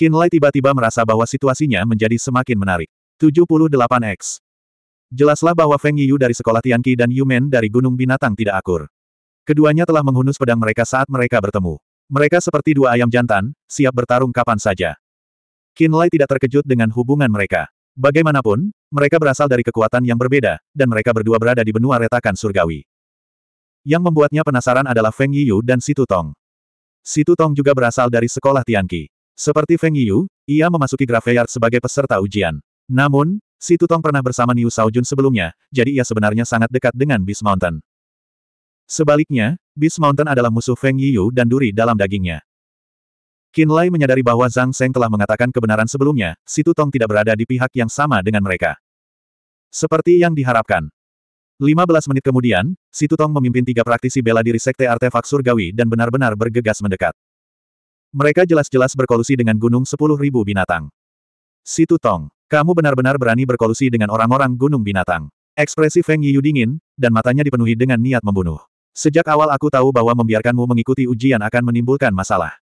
Qin Lai tiba-tiba merasa bahwa situasinya menjadi semakin menarik. 78X Jelaslah bahwa Feng Yiyu dari sekolah Tianqi dan Yu Men dari Gunung Binatang tidak akur. Keduanya telah menghunus pedang mereka saat mereka bertemu. Mereka seperti dua ayam jantan, siap bertarung kapan saja. Qin Lai tidak terkejut dengan hubungan mereka. Bagaimanapun, mereka berasal dari kekuatan yang berbeda, dan mereka berdua berada di benua retakan surgawi. Yang membuatnya penasaran adalah Feng Yiyu dan Situ Tong. Situ Tong juga berasal dari sekolah Tianqi. Seperti Feng Yu, ia memasuki Graveyard sebagai peserta ujian. Namun, si Tutong pernah bersama Niu Saojun sebelumnya, jadi ia sebenarnya sangat dekat dengan Beast Mountain. Sebaliknya, Beast Mountain adalah musuh Feng Yu dan duri dalam dagingnya. Qin Lai menyadari bahwa Zhang Seng telah mengatakan kebenaran sebelumnya, si Tutong tidak berada di pihak yang sama dengan mereka. Seperti yang diharapkan. 15 menit kemudian, si Tutong memimpin tiga praktisi bela diri Sekte Artefak Surgawi dan benar-benar bergegas mendekat. Mereka jelas-jelas berkolusi dengan gunung sepuluh ribu binatang. Situ Tong, kamu benar-benar berani berkolusi dengan orang-orang gunung binatang. Ekspresi Feng Yiyu dingin, dan matanya dipenuhi dengan niat membunuh. Sejak awal aku tahu bahwa membiarkanmu mengikuti ujian akan menimbulkan masalah.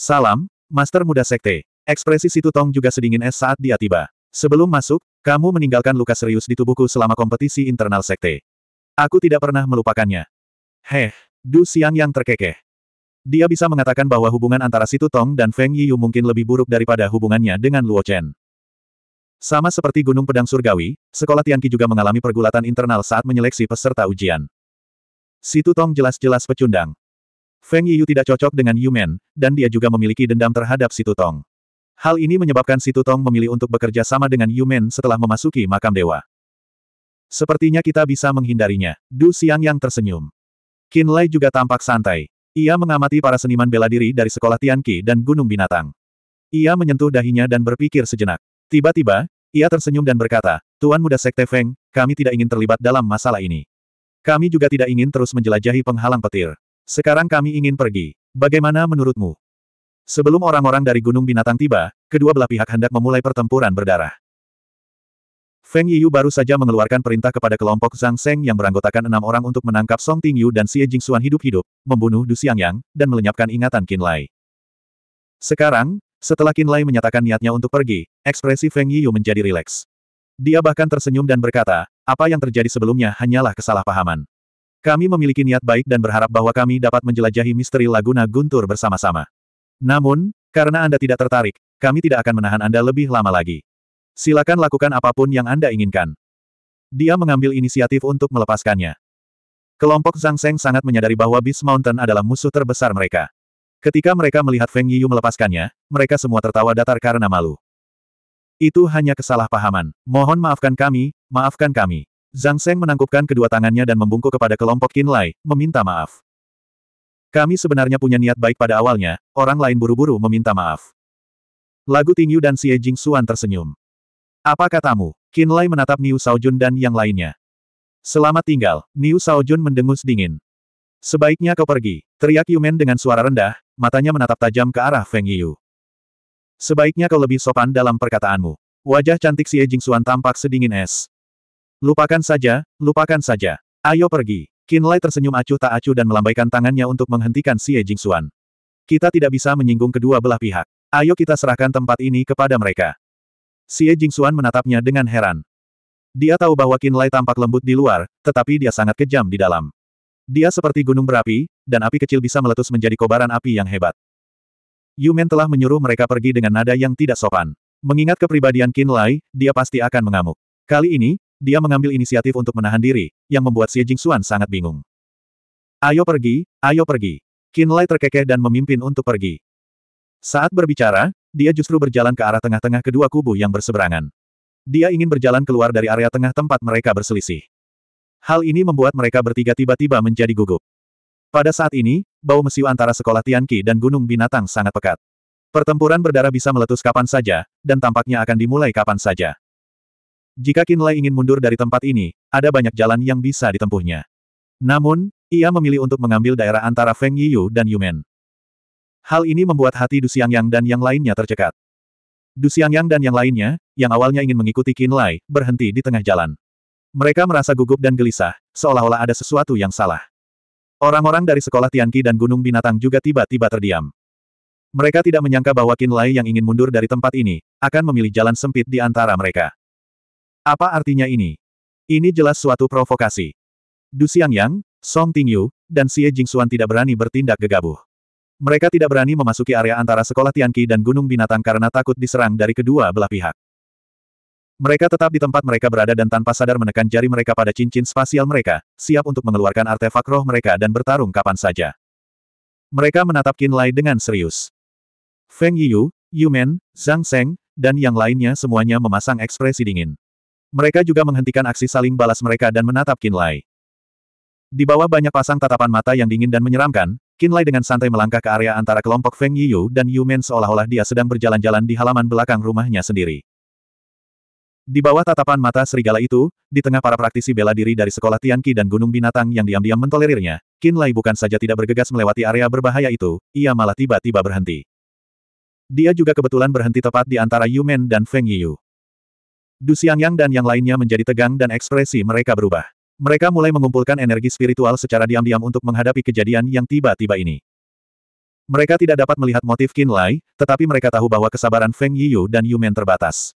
Salam, Master Muda Sekte. Ekspresi Situ Tong juga sedingin es saat dia tiba. Sebelum masuk, kamu meninggalkan luka serius di tubuhku selama kompetisi internal sekte. Aku tidak pernah melupakannya. Heh, Du siang yang terkekeh. Dia bisa mengatakan bahwa hubungan antara Situ Tong dan Feng Yiyu mungkin lebih buruk daripada hubungannya dengan Luo Chen. Sama seperti Gunung Pedang Surgawi, Sekolah Tianqi juga mengalami pergulatan internal saat menyeleksi peserta ujian. Situ Tong jelas-jelas pecundang. Feng Yiyu tidak cocok dengan Yu Men, dan dia juga memiliki dendam terhadap Situ Tong. Hal ini menyebabkan Situ Tong memilih untuk bekerja sama dengan Yu Men setelah memasuki makam dewa. Sepertinya kita bisa menghindarinya. Du Xiang yang tersenyum. Qin Lai juga tampak santai. Ia mengamati para seniman bela diri dari sekolah Tianqi dan Gunung Binatang. Ia menyentuh dahinya dan berpikir sejenak. Tiba-tiba, ia tersenyum dan berkata, Tuan Muda Sekte Feng, kami tidak ingin terlibat dalam masalah ini. Kami juga tidak ingin terus menjelajahi penghalang petir. Sekarang kami ingin pergi. Bagaimana menurutmu? Sebelum orang-orang dari Gunung Binatang tiba, kedua belah pihak hendak memulai pertempuran berdarah. Feng Yiyu baru saja mengeluarkan perintah kepada kelompok Zhang Seng yang beranggotakan enam orang untuk menangkap Song Tingyu dan Xie Jingxuan hidup-hidup, membunuh Du Xiangyang, dan melenyapkan ingatan Qin Lai. Sekarang, setelah Qin Lai menyatakan niatnya untuk pergi, ekspresi Feng Yiyu menjadi rileks. Dia bahkan tersenyum dan berkata, apa yang terjadi sebelumnya hanyalah kesalahpahaman. Kami memiliki niat baik dan berharap bahwa kami dapat menjelajahi misteri Laguna Guntur bersama-sama. Namun, karena Anda tidak tertarik, kami tidak akan menahan Anda lebih lama lagi. Silakan lakukan apapun yang Anda inginkan. Dia mengambil inisiatif untuk melepaskannya. Kelompok Zhang Seng sangat menyadari bahwa Beast Mountain adalah musuh terbesar mereka. Ketika mereka melihat Feng Yiyu melepaskannya, mereka semua tertawa datar karena malu. Itu hanya kesalahpahaman. Mohon maafkan kami, maafkan kami. Zhang Seng menangkupkan kedua tangannya dan membungkuk kepada kelompok Qin Lai, meminta maaf. Kami sebenarnya punya niat baik pada awalnya, orang lain buru-buru meminta maaf. Lagu Tingyu dan Xie Jing Xuan tersenyum. Apa katamu? Kinlay menatap Niu Saojun dan yang lainnya. Selamat tinggal, Niu Saojun mendengus dingin. Sebaiknya kau pergi, teriak Yumen dengan suara rendah, matanya menatap tajam ke arah Feng Yu. Sebaiknya kau lebih sopan dalam perkataanmu. Wajah cantik si Ejing Suan tampak sedingin es. Lupakan saja, lupakan saja. Ayo pergi. Kinlay tersenyum acuh tak acuh dan melambaikan tangannya untuk menghentikan si Ejing Suan. Kita tidak bisa menyinggung kedua belah pihak. Ayo kita serahkan tempat ini kepada mereka. Xie Jingxuan menatapnya dengan heran. Dia tahu bahwa Qin Lai tampak lembut di luar, tetapi dia sangat kejam di dalam. Dia seperti gunung berapi, dan api kecil bisa meletus menjadi kobaran api yang hebat. Yumen telah menyuruh mereka pergi dengan nada yang tidak sopan. Mengingat kepribadian Qin Lai, dia pasti akan mengamuk. Kali ini, dia mengambil inisiatif untuk menahan diri, yang membuat Xie Jingxuan sangat bingung. Ayo pergi, ayo pergi. Qin Lai terkekeh dan memimpin untuk pergi. Saat berbicara, dia justru berjalan ke arah tengah-tengah kedua kubu yang berseberangan. Dia ingin berjalan keluar dari area tengah tempat mereka berselisih. Hal ini membuat mereka bertiga tiba-tiba menjadi gugup. Pada saat ini, bau mesiu antara sekolah Tianqi dan Gunung Binatang sangat pekat. Pertempuran berdarah bisa meletus kapan saja, dan tampaknya akan dimulai kapan saja. Jika Kinlay ingin mundur dari tempat ini, ada banyak jalan yang bisa ditempuhnya. Namun, ia memilih untuk mengambil daerah antara Feng Yiyu dan Yumen. Hal ini membuat hati Du Yang dan yang lainnya tercekat. Du Yang dan yang lainnya, yang awalnya ingin mengikuti Qin Lai, berhenti di tengah jalan. Mereka merasa gugup dan gelisah, seolah-olah ada sesuatu yang salah. Orang-orang dari sekolah Tianqi dan Gunung Binatang juga tiba-tiba terdiam. Mereka tidak menyangka bahwa Qin Lai yang ingin mundur dari tempat ini, akan memilih jalan sempit di antara mereka. Apa artinya ini? Ini jelas suatu provokasi. Du Yang, Song Tingyu, dan Xie Jingxuan tidak berani bertindak gegabah. Mereka tidak berani memasuki area antara sekolah Tianqi dan Gunung Binatang karena takut diserang dari kedua belah pihak. Mereka tetap di tempat mereka berada dan tanpa sadar menekan jari mereka pada cincin spasial mereka, siap untuk mengeluarkan artefak roh mereka dan bertarung kapan saja. Mereka menatap Qin Lai dengan serius. Feng Yiyu, Yumen, Zhang Seng, dan yang lainnya semuanya memasang ekspresi dingin. Mereka juga menghentikan aksi saling balas mereka dan menatap Qin Lai. Di bawah banyak pasang tatapan mata yang dingin dan menyeramkan, Kinlay dengan santai melangkah ke area antara kelompok Feng Yiyu dan Yu Men seolah-olah dia sedang berjalan-jalan di halaman belakang rumahnya sendiri. Di bawah tatapan mata serigala itu, di tengah para praktisi bela diri dari sekolah Tianqi dan Gunung Binatang yang diam-diam mentolerirnya, Kinlay bukan saja tidak bergegas melewati area berbahaya itu, ia malah tiba-tiba berhenti. Dia juga kebetulan berhenti tepat di antara Yu Men dan Feng Yiyu. Du Xiangyang dan yang lainnya menjadi tegang dan ekspresi mereka berubah. Mereka mulai mengumpulkan energi spiritual secara diam-diam untuk menghadapi kejadian yang tiba-tiba ini. Mereka tidak dapat melihat motif Qin Lai, tetapi mereka tahu bahwa kesabaran Feng Yiyu dan Yumen terbatas.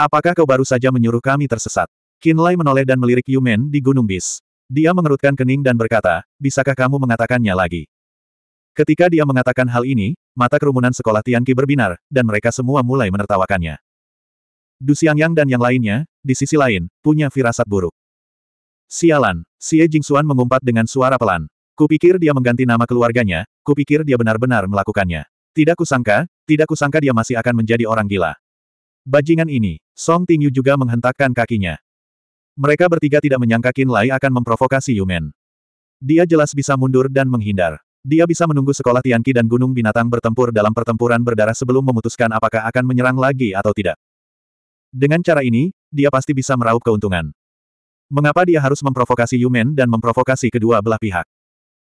Apakah kau baru saja menyuruh kami tersesat? Qin Lai menoleh dan melirik Yumen di Gunung Bis. Dia mengerutkan kening dan berkata, bisakah kamu mengatakannya lagi? Ketika dia mengatakan hal ini, mata kerumunan sekolah Tianqi berbinar, dan mereka semua mulai menertawakannya. Du Xiangyang dan yang lainnya, di sisi lain, punya firasat buruk. Sialan, Xie Jingxuan mengumpat dengan suara pelan. Kupikir dia mengganti nama keluarganya, kupikir dia benar-benar melakukannya. Tidak kusangka, tidak kusangka dia masih akan menjadi orang gila. Bajingan ini, Song Tingyu juga menghentakkan kakinya. Mereka bertiga tidak menyangka Qin Lai akan memprovokasi Yumen. Dia jelas bisa mundur dan menghindar. Dia bisa menunggu sekolah Tianqi dan Gunung Binatang bertempur dalam pertempuran berdarah sebelum memutuskan apakah akan menyerang lagi atau tidak. Dengan cara ini, dia pasti bisa meraup keuntungan. Mengapa dia harus memprovokasi Yumen dan memprovokasi kedua belah pihak?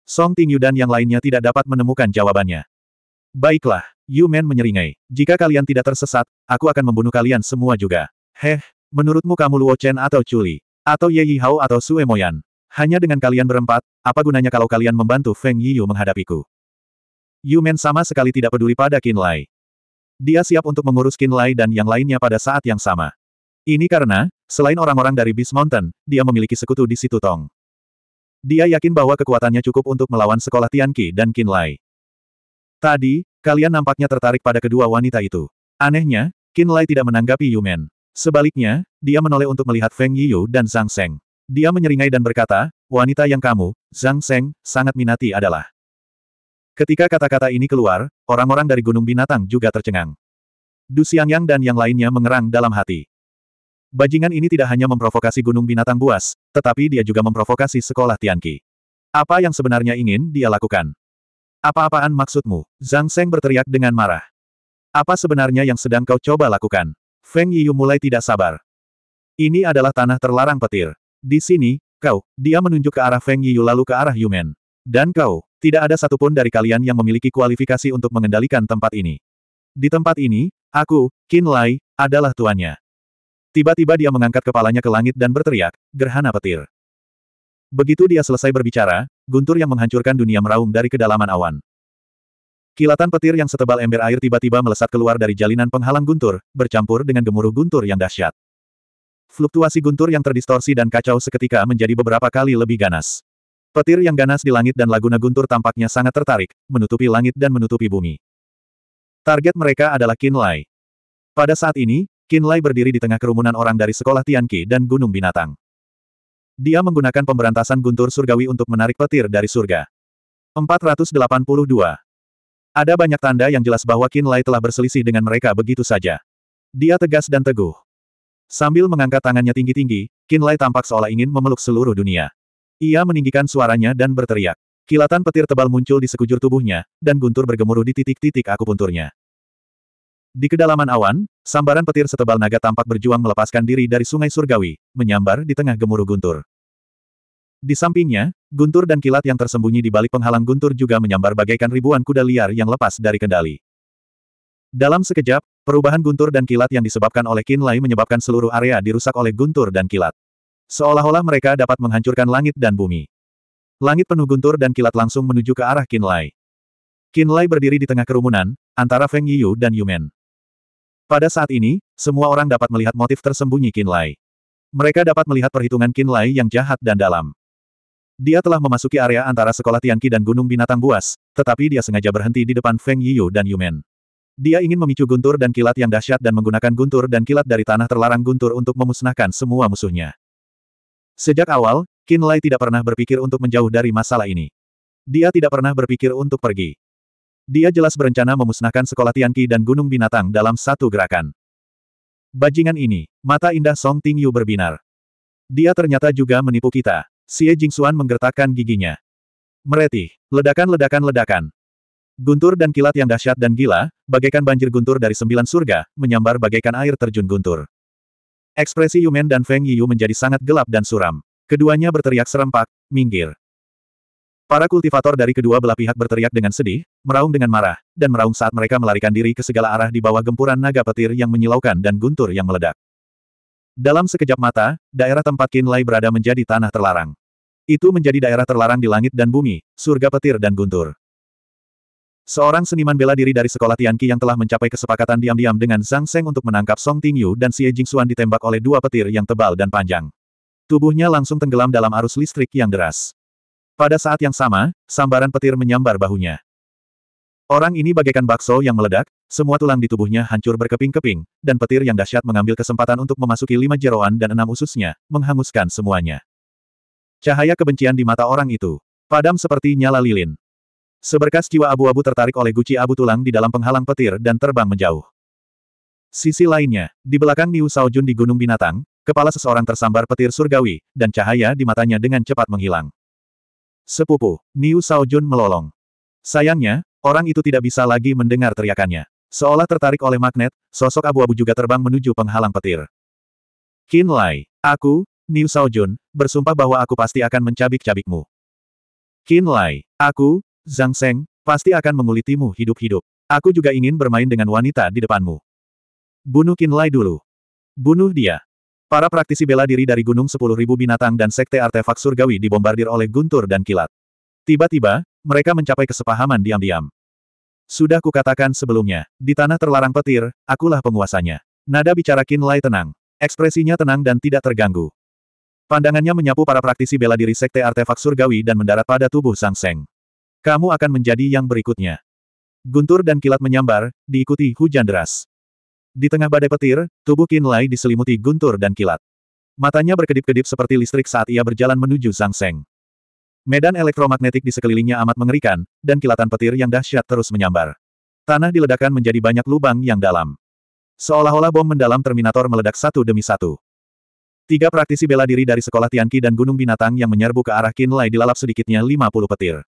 Song Tingyu dan yang lainnya tidak dapat menemukan jawabannya. Baiklah, Yumen menyeringai. Jika kalian tidak tersesat, aku akan membunuh kalian semua juga. Heh, menurutmu kamu Luo Chen atau Chuli? Atau Ye Yihao atau Sue Moyan? Hanya dengan kalian berempat, apa gunanya kalau kalian membantu Feng Yiyu menghadapiku? Yumen sama sekali tidak peduli pada Qin Lai. Dia siap untuk mengurus Qin Lai dan yang lainnya pada saat yang sama. Ini karena, Selain orang-orang dari Beast Mountain, dia memiliki sekutu di situ Tong. Dia yakin bahwa kekuatannya cukup untuk melawan sekolah Tianqi dan Qinlai. Tadi, kalian nampaknya tertarik pada kedua wanita itu. Anehnya, Qinlai tidak menanggapi Yumen. Sebaliknya, dia menoleh untuk melihat Feng Yiyu dan Zhang Seng. Dia menyeringai dan berkata, wanita yang kamu, Zhang Seng, sangat minati adalah. Ketika kata-kata ini keluar, orang-orang dari Gunung Binatang juga tercengang. Du Xiangyang dan yang lainnya mengerang dalam hati. Bajingan ini tidak hanya memprovokasi gunung binatang buas, tetapi dia juga memprovokasi sekolah Tianqi. Apa yang sebenarnya ingin dia lakukan? Apa-apaan maksudmu? Zhang Seng berteriak dengan marah. Apa sebenarnya yang sedang kau coba lakukan? Feng Yiyu mulai tidak sabar. Ini adalah tanah terlarang petir. Di sini, kau, dia menunjuk ke arah Feng Yiyu lalu ke arah Yumen. Dan kau, tidak ada satupun dari kalian yang memiliki kualifikasi untuk mengendalikan tempat ini. Di tempat ini, aku, Qin Lai, adalah tuannya. Tiba-tiba dia mengangkat kepalanya ke langit dan berteriak, gerhana petir. Begitu dia selesai berbicara, guntur yang menghancurkan dunia meraung dari kedalaman awan. Kilatan petir yang setebal ember air tiba-tiba melesat keluar dari jalinan penghalang guntur, bercampur dengan gemuruh guntur yang dahsyat. Fluktuasi guntur yang terdistorsi dan kacau seketika menjadi beberapa kali lebih ganas. Petir yang ganas di langit dan laguna guntur tampaknya sangat tertarik, menutupi langit dan menutupi bumi. Target mereka adalah Kinlay. Pada saat ini, Qin Lai berdiri di tengah kerumunan orang dari sekolah Tianqi dan Gunung Binatang. Dia menggunakan pemberantasan guntur surgawi untuk menarik petir dari surga. 482. Ada banyak tanda yang jelas bahwa Qin Lai telah berselisih dengan mereka begitu saja. Dia tegas dan teguh. Sambil mengangkat tangannya tinggi-tinggi, Qin Lai tampak seolah ingin memeluk seluruh dunia. Ia meninggikan suaranya dan berteriak. Kilatan petir tebal muncul di sekujur tubuhnya, dan guntur bergemuruh di titik-titik akupunturnya. Di kedalaman awan, sambaran petir setebal naga tampak berjuang melepaskan diri dari sungai surgawi, menyambar di tengah gemuruh guntur. Di sampingnya, guntur dan kilat yang tersembunyi di balik penghalang guntur juga menyambar bagaikan ribuan kuda liar yang lepas dari kendali. Dalam sekejap, perubahan guntur dan kilat yang disebabkan oleh Lai menyebabkan seluruh area dirusak oleh guntur dan kilat. Seolah-olah mereka dapat menghancurkan langit dan bumi. Langit penuh guntur dan kilat langsung menuju ke arah Qin Lai berdiri di tengah kerumunan, antara Feng Yiyu dan Yumen. Pada saat ini, semua orang dapat melihat motif tersembunyi Qin Lai. Mereka dapat melihat perhitungan Qin Lai yang jahat dan dalam. Dia telah memasuki area antara sekolah Tianqi dan Gunung Binatang Buas, tetapi dia sengaja berhenti di depan Feng Yiyu dan Yumen. Dia ingin memicu guntur dan kilat yang dahsyat dan menggunakan guntur dan kilat dari tanah terlarang guntur untuk memusnahkan semua musuhnya. Sejak awal, Qin Lai tidak pernah berpikir untuk menjauh dari masalah ini. Dia tidak pernah berpikir untuk pergi. Dia jelas berencana memusnahkan sekolah Tianqi dan Gunung Binatang dalam satu gerakan. Bajingan ini, mata indah Song Tingyu berbinar. Dia ternyata juga menipu kita. Xie Jingxuan menggertakkan giginya. Meretih, ledakan-ledakan-ledakan. Guntur dan kilat yang dahsyat dan gila, bagaikan banjir guntur dari sembilan surga, menyambar bagaikan air terjun guntur. Ekspresi Yumen dan Feng Yiyu menjadi sangat gelap dan suram. Keduanya berteriak serempak, minggir. Para kultivator dari kedua belah pihak berteriak dengan sedih, meraung dengan marah, dan meraung saat mereka melarikan diri ke segala arah di bawah gempuran naga petir yang menyilaukan dan guntur yang meledak. Dalam sekejap mata, daerah tempat Kinlay berada menjadi tanah terlarang. Itu menjadi daerah terlarang di langit dan bumi, surga petir dan guntur. Seorang seniman bela diri dari sekolah Tianqi yang telah mencapai kesepakatan diam-diam dengan Zhang Seng untuk menangkap Song Tingyu dan Xie Jingxuan ditembak oleh dua petir yang tebal dan panjang. Tubuhnya langsung tenggelam dalam arus listrik yang deras. Pada saat yang sama, sambaran petir menyambar bahunya. Orang ini bagaikan bakso yang meledak, semua tulang di tubuhnya hancur berkeping-keping, dan petir yang dahsyat mengambil kesempatan untuk memasuki lima jeroan dan enam ususnya, menghanguskan semuanya. Cahaya kebencian di mata orang itu. Padam seperti nyala lilin. Seberkas jiwa abu-abu tertarik oleh guci abu tulang di dalam penghalang petir dan terbang menjauh. Sisi lainnya, di belakang Niu Saojun di Gunung Binatang, kepala seseorang tersambar petir surgawi, dan cahaya di matanya dengan cepat menghilang. Sepupu, Niu Saojun melolong. Sayangnya, orang itu tidak bisa lagi mendengar teriakannya. Seolah tertarik oleh magnet, sosok abu-abu juga terbang menuju penghalang petir. Qin Lai, aku, Niu Saojun, bersumpah bahwa aku pasti akan mencabik-cabikmu. Qin Lai, aku, Zhang Seng, pasti akan mengulitimu hidup-hidup. Aku juga ingin bermain dengan wanita di depanmu. Bunuh Qin Lai dulu. Bunuh dia. Para praktisi bela diri dari Gunung 10.000 Binatang dan Sekte Artefak Surgawi dibombardir oleh guntur dan kilat. Tiba-tiba, mereka mencapai kesepahaman diam-diam. Sudah kukatakan sebelumnya, di tanah terlarang petir, akulah penguasanya. Nada bicara Lai tenang. Ekspresinya tenang dan tidak terganggu. Pandangannya menyapu para praktisi bela diri Sekte Artefak Surgawi dan mendarat pada tubuh Sang Seng. Kamu akan menjadi yang berikutnya. Guntur dan kilat menyambar, diikuti hujan deras. Di tengah badai petir, tubuh Kinlay diselimuti guntur dan kilat. Matanya berkedip-kedip seperti listrik saat ia berjalan menuju Zhang Seng. Medan elektromagnetik di sekelilingnya amat mengerikan, dan kilatan petir yang dahsyat terus menyambar. Tanah diledakkan menjadi banyak lubang yang dalam. Seolah-olah bom mendalam Terminator meledak satu demi satu. Tiga praktisi bela diri dari sekolah Tianqi dan Gunung Binatang yang menyerbu ke arah Kinlay Lai dilalap sedikitnya 50 petir.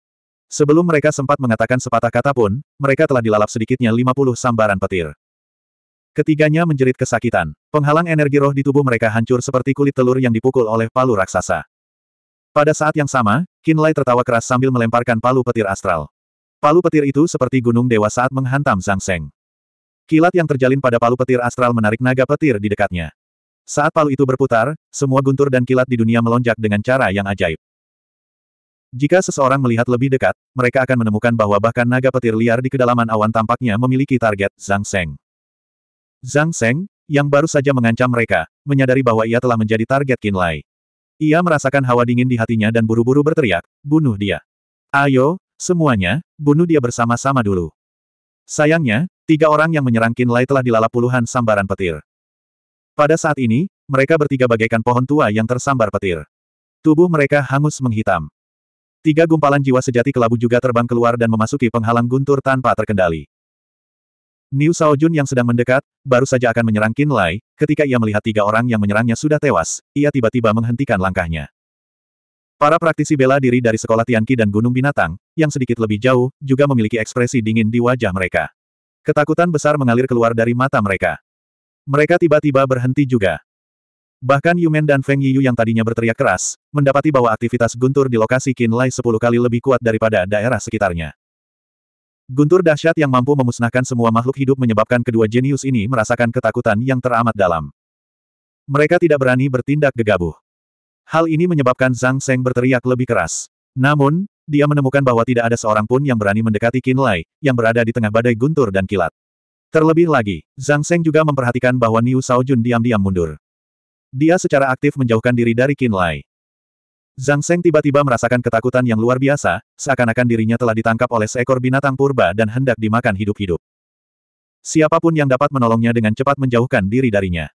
Sebelum mereka sempat mengatakan sepatah kata pun, mereka telah dilalap sedikitnya 50 sambaran petir. Ketiganya menjerit kesakitan. Penghalang energi roh di tubuh mereka hancur seperti kulit telur yang dipukul oleh palu raksasa. Pada saat yang sama, kinlay tertawa keras sambil melemparkan palu petir astral. Palu petir itu seperti gunung dewa saat menghantam Zhang Seng. Kilat yang terjalin pada palu petir astral menarik naga petir di dekatnya. Saat palu itu berputar, semua guntur dan kilat di dunia melonjak dengan cara yang ajaib. Jika seseorang melihat lebih dekat, mereka akan menemukan bahwa bahkan naga petir liar di kedalaman awan tampaknya memiliki target Zhang Seng. Zhang Seng, yang baru saja mengancam mereka, menyadari bahwa ia telah menjadi target Qin Lai. Ia merasakan hawa dingin di hatinya dan buru-buru berteriak, bunuh dia. Ayo, semuanya, bunuh dia bersama-sama dulu. Sayangnya, tiga orang yang menyerang Qin Lai telah dilalap puluhan sambaran petir. Pada saat ini, mereka bertiga bagaikan pohon tua yang tersambar petir. Tubuh mereka hangus menghitam. Tiga gumpalan jiwa sejati kelabu juga terbang keluar dan memasuki penghalang guntur tanpa terkendali. Niu Jun yang sedang mendekat, baru saja akan menyerang Qin Lai, ketika ia melihat tiga orang yang menyerangnya sudah tewas, ia tiba-tiba menghentikan langkahnya. Para praktisi bela diri dari sekolah Tianqi dan Gunung Binatang, yang sedikit lebih jauh, juga memiliki ekspresi dingin di wajah mereka. Ketakutan besar mengalir keluar dari mata mereka. Mereka tiba-tiba berhenti juga. Bahkan Yumen dan Feng Yiyu yang tadinya berteriak keras, mendapati bahwa aktivitas guntur di lokasi Qin Lai sepuluh kali lebih kuat daripada daerah sekitarnya. Guntur dahsyat yang mampu memusnahkan semua makhluk hidup menyebabkan kedua jenius ini merasakan ketakutan yang teramat dalam. Mereka tidak berani bertindak gegabah. Hal ini menyebabkan Zhang Seng berteriak lebih keras. Namun, dia menemukan bahwa tidak ada seorang pun yang berani mendekati Qin Lai, yang berada di tengah badai guntur dan kilat. Terlebih lagi, Zhang Seng juga memperhatikan bahwa Niu Saojun diam-diam mundur. Dia secara aktif menjauhkan diri dari Qin Lai. Zhang Seng tiba-tiba merasakan ketakutan yang luar biasa, seakan-akan dirinya telah ditangkap oleh seekor binatang purba dan hendak dimakan hidup-hidup. Siapapun yang dapat menolongnya dengan cepat menjauhkan diri darinya.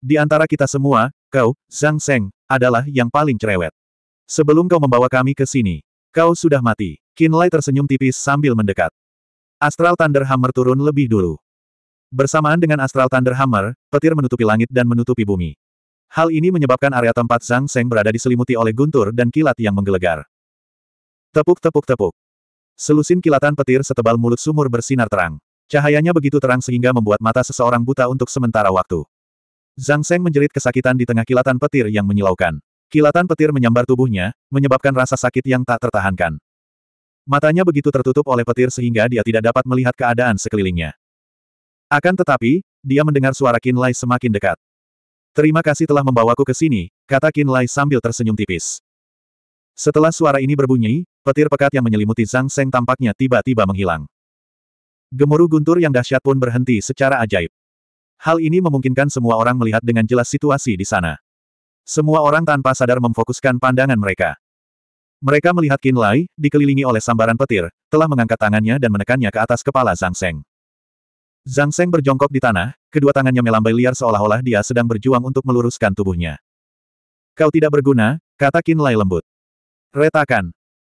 Di antara kita semua, kau, Zhang Seng, adalah yang paling cerewet. Sebelum kau membawa kami ke sini, kau sudah mati. Lai tersenyum tipis sambil mendekat. Astral Thunder Hammer turun lebih dulu. Bersamaan dengan Astral Thunder Hammer, petir menutupi langit dan menutupi bumi. Hal ini menyebabkan area tempat Zhang Seng berada diselimuti oleh guntur dan kilat yang menggelegar. Tepuk-tepuk-tepuk. Selusin kilatan petir setebal mulut sumur bersinar terang. Cahayanya begitu terang sehingga membuat mata seseorang buta untuk sementara waktu. Zhang Seng menjerit kesakitan di tengah kilatan petir yang menyilaukan. Kilatan petir menyambar tubuhnya, menyebabkan rasa sakit yang tak tertahankan. Matanya begitu tertutup oleh petir sehingga dia tidak dapat melihat keadaan sekelilingnya. Akan tetapi, dia mendengar suara Kinlay Lai semakin dekat. Terima kasih telah membawaku ke sini, kata Qin Lai sambil tersenyum tipis. Setelah suara ini berbunyi, petir pekat yang menyelimuti Zhang Seng tampaknya tiba-tiba menghilang. Gemuruh guntur yang dahsyat pun berhenti secara ajaib. Hal ini memungkinkan semua orang melihat dengan jelas situasi di sana. Semua orang tanpa sadar memfokuskan pandangan mereka. Mereka melihat Qin Lai, dikelilingi oleh sambaran petir, telah mengangkat tangannya dan menekannya ke atas kepala Zhang Seng. Zhang Seng berjongkok di tanah, kedua tangannya melambai liar seolah-olah dia sedang berjuang untuk meluruskan tubuhnya. Kau tidak berguna, kata Qin Lai lembut. Retakan.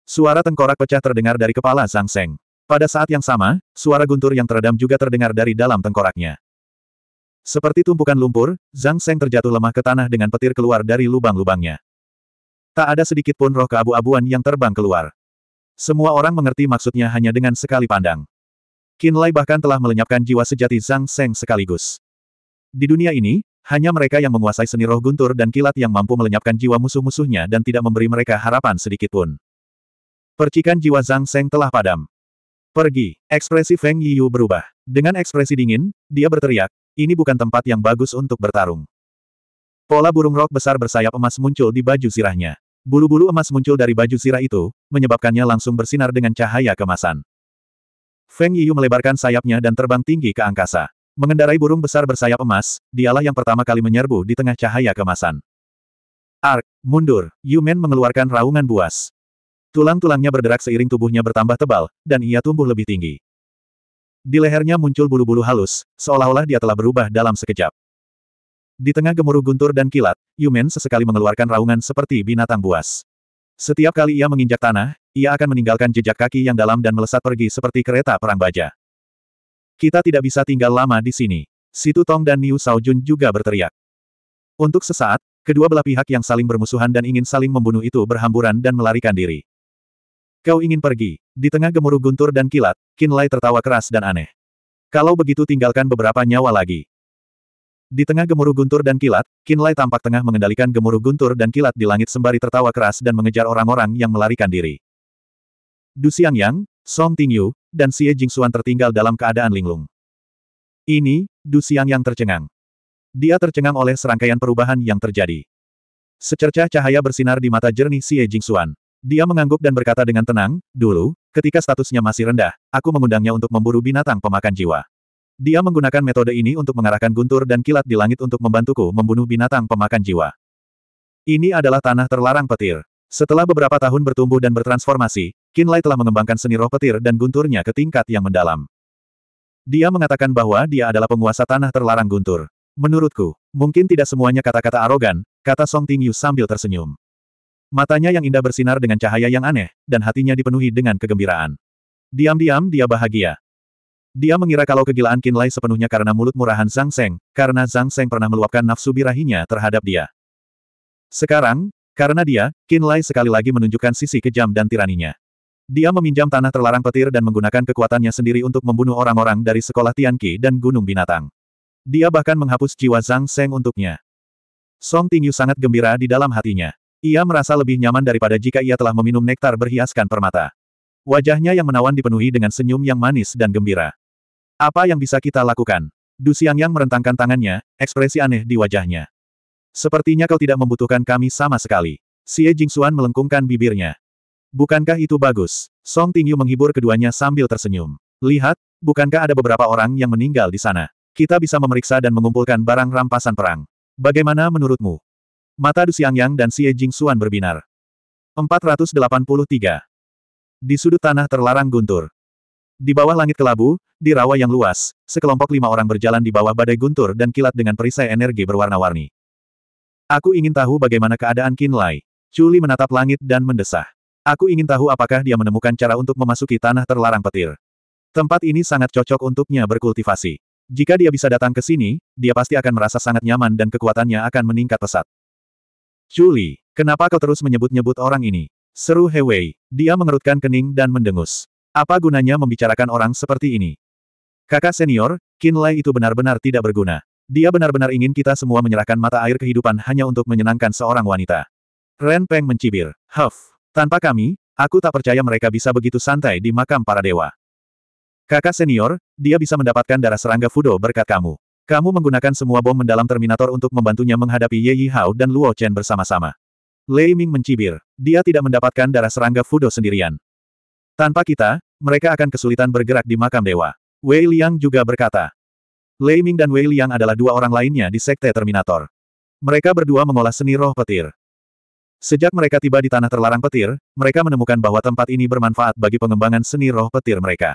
Suara tengkorak pecah terdengar dari kepala Zhang Seng. Pada saat yang sama, suara guntur yang teredam juga terdengar dari dalam tengkoraknya. Seperti tumpukan lumpur, Zhang Seng terjatuh lemah ke tanah dengan petir keluar dari lubang-lubangnya. Tak ada sedikit pun roh keabu-abuan yang terbang keluar. Semua orang mengerti maksudnya hanya dengan sekali pandang. Kinlay bahkan telah melenyapkan jiwa sejati Zhang Seng sekaligus. Di dunia ini, hanya mereka yang menguasai seni roh guntur dan kilat yang mampu melenyapkan jiwa musuh-musuhnya dan tidak memberi mereka harapan sedikitpun. Percikan jiwa Zhang Seng telah padam. Pergi. Ekspresi Feng Yiyu berubah. Dengan ekspresi dingin, dia berteriak, ini bukan tempat yang bagus untuk bertarung. Pola burung rok besar bersayap emas muncul di baju sirahnya. Bulu-bulu emas muncul dari baju sirah itu, menyebabkannya langsung bersinar dengan cahaya kemasan. Feng Yiyu melebarkan sayapnya dan terbang tinggi ke angkasa. Mengendarai burung besar bersayap emas, dialah yang pertama kali menyerbu di tengah cahaya kemasan. Ark, mundur, Yumen mengeluarkan raungan buas. Tulang-tulangnya berderak seiring tubuhnya bertambah tebal, dan ia tumbuh lebih tinggi. Di lehernya muncul bulu-bulu halus, seolah-olah dia telah berubah dalam sekejap. Di tengah gemuruh guntur dan kilat, Yumen sesekali mengeluarkan raungan seperti binatang buas. Setiap kali ia menginjak tanah, ia akan meninggalkan jejak kaki yang dalam dan melesat pergi seperti kereta perang baja. Kita tidak bisa tinggal lama di sini. Situ Tong dan Niu Saojun juga berteriak. Untuk sesaat, kedua belah pihak yang saling bermusuhan dan ingin saling membunuh itu berhamburan dan melarikan diri. Kau ingin pergi. Di tengah gemuruh guntur dan kilat, Qin Lai tertawa keras dan aneh. Kalau begitu tinggalkan beberapa nyawa lagi. Di tengah gemuruh guntur dan kilat, Kinlay tampak tengah mengendalikan gemuruh guntur dan kilat di langit sembari tertawa keras dan mengejar orang-orang yang melarikan diri. Du Yang, Song Tingyu, dan Xie Jingxuan tertinggal dalam keadaan linglung. Ini, Du Yang tercengang. Dia tercengang oleh serangkaian perubahan yang terjadi. Secercah cahaya bersinar di mata jernih Xie Jingxuan. Dia mengangguk dan berkata dengan tenang, dulu, ketika statusnya masih rendah, aku mengundangnya untuk memburu binatang pemakan jiwa. Dia menggunakan metode ini untuk mengarahkan guntur dan kilat di langit untuk membantuku membunuh binatang pemakan jiwa. Ini adalah tanah terlarang petir. Setelah beberapa tahun bertumbuh dan bertransformasi, Kinlay telah mengembangkan seni roh petir dan gunturnya ke tingkat yang mendalam. Dia mengatakan bahwa dia adalah penguasa tanah terlarang guntur. Menurutku, mungkin tidak semuanya kata-kata arogan, kata Song Tingyu sambil tersenyum. Matanya yang indah bersinar dengan cahaya yang aneh, dan hatinya dipenuhi dengan kegembiraan. Diam-diam dia bahagia. Dia mengira kalau kegilaan Kinlay sepenuhnya karena mulut murahan Zhang Seng, karena Zhang Seng pernah meluapkan nafsu birahinya terhadap dia. Sekarang, karena dia, Kinlay sekali lagi menunjukkan sisi kejam dan tiraninya. Dia meminjam tanah terlarang petir dan menggunakan kekuatannya sendiri untuk membunuh orang-orang dari sekolah Tianqi dan Gunung Binatang. Dia bahkan menghapus jiwa Zhang Seng untuknya. Song Tingyu sangat gembira di dalam hatinya. Ia merasa lebih nyaman daripada jika ia telah meminum nektar berhiaskan permata. Wajahnya yang menawan dipenuhi dengan senyum yang manis dan gembira. Apa yang bisa kita lakukan? Du Xiang yang merentangkan tangannya, ekspresi aneh di wajahnya. Sepertinya kau tidak membutuhkan kami sama sekali. Xie Jingxuan melengkungkan bibirnya. Bukankah itu bagus? Song Tingyu menghibur keduanya sambil tersenyum. Lihat, bukankah ada beberapa orang yang meninggal di sana? Kita bisa memeriksa dan mengumpulkan barang rampasan perang. Bagaimana menurutmu? Mata Du Xiangyang dan Xie Jingxuan berbinar. 483. Di sudut tanah terlarang guntur. Di bawah langit kelabu, di rawa yang luas, sekelompok lima orang berjalan di bawah badai guntur dan kilat dengan perisai energi berwarna-warni. Aku ingin tahu bagaimana keadaan Kinlay. Chuli menatap langit dan mendesah. Aku ingin tahu apakah dia menemukan cara untuk memasuki tanah terlarang petir. Tempat ini sangat cocok untuknya berkultivasi. Jika dia bisa datang ke sini, dia pasti akan merasa sangat nyaman dan kekuatannya akan meningkat pesat. Chuli, kenapa kau terus menyebut-nyebut orang ini? Seru He Wei. Dia mengerutkan kening dan mendengus. Apa gunanya membicarakan orang seperti ini? Kakak senior, Qin Lai itu benar-benar tidak berguna. Dia benar-benar ingin kita semua menyerahkan mata air kehidupan hanya untuk menyenangkan seorang wanita. Ren Peng mencibir. Huff. Tanpa kami, aku tak percaya mereka bisa begitu santai di makam para dewa. Kakak senior, dia bisa mendapatkan darah serangga Fudo berkat kamu. Kamu menggunakan semua bom mendalam Terminator untuk membantunya menghadapi Ye Yi Hao dan Luo Chen bersama-sama. Lei Ming mencibir. Dia tidak mendapatkan darah serangga Fudo sendirian. Tanpa kita, mereka akan kesulitan bergerak di makam dewa. Wei Liang juga berkata. Lei Ming dan Wei Liang adalah dua orang lainnya di Sekte Terminator. Mereka berdua mengolah seni roh petir. Sejak mereka tiba di tanah terlarang petir, mereka menemukan bahwa tempat ini bermanfaat bagi pengembangan seni roh petir mereka.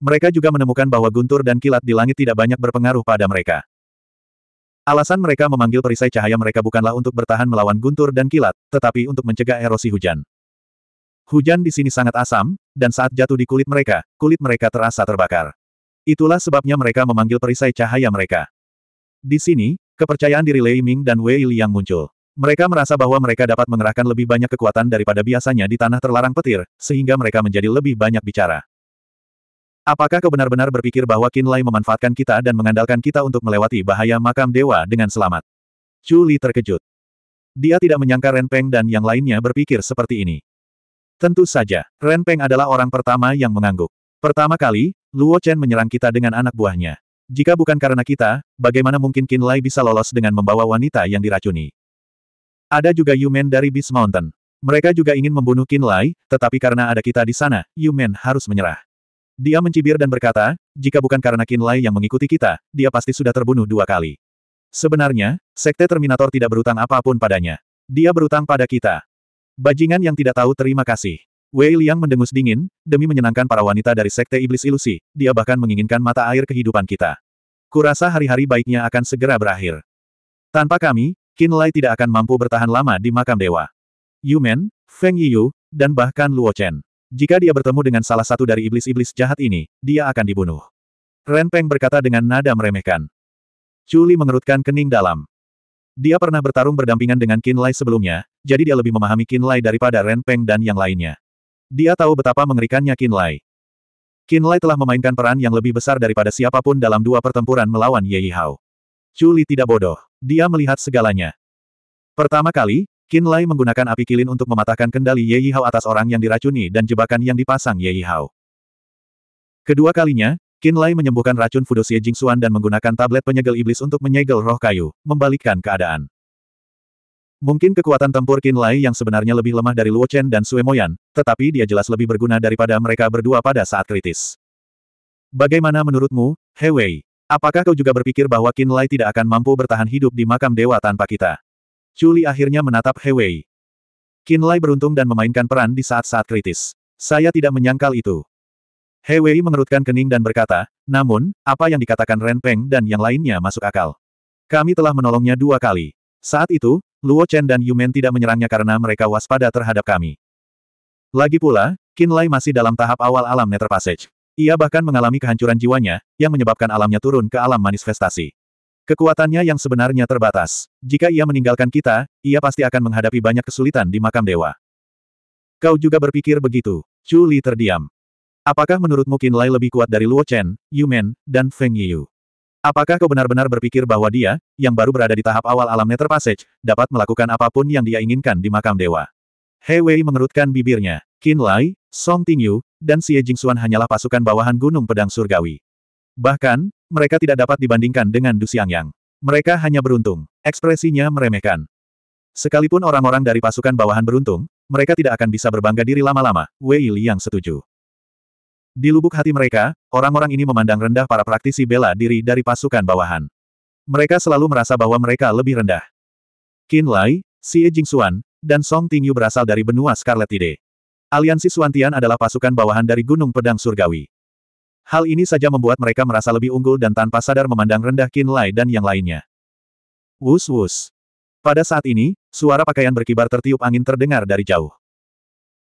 Mereka juga menemukan bahwa guntur dan kilat di langit tidak banyak berpengaruh pada mereka. Alasan mereka memanggil perisai cahaya mereka bukanlah untuk bertahan melawan guntur dan kilat, tetapi untuk mencegah erosi hujan. Hujan di sini sangat asam, dan saat jatuh di kulit mereka, kulit mereka terasa terbakar. Itulah sebabnya mereka memanggil perisai cahaya mereka. Di sini, kepercayaan diri Lei Ming dan Wei Li yang muncul. Mereka merasa bahwa mereka dapat mengerahkan lebih banyak kekuatan daripada biasanya di tanah terlarang petir, sehingga mereka menjadi lebih banyak bicara. Apakah kau benar-benar berpikir bahwa Kinlai memanfaatkan kita dan mengandalkan kita untuk melewati bahaya makam dewa dengan selamat? Chuli terkejut. Dia tidak menyangka Ren Peng dan yang lainnya berpikir seperti ini. Tentu saja, Ren Peng adalah orang pertama yang mengangguk. Pertama kali, Luo Chen menyerang kita dengan anak buahnya. Jika bukan karena kita, bagaimana mungkin Kinlai bisa lolos dengan membawa wanita yang diracuni? Ada juga Yumen dari Beast Mountain. Mereka juga ingin membunuh Kinlai, tetapi karena ada kita di sana, Yumen harus menyerah. Dia mencibir dan berkata, jika bukan karena Kinlay yang mengikuti kita, dia pasti sudah terbunuh dua kali. Sebenarnya, Sekte Terminator tidak berutang apapun padanya. Dia berutang pada kita. Bajingan yang tidak tahu terima kasih. Wei Liang mendengus dingin, demi menyenangkan para wanita dari Sekte Iblis Ilusi, dia bahkan menginginkan mata air kehidupan kita. Kurasa hari-hari baiknya akan segera berakhir. Tanpa kami, Kinlay tidak akan mampu bertahan lama di makam dewa. Yumen, Feng Yiyu, dan bahkan Luo Chen. Jika dia bertemu dengan salah satu dari iblis-iblis jahat ini, dia akan dibunuh. Ren Peng berkata dengan nada meremehkan. Chuli mengerutkan kening dalam. Dia pernah bertarung berdampingan dengan Qin Lai sebelumnya, jadi dia lebih memahami Qin Lai daripada Ren Peng dan yang lainnya. Dia tahu betapa mengerikannya Qin Lai. Qin Lai telah memainkan peran yang lebih besar daripada siapapun dalam dua pertempuran melawan Ye Hao. Chuli tidak bodoh. Dia melihat segalanya. Pertama kali, Qin Lai menggunakan api kilin untuk mematahkan kendali Ye Yihao atas orang yang diracuni dan jebakan yang dipasang Ye Yihao. Kedua kalinya, Qin Lai menyembuhkan racun Fudo Xie Jingxuan dan menggunakan tablet penyegel iblis untuk menyegel roh kayu, membalikkan keadaan. Mungkin kekuatan tempur Qin Lai yang sebenarnya lebih lemah dari Luo Chen dan Sue Moyan, tetapi dia jelas lebih berguna daripada mereka berdua pada saat kritis. Bagaimana menurutmu, He Wei? Apakah kau juga berpikir bahwa Qin Lai tidak akan mampu bertahan hidup di makam dewa tanpa kita? Chuli akhirnya menatap He Wei. Hewei. Lai beruntung dan memainkan peran di saat-saat kritis. Saya tidak menyangkal itu. He Wei mengerutkan kening dan berkata, namun, apa yang dikatakan Ren Peng dan yang lainnya masuk akal. Kami telah menolongnya dua kali. Saat itu, Luo Chen dan Yumen tidak menyerangnya karena mereka waspada terhadap kami. Lagi pula, Lai masih dalam tahap awal alam Nether Passage. Ia bahkan mengalami kehancuran jiwanya, yang menyebabkan alamnya turun ke alam manifestasi. Kekuatannya yang sebenarnya terbatas. Jika ia meninggalkan kita, ia pasti akan menghadapi banyak kesulitan di makam dewa. Kau juga berpikir begitu. Chu Li terdiam. Apakah menurutmu Qin Lai lebih kuat dari Luo Chen, Yu Men, dan Feng Yiyu? Apakah kau benar-benar berpikir bahwa dia, yang baru berada di tahap awal alam Nether Passage, dapat melakukan apapun yang dia inginkan di makam dewa? He Wei mengerutkan bibirnya. Qin Lai, Song Tingyu, dan Xie Jingxuan hanyalah pasukan bawahan Gunung Pedang Surgawi. Bahkan, mereka tidak dapat dibandingkan dengan Du Xiangyang. Mereka hanya beruntung. Ekspresinya meremehkan. Sekalipun orang-orang dari pasukan bawahan beruntung, mereka tidak akan bisa berbangga diri lama-lama, Wei Liang setuju. Di lubuk hati mereka, orang-orang ini memandang rendah para praktisi bela diri dari pasukan bawahan. Mereka selalu merasa bahwa mereka lebih rendah. Qin Lai, Jing Jingxuan, dan Song Ting Yu berasal dari benua Scarlet Tide. Aliansi Suantian adalah pasukan bawahan dari Gunung Pedang Surgawi. Hal ini saja membuat mereka merasa lebih unggul dan tanpa sadar memandang rendah Qin Lai dan yang lainnya. Wus wus. Pada saat ini, suara pakaian berkibar tertiup angin terdengar dari jauh.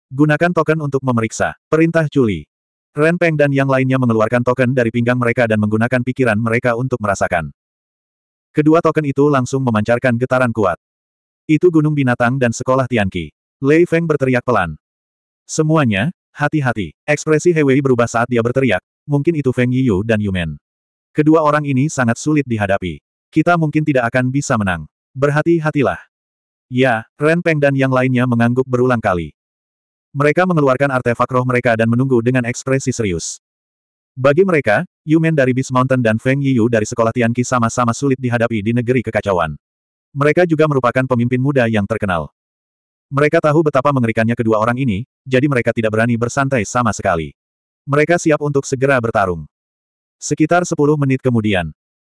Gunakan token untuk memeriksa. Perintah Juli. Ren Peng dan yang lainnya mengeluarkan token dari pinggang mereka dan menggunakan pikiran mereka untuk merasakan. Kedua token itu langsung memancarkan getaran kuat. Itu gunung binatang dan sekolah Tianqi. Lei Feng berteriak pelan. Semuanya, hati-hati. Ekspresi Hewei berubah saat dia berteriak, mungkin itu Feng Yiyu dan Yumen. Kedua orang ini sangat sulit dihadapi. Kita mungkin tidak akan bisa menang. Berhati-hatilah. Ya, Ren Peng dan yang lainnya mengangguk berulang kali. Mereka mengeluarkan artefak roh mereka dan menunggu dengan ekspresi serius. Bagi mereka, Yumen dari Beast Mountain dan Feng Yiyu dari Sekolah Tianqi sama-sama sulit dihadapi di negeri kekacauan. Mereka juga merupakan pemimpin muda yang terkenal. Mereka tahu betapa mengerikannya kedua orang ini, jadi mereka tidak berani bersantai sama sekali. Mereka siap untuk segera bertarung. Sekitar 10 menit kemudian,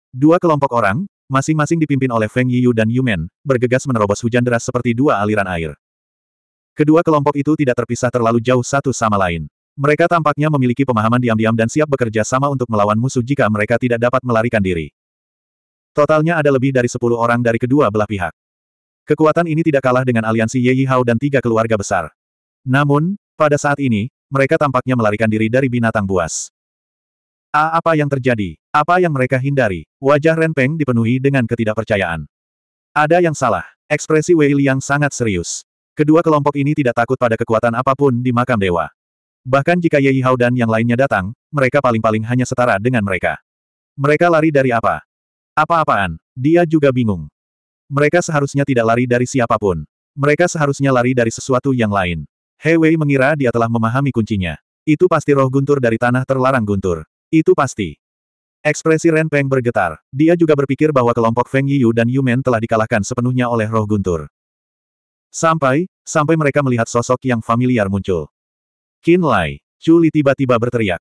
dua kelompok orang, masing-masing dipimpin oleh Feng Yiyu dan Yumen, bergegas menerobos hujan deras seperti dua aliran air. Kedua kelompok itu tidak terpisah terlalu jauh satu sama lain. Mereka tampaknya memiliki pemahaman diam-diam dan siap bekerja sama untuk melawan musuh jika mereka tidak dapat melarikan diri. Totalnya ada lebih dari 10 orang dari kedua belah pihak. Kekuatan ini tidak kalah dengan aliansi Ye Hao dan tiga keluarga besar. Namun, pada saat ini, mereka tampaknya melarikan diri dari binatang buas. A ah, apa yang terjadi? Apa yang mereka hindari? Wajah Ren Peng dipenuhi dengan ketidakpercayaan. Ada yang salah. Ekspresi Wei Liang sangat serius. Kedua kelompok ini tidak takut pada kekuatan apapun di makam dewa. Bahkan jika Ye Hao dan yang lainnya datang, mereka paling-paling hanya setara dengan mereka. Mereka lari dari apa? Apa-apaan? Dia juga bingung. Mereka seharusnya tidak lari dari siapapun. Mereka seharusnya lari dari sesuatu yang lain. He Wei mengira dia telah memahami kuncinya. Itu pasti roh guntur dari tanah terlarang guntur. Itu pasti. Ekspresi Ren Peng bergetar. Dia juga berpikir bahwa kelompok Feng Yiyu dan Yumen telah dikalahkan sepenuhnya oleh roh guntur. Sampai, sampai mereka melihat sosok yang familiar muncul. Qin Lai, Chu tiba-tiba berteriak.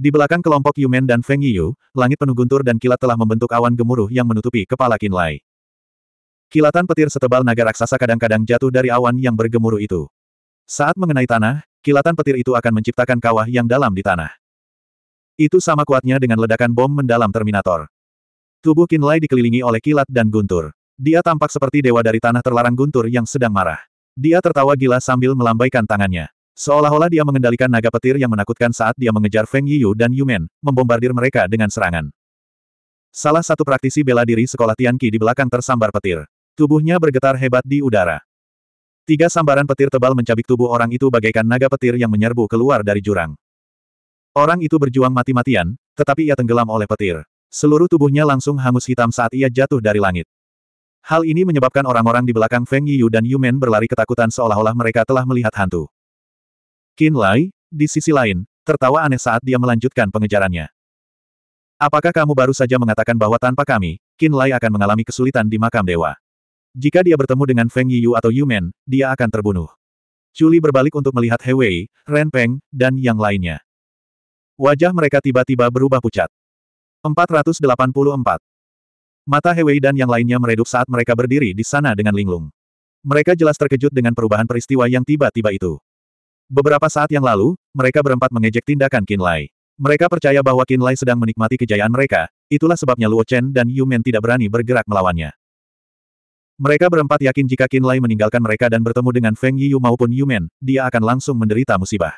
Di belakang kelompok Yumen dan Feng Yiyu, langit penuh guntur dan kilat telah membentuk awan gemuruh yang menutupi kepala Qin Lai. Kilatan petir setebal naga raksasa kadang-kadang jatuh dari awan yang bergemuruh itu. Saat mengenai tanah, kilatan petir itu akan menciptakan kawah yang dalam di tanah. Itu sama kuatnya dengan ledakan bom mendalam Terminator. Tubuh Kinlay dikelilingi oleh kilat dan guntur. Dia tampak seperti dewa dari tanah terlarang guntur yang sedang marah. Dia tertawa gila sambil melambaikan tangannya. Seolah-olah dia mengendalikan naga petir yang menakutkan saat dia mengejar Feng Yiyu dan Yumen, membombardir mereka dengan serangan. Salah satu praktisi bela diri sekolah Tianqi di belakang tersambar petir. Tubuhnya bergetar hebat di udara. Tiga sambaran petir tebal mencabik tubuh orang itu bagaikan naga petir yang menyerbu keluar dari jurang. Orang itu berjuang mati-matian, tetapi ia tenggelam oleh petir. Seluruh tubuhnya langsung hangus hitam saat ia jatuh dari langit. Hal ini menyebabkan orang-orang di belakang Feng Yiyu dan Yumen berlari ketakutan seolah-olah mereka telah melihat hantu. Qin Lai, di sisi lain, tertawa aneh saat dia melanjutkan pengejarannya. Apakah kamu baru saja mengatakan bahwa tanpa kami, Qin Lai akan mengalami kesulitan di makam dewa? Jika dia bertemu dengan Feng Yiyu atau Yu Yumen, dia akan terbunuh. Chuli berbalik untuk melihat He Wei, Ren Peng, dan yang lainnya. Wajah mereka tiba-tiba berubah pucat. 484. Mata He Wei dan yang lainnya meredup saat mereka berdiri di sana dengan linglung. Mereka jelas terkejut dengan perubahan peristiwa yang tiba-tiba itu. Beberapa saat yang lalu, mereka berempat mengejek tindakan Qin Lai. Mereka percaya bahwa Qin Lai sedang menikmati kejayaan mereka, itulah sebabnya Luo Chen dan Yu Men tidak berani bergerak melawannya. Mereka berempat yakin jika Qin Lai meninggalkan mereka dan bertemu dengan Feng Yiyu maupun Yumen, dia akan langsung menderita musibah.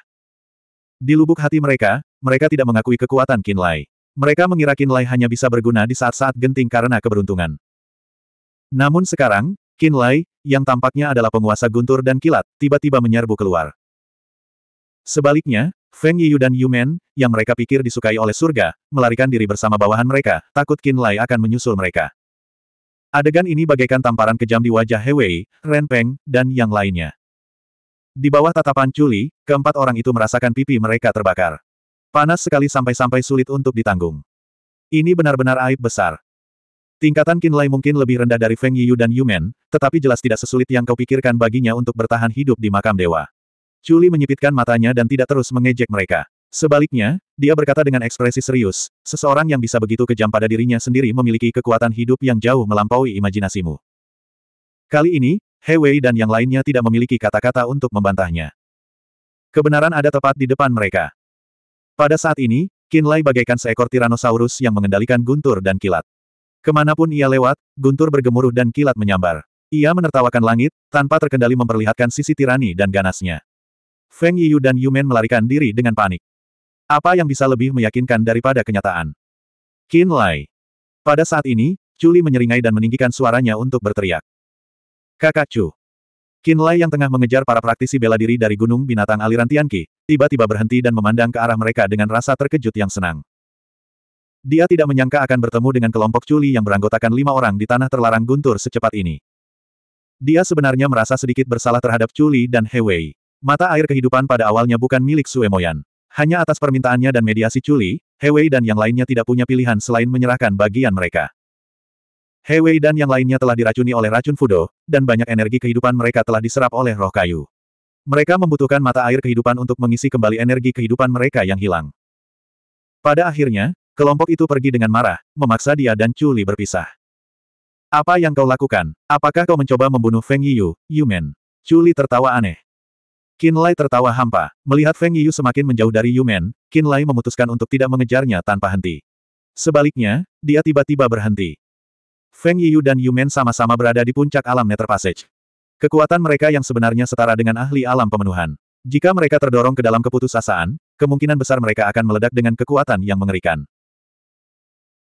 Di lubuk hati mereka, mereka tidak mengakui kekuatan Qin Lai. Mereka mengira Qin Lai hanya bisa berguna di saat-saat genting karena keberuntungan. Namun sekarang, Qin Lai, yang tampaknya adalah penguasa guntur dan kilat, tiba-tiba menyerbu keluar. Sebaliknya, Feng Yiyu dan Yumen, yang mereka pikir disukai oleh surga, melarikan diri bersama bawahan mereka, takut Qin Lai akan menyusul mereka. Adegan ini bagaikan tamparan kejam di wajah Hewei, Ren Peng, dan yang lainnya. Di bawah tatapan Chuli, keempat orang itu merasakan pipi mereka terbakar. Panas sekali sampai-sampai sulit untuk ditanggung. Ini benar-benar aib besar. Tingkatan Kinlay mungkin lebih rendah dari Feng Yiyu dan Yumen, tetapi jelas tidak sesulit yang kau pikirkan baginya untuk bertahan hidup di makam dewa. Chuli menyipitkan matanya dan tidak terus mengejek mereka. Sebaliknya, dia berkata dengan ekspresi serius, seseorang yang bisa begitu kejam pada dirinya sendiri memiliki kekuatan hidup yang jauh melampaui imajinasimu. Kali ini, He Wei dan yang lainnya tidak memiliki kata-kata untuk membantahnya. Kebenaran ada tepat di depan mereka. Pada saat ini, Qin Lai bagaikan seekor Tyrannosaurus yang mengendalikan guntur dan kilat. Kemanapun ia lewat, guntur bergemuruh dan kilat menyambar. Ia menertawakan langit, tanpa terkendali memperlihatkan sisi tirani dan ganasnya. Feng Yiyu dan Yumen melarikan diri dengan panik. Apa yang bisa lebih meyakinkan daripada kenyataan? Qin Lai. Pada saat ini, Culi menyeringai dan meninggikan suaranya untuk berteriak. Kakak Chu. Qin Lai yang tengah mengejar para praktisi bela diri dari Gunung Binatang Aliran Tianqi, tiba-tiba berhenti dan memandang ke arah mereka dengan rasa terkejut yang senang. Dia tidak menyangka akan bertemu dengan kelompok Culi yang beranggotakan lima orang di tanah terlarang guntur secepat ini. Dia sebenarnya merasa sedikit bersalah terhadap Culi dan Hewei. Mata air kehidupan pada awalnya bukan milik Sue Moyan. Hanya atas permintaannya dan mediasi Chuli, Hewei dan yang lainnya tidak punya pilihan selain menyerahkan bagian mereka. Hewei dan yang lainnya telah diracuni oleh racun Fudo, dan banyak energi kehidupan mereka telah diserap oleh roh kayu. Mereka membutuhkan mata air kehidupan untuk mengisi kembali energi kehidupan mereka yang hilang. Pada akhirnya, kelompok itu pergi dengan marah, memaksa dia dan Chuli berpisah. Apa yang kau lakukan? Apakah kau mencoba membunuh Feng Yiyu, Yumen? Chuli tertawa aneh. Qin Lai tertawa hampa. Melihat Feng Yu semakin menjauh dari Yumen, Qin Lai memutuskan untuk tidak mengejarnya tanpa henti. Sebaliknya, dia tiba-tiba berhenti. Feng Yu dan Yumen sama-sama berada di puncak alam Nether Passage. Kekuatan mereka yang sebenarnya setara dengan ahli alam pemenuhan. Jika mereka terdorong ke dalam keputusasaan, kemungkinan besar mereka akan meledak dengan kekuatan yang mengerikan.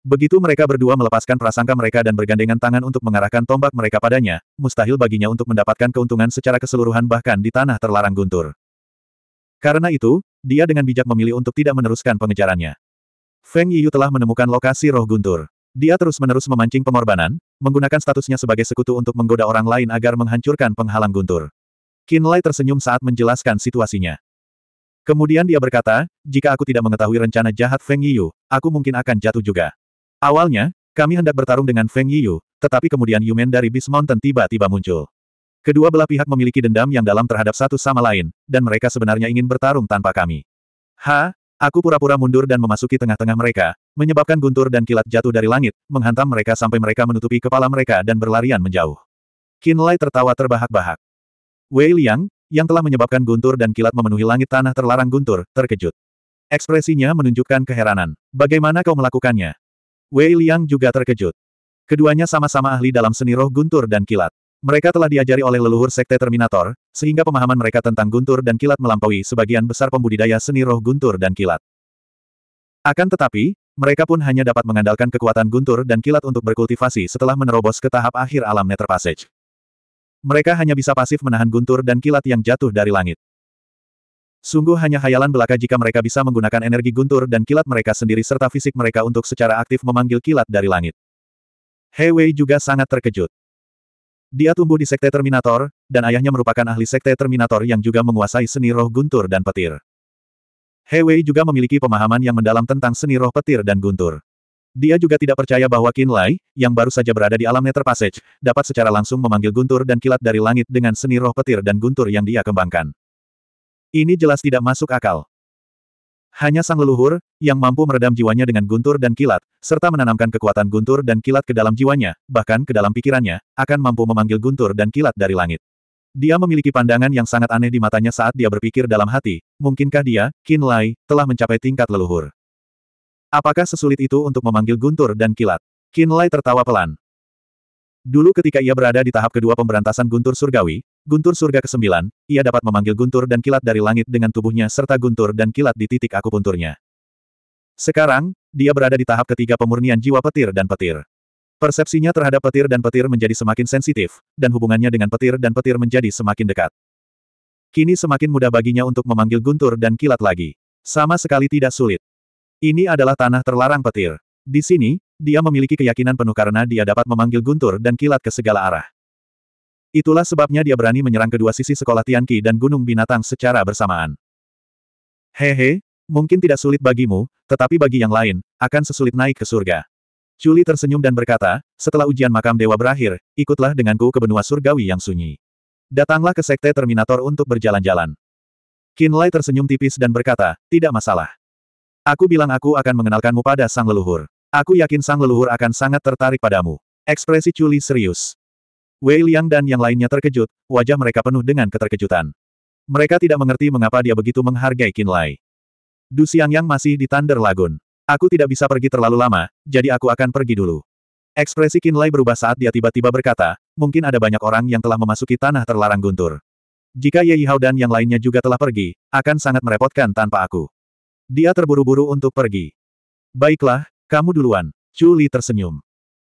Begitu mereka berdua melepaskan prasangka mereka dan bergandengan tangan untuk mengarahkan tombak mereka padanya, mustahil baginya untuk mendapatkan keuntungan secara keseluruhan bahkan di tanah terlarang guntur. Karena itu, dia dengan bijak memilih untuk tidak meneruskan pengejarannya. Feng Yiyu telah menemukan lokasi roh guntur. Dia terus-menerus memancing pengorbanan, menggunakan statusnya sebagai sekutu untuk menggoda orang lain agar menghancurkan penghalang guntur. Qin Lai tersenyum saat menjelaskan situasinya. Kemudian dia berkata, jika aku tidak mengetahui rencana jahat Feng Yiyu, aku mungkin akan jatuh juga. Awalnya, kami hendak bertarung dengan Feng Yiyu, tetapi kemudian Yumen dari Beast Mountain tiba-tiba muncul. Kedua belah pihak memiliki dendam yang dalam terhadap satu sama lain, dan mereka sebenarnya ingin bertarung tanpa kami. Ha, aku pura-pura mundur dan memasuki tengah-tengah mereka, menyebabkan guntur dan kilat jatuh dari langit, menghantam mereka sampai mereka menutupi kepala mereka dan berlarian menjauh. Qin Lai tertawa terbahak-bahak. Wei Liang, yang telah menyebabkan guntur dan kilat memenuhi langit tanah terlarang guntur, terkejut. Ekspresinya menunjukkan keheranan. Bagaimana kau melakukannya? Wei Liang juga terkejut. Keduanya sama-sama ahli dalam seni roh guntur dan kilat. Mereka telah diajari oleh leluhur sekte Terminator, sehingga pemahaman mereka tentang guntur dan kilat melampaui sebagian besar pembudidaya seni roh guntur dan kilat. Akan tetapi, mereka pun hanya dapat mengandalkan kekuatan guntur dan kilat untuk berkultivasi setelah menerobos ke tahap akhir alam Nether Passage. Mereka hanya bisa pasif menahan guntur dan kilat yang jatuh dari langit. Sungguh hanya hayalan belaka jika mereka bisa menggunakan energi guntur dan kilat mereka sendiri serta fisik mereka untuk secara aktif memanggil kilat dari langit. He Wei juga sangat terkejut. Dia tumbuh di Sekte Terminator, dan ayahnya merupakan ahli Sekte Terminator yang juga menguasai seni roh guntur dan petir. He Wei juga memiliki pemahaman yang mendalam tentang seni roh petir dan guntur. Dia juga tidak percaya bahwa Qin Lai, yang baru saja berada di alam Nether Passage, dapat secara langsung memanggil guntur dan kilat dari langit dengan seni roh petir dan guntur yang dia kembangkan. Ini jelas tidak masuk akal. Hanya sang leluhur, yang mampu meredam jiwanya dengan guntur dan kilat, serta menanamkan kekuatan guntur dan kilat ke dalam jiwanya, bahkan ke dalam pikirannya, akan mampu memanggil guntur dan kilat dari langit. Dia memiliki pandangan yang sangat aneh di matanya saat dia berpikir dalam hati, mungkinkah dia, Qin Lai, telah mencapai tingkat leluhur. Apakah sesulit itu untuk memanggil guntur dan kilat? Qin Lai tertawa pelan. Dulu ketika ia berada di tahap kedua pemberantasan guntur surgawi, Guntur surga ke-9, ia dapat memanggil guntur dan kilat dari langit dengan tubuhnya serta guntur dan kilat di titik akupunturnya. Sekarang, dia berada di tahap ketiga pemurnian jiwa petir dan petir. Persepsinya terhadap petir dan petir menjadi semakin sensitif, dan hubungannya dengan petir dan petir menjadi semakin dekat. Kini semakin mudah baginya untuk memanggil guntur dan kilat lagi. Sama sekali tidak sulit. Ini adalah tanah terlarang petir. Di sini, dia memiliki keyakinan penuh karena dia dapat memanggil guntur dan kilat ke segala arah. Itulah sebabnya dia berani menyerang kedua sisi sekolah Tianqi dan Gunung Binatang secara bersamaan. Hehe, mungkin tidak sulit bagimu, tetapi bagi yang lain, akan sesulit naik ke surga. Culi tersenyum dan berkata, setelah ujian makam dewa berakhir, ikutlah denganku ke benua surgawi yang sunyi. Datanglah ke sekte Terminator untuk berjalan-jalan. Kinlay tersenyum tipis dan berkata, tidak masalah. Aku bilang aku akan mengenalkanmu pada sang leluhur. Aku yakin sang leluhur akan sangat tertarik padamu. Ekspresi Culi serius. Wei Liang dan yang lainnya terkejut, wajah mereka penuh dengan keterkejutan. Mereka tidak mengerti mengapa dia begitu menghargai Qin Lai. Du Yang masih di Thunder Lagoon. Aku tidak bisa pergi terlalu lama, jadi aku akan pergi dulu. Ekspresi Qin Lai berubah saat dia tiba-tiba berkata, mungkin ada banyak orang yang telah memasuki tanah terlarang guntur. Jika Ye Yihao dan yang lainnya juga telah pergi, akan sangat merepotkan tanpa aku. Dia terburu-buru untuk pergi. Baiklah, kamu duluan. Chu Li tersenyum.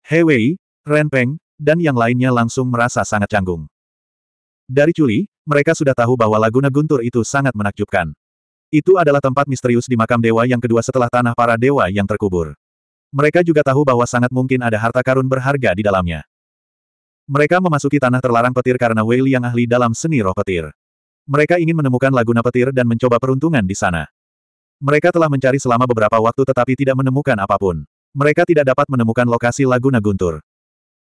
Hei Wei, Ren Peng, dan yang lainnya langsung merasa sangat canggung. Dari Culi, mereka sudah tahu bahwa Laguna Guntur itu sangat menakjubkan. Itu adalah tempat misterius di makam dewa yang kedua setelah tanah para dewa yang terkubur. Mereka juga tahu bahwa sangat mungkin ada harta karun berharga di dalamnya. Mereka memasuki tanah terlarang petir karena Wei yang ahli dalam seni roh petir. Mereka ingin menemukan laguna petir dan mencoba peruntungan di sana. Mereka telah mencari selama beberapa waktu tetapi tidak menemukan apapun. Mereka tidak dapat menemukan lokasi laguna guntur.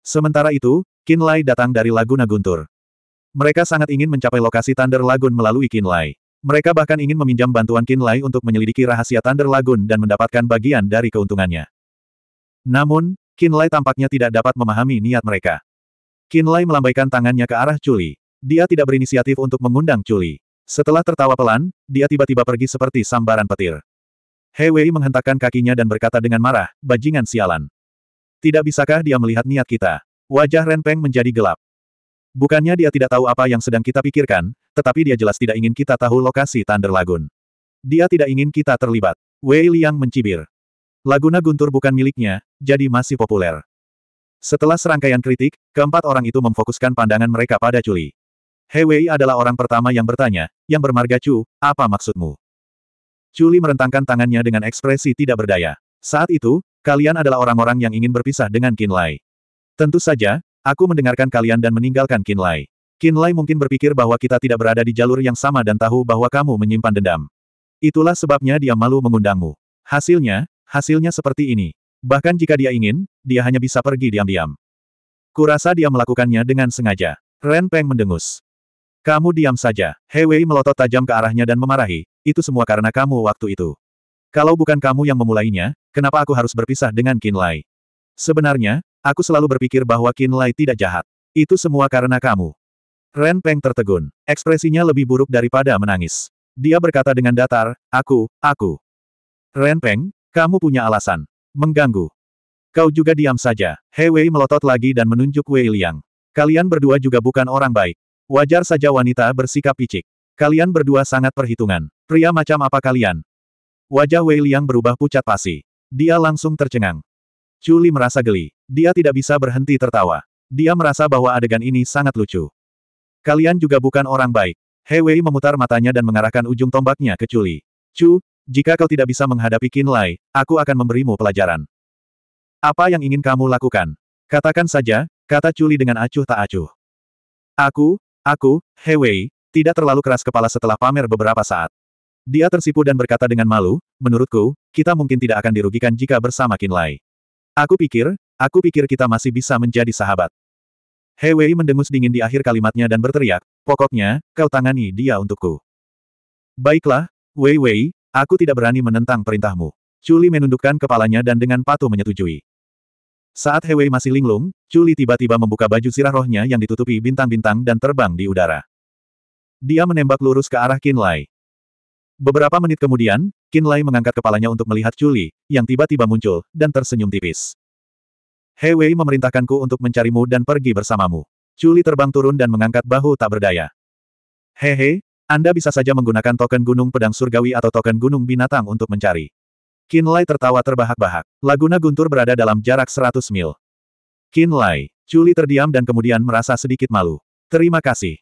Sementara itu, Kinlay datang dari Laguna Guntur. Mereka sangat ingin mencapai lokasi Thunder Lagoon melalui Kinlay. Mereka bahkan ingin meminjam bantuan Kinlay untuk menyelidiki rahasia Thunder Lagoon dan mendapatkan bagian dari keuntungannya. Namun, Kinlay tampaknya tidak dapat memahami niat mereka. Kinlay melambaikan tangannya ke arah Chuli. Dia tidak berinisiatif untuk mengundang Chuli. Setelah tertawa pelan, dia tiba-tiba pergi seperti sambaran petir. Hei Wei menghentakkan kakinya dan berkata dengan marah, bajingan sialan. Tidak bisakah dia melihat niat kita? Wajah Ren Peng menjadi gelap. Bukannya dia tidak tahu apa yang sedang kita pikirkan, tetapi dia jelas tidak ingin kita tahu lokasi Thunder Lagoon. Dia tidak ingin kita terlibat. Wei Liang mencibir. Laguna Guntur bukan miliknya, jadi masih populer. Setelah serangkaian kritik, keempat orang itu memfokuskan pandangan mereka pada Culi. He Wei adalah orang pertama yang bertanya, yang bermarga Chu, apa maksudmu? Culi merentangkan tangannya dengan ekspresi tidak berdaya. Saat itu, Kalian adalah orang-orang yang ingin berpisah dengan Lai. Tentu saja, aku mendengarkan kalian dan meninggalkan Kinlay. Lai mungkin berpikir bahwa kita tidak berada di jalur yang sama dan tahu bahwa kamu menyimpan dendam. Itulah sebabnya dia malu mengundangmu. Hasilnya, hasilnya seperti ini. Bahkan jika dia ingin, dia hanya bisa pergi diam-diam. Kurasa dia melakukannya dengan sengaja. Ren Peng mendengus. Kamu diam saja. Hei Wei melotot tajam ke arahnya dan memarahi, itu semua karena kamu waktu itu. Kalau bukan kamu yang memulainya, kenapa aku harus berpisah dengan Qin Lai? Sebenarnya, aku selalu berpikir bahwa Qin Lai tidak jahat. Itu semua karena kamu. Ren Peng tertegun. Ekspresinya lebih buruk daripada menangis. Dia berkata dengan datar, aku, aku. Ren Peng, kamu punya alasan. Mengganggu. Kau juga diam saja. He Wei melotot lagi dan menunjuk Wei Liang. Kalian berdua juga bukan orang baik. Wajar saja wanita bersikap picik. Kalian berdua sangat perhitungan. Pria macam apa kalian? Wajah Wei Liang berubah pucat pasi. Dia langsung tercengang. Chuli merasa geli. Dia tidak bisa berhenti tertawa. Dia merasa bahwa adegan ini sangat lucu. Kalian juga bukan orang baik. He Wei memutar matanya dan mengarahkan ujung tombaknya ke Chuli. Chu, jika kau tidak bisa menghadapi Qin Lai, aku akan memberimu pelajaran. Apa yang ingin kamu lakukan? Katakan saja, kata Chuli dengan acuh tak acuh. Aku, aku, He Wei, tidak terlalu keras kepala setelah pamer beberapa saat. Dia tersipu dan berkata dengan malu, menurutku, kita mungkin tidak akan dirugikan jika bersama Kinlay. Aku pikir, aku pikir kita masih bisa menjadi sahabat. He Wei mendengus dingin di akhir kalimatnya dan berteriak, pokoknya, kau tangani dia untukku. Baiklah, Wei Wei, aku tidak berani menentang perintahmu. Chuli menundukkan kepalanya dan dengan patuh menyetujui. Saat He Wei masih linglung, Chuli tiba-tiba membuka baju sirah rohnya yang ditutupi bintang-bintang dan terbang di udara. Dia menembak lurus ke arah Kinlay. Beberapa menit kemudian, Lai mengangkat kepalanya untuk melihat Chuli, yang tiba-tiba muncul, dan tersenyum tipis. Hei Wei memerintahkanku untuk mencarimu dan pergi bersamamu. Chuli terbang turun dan mengangkat bahu tak berdaya. Hehe, Anda bisa saja menggunakan token gunung pedang surgawi atau token gunung binatang untuk mencari. Lai tertawa terbahak-bahak. Laguna Guntur berada dalam jarak 100 mil. Lai, Chuli terdiam dan kemudian merasa sedikit malu. Terima kasih.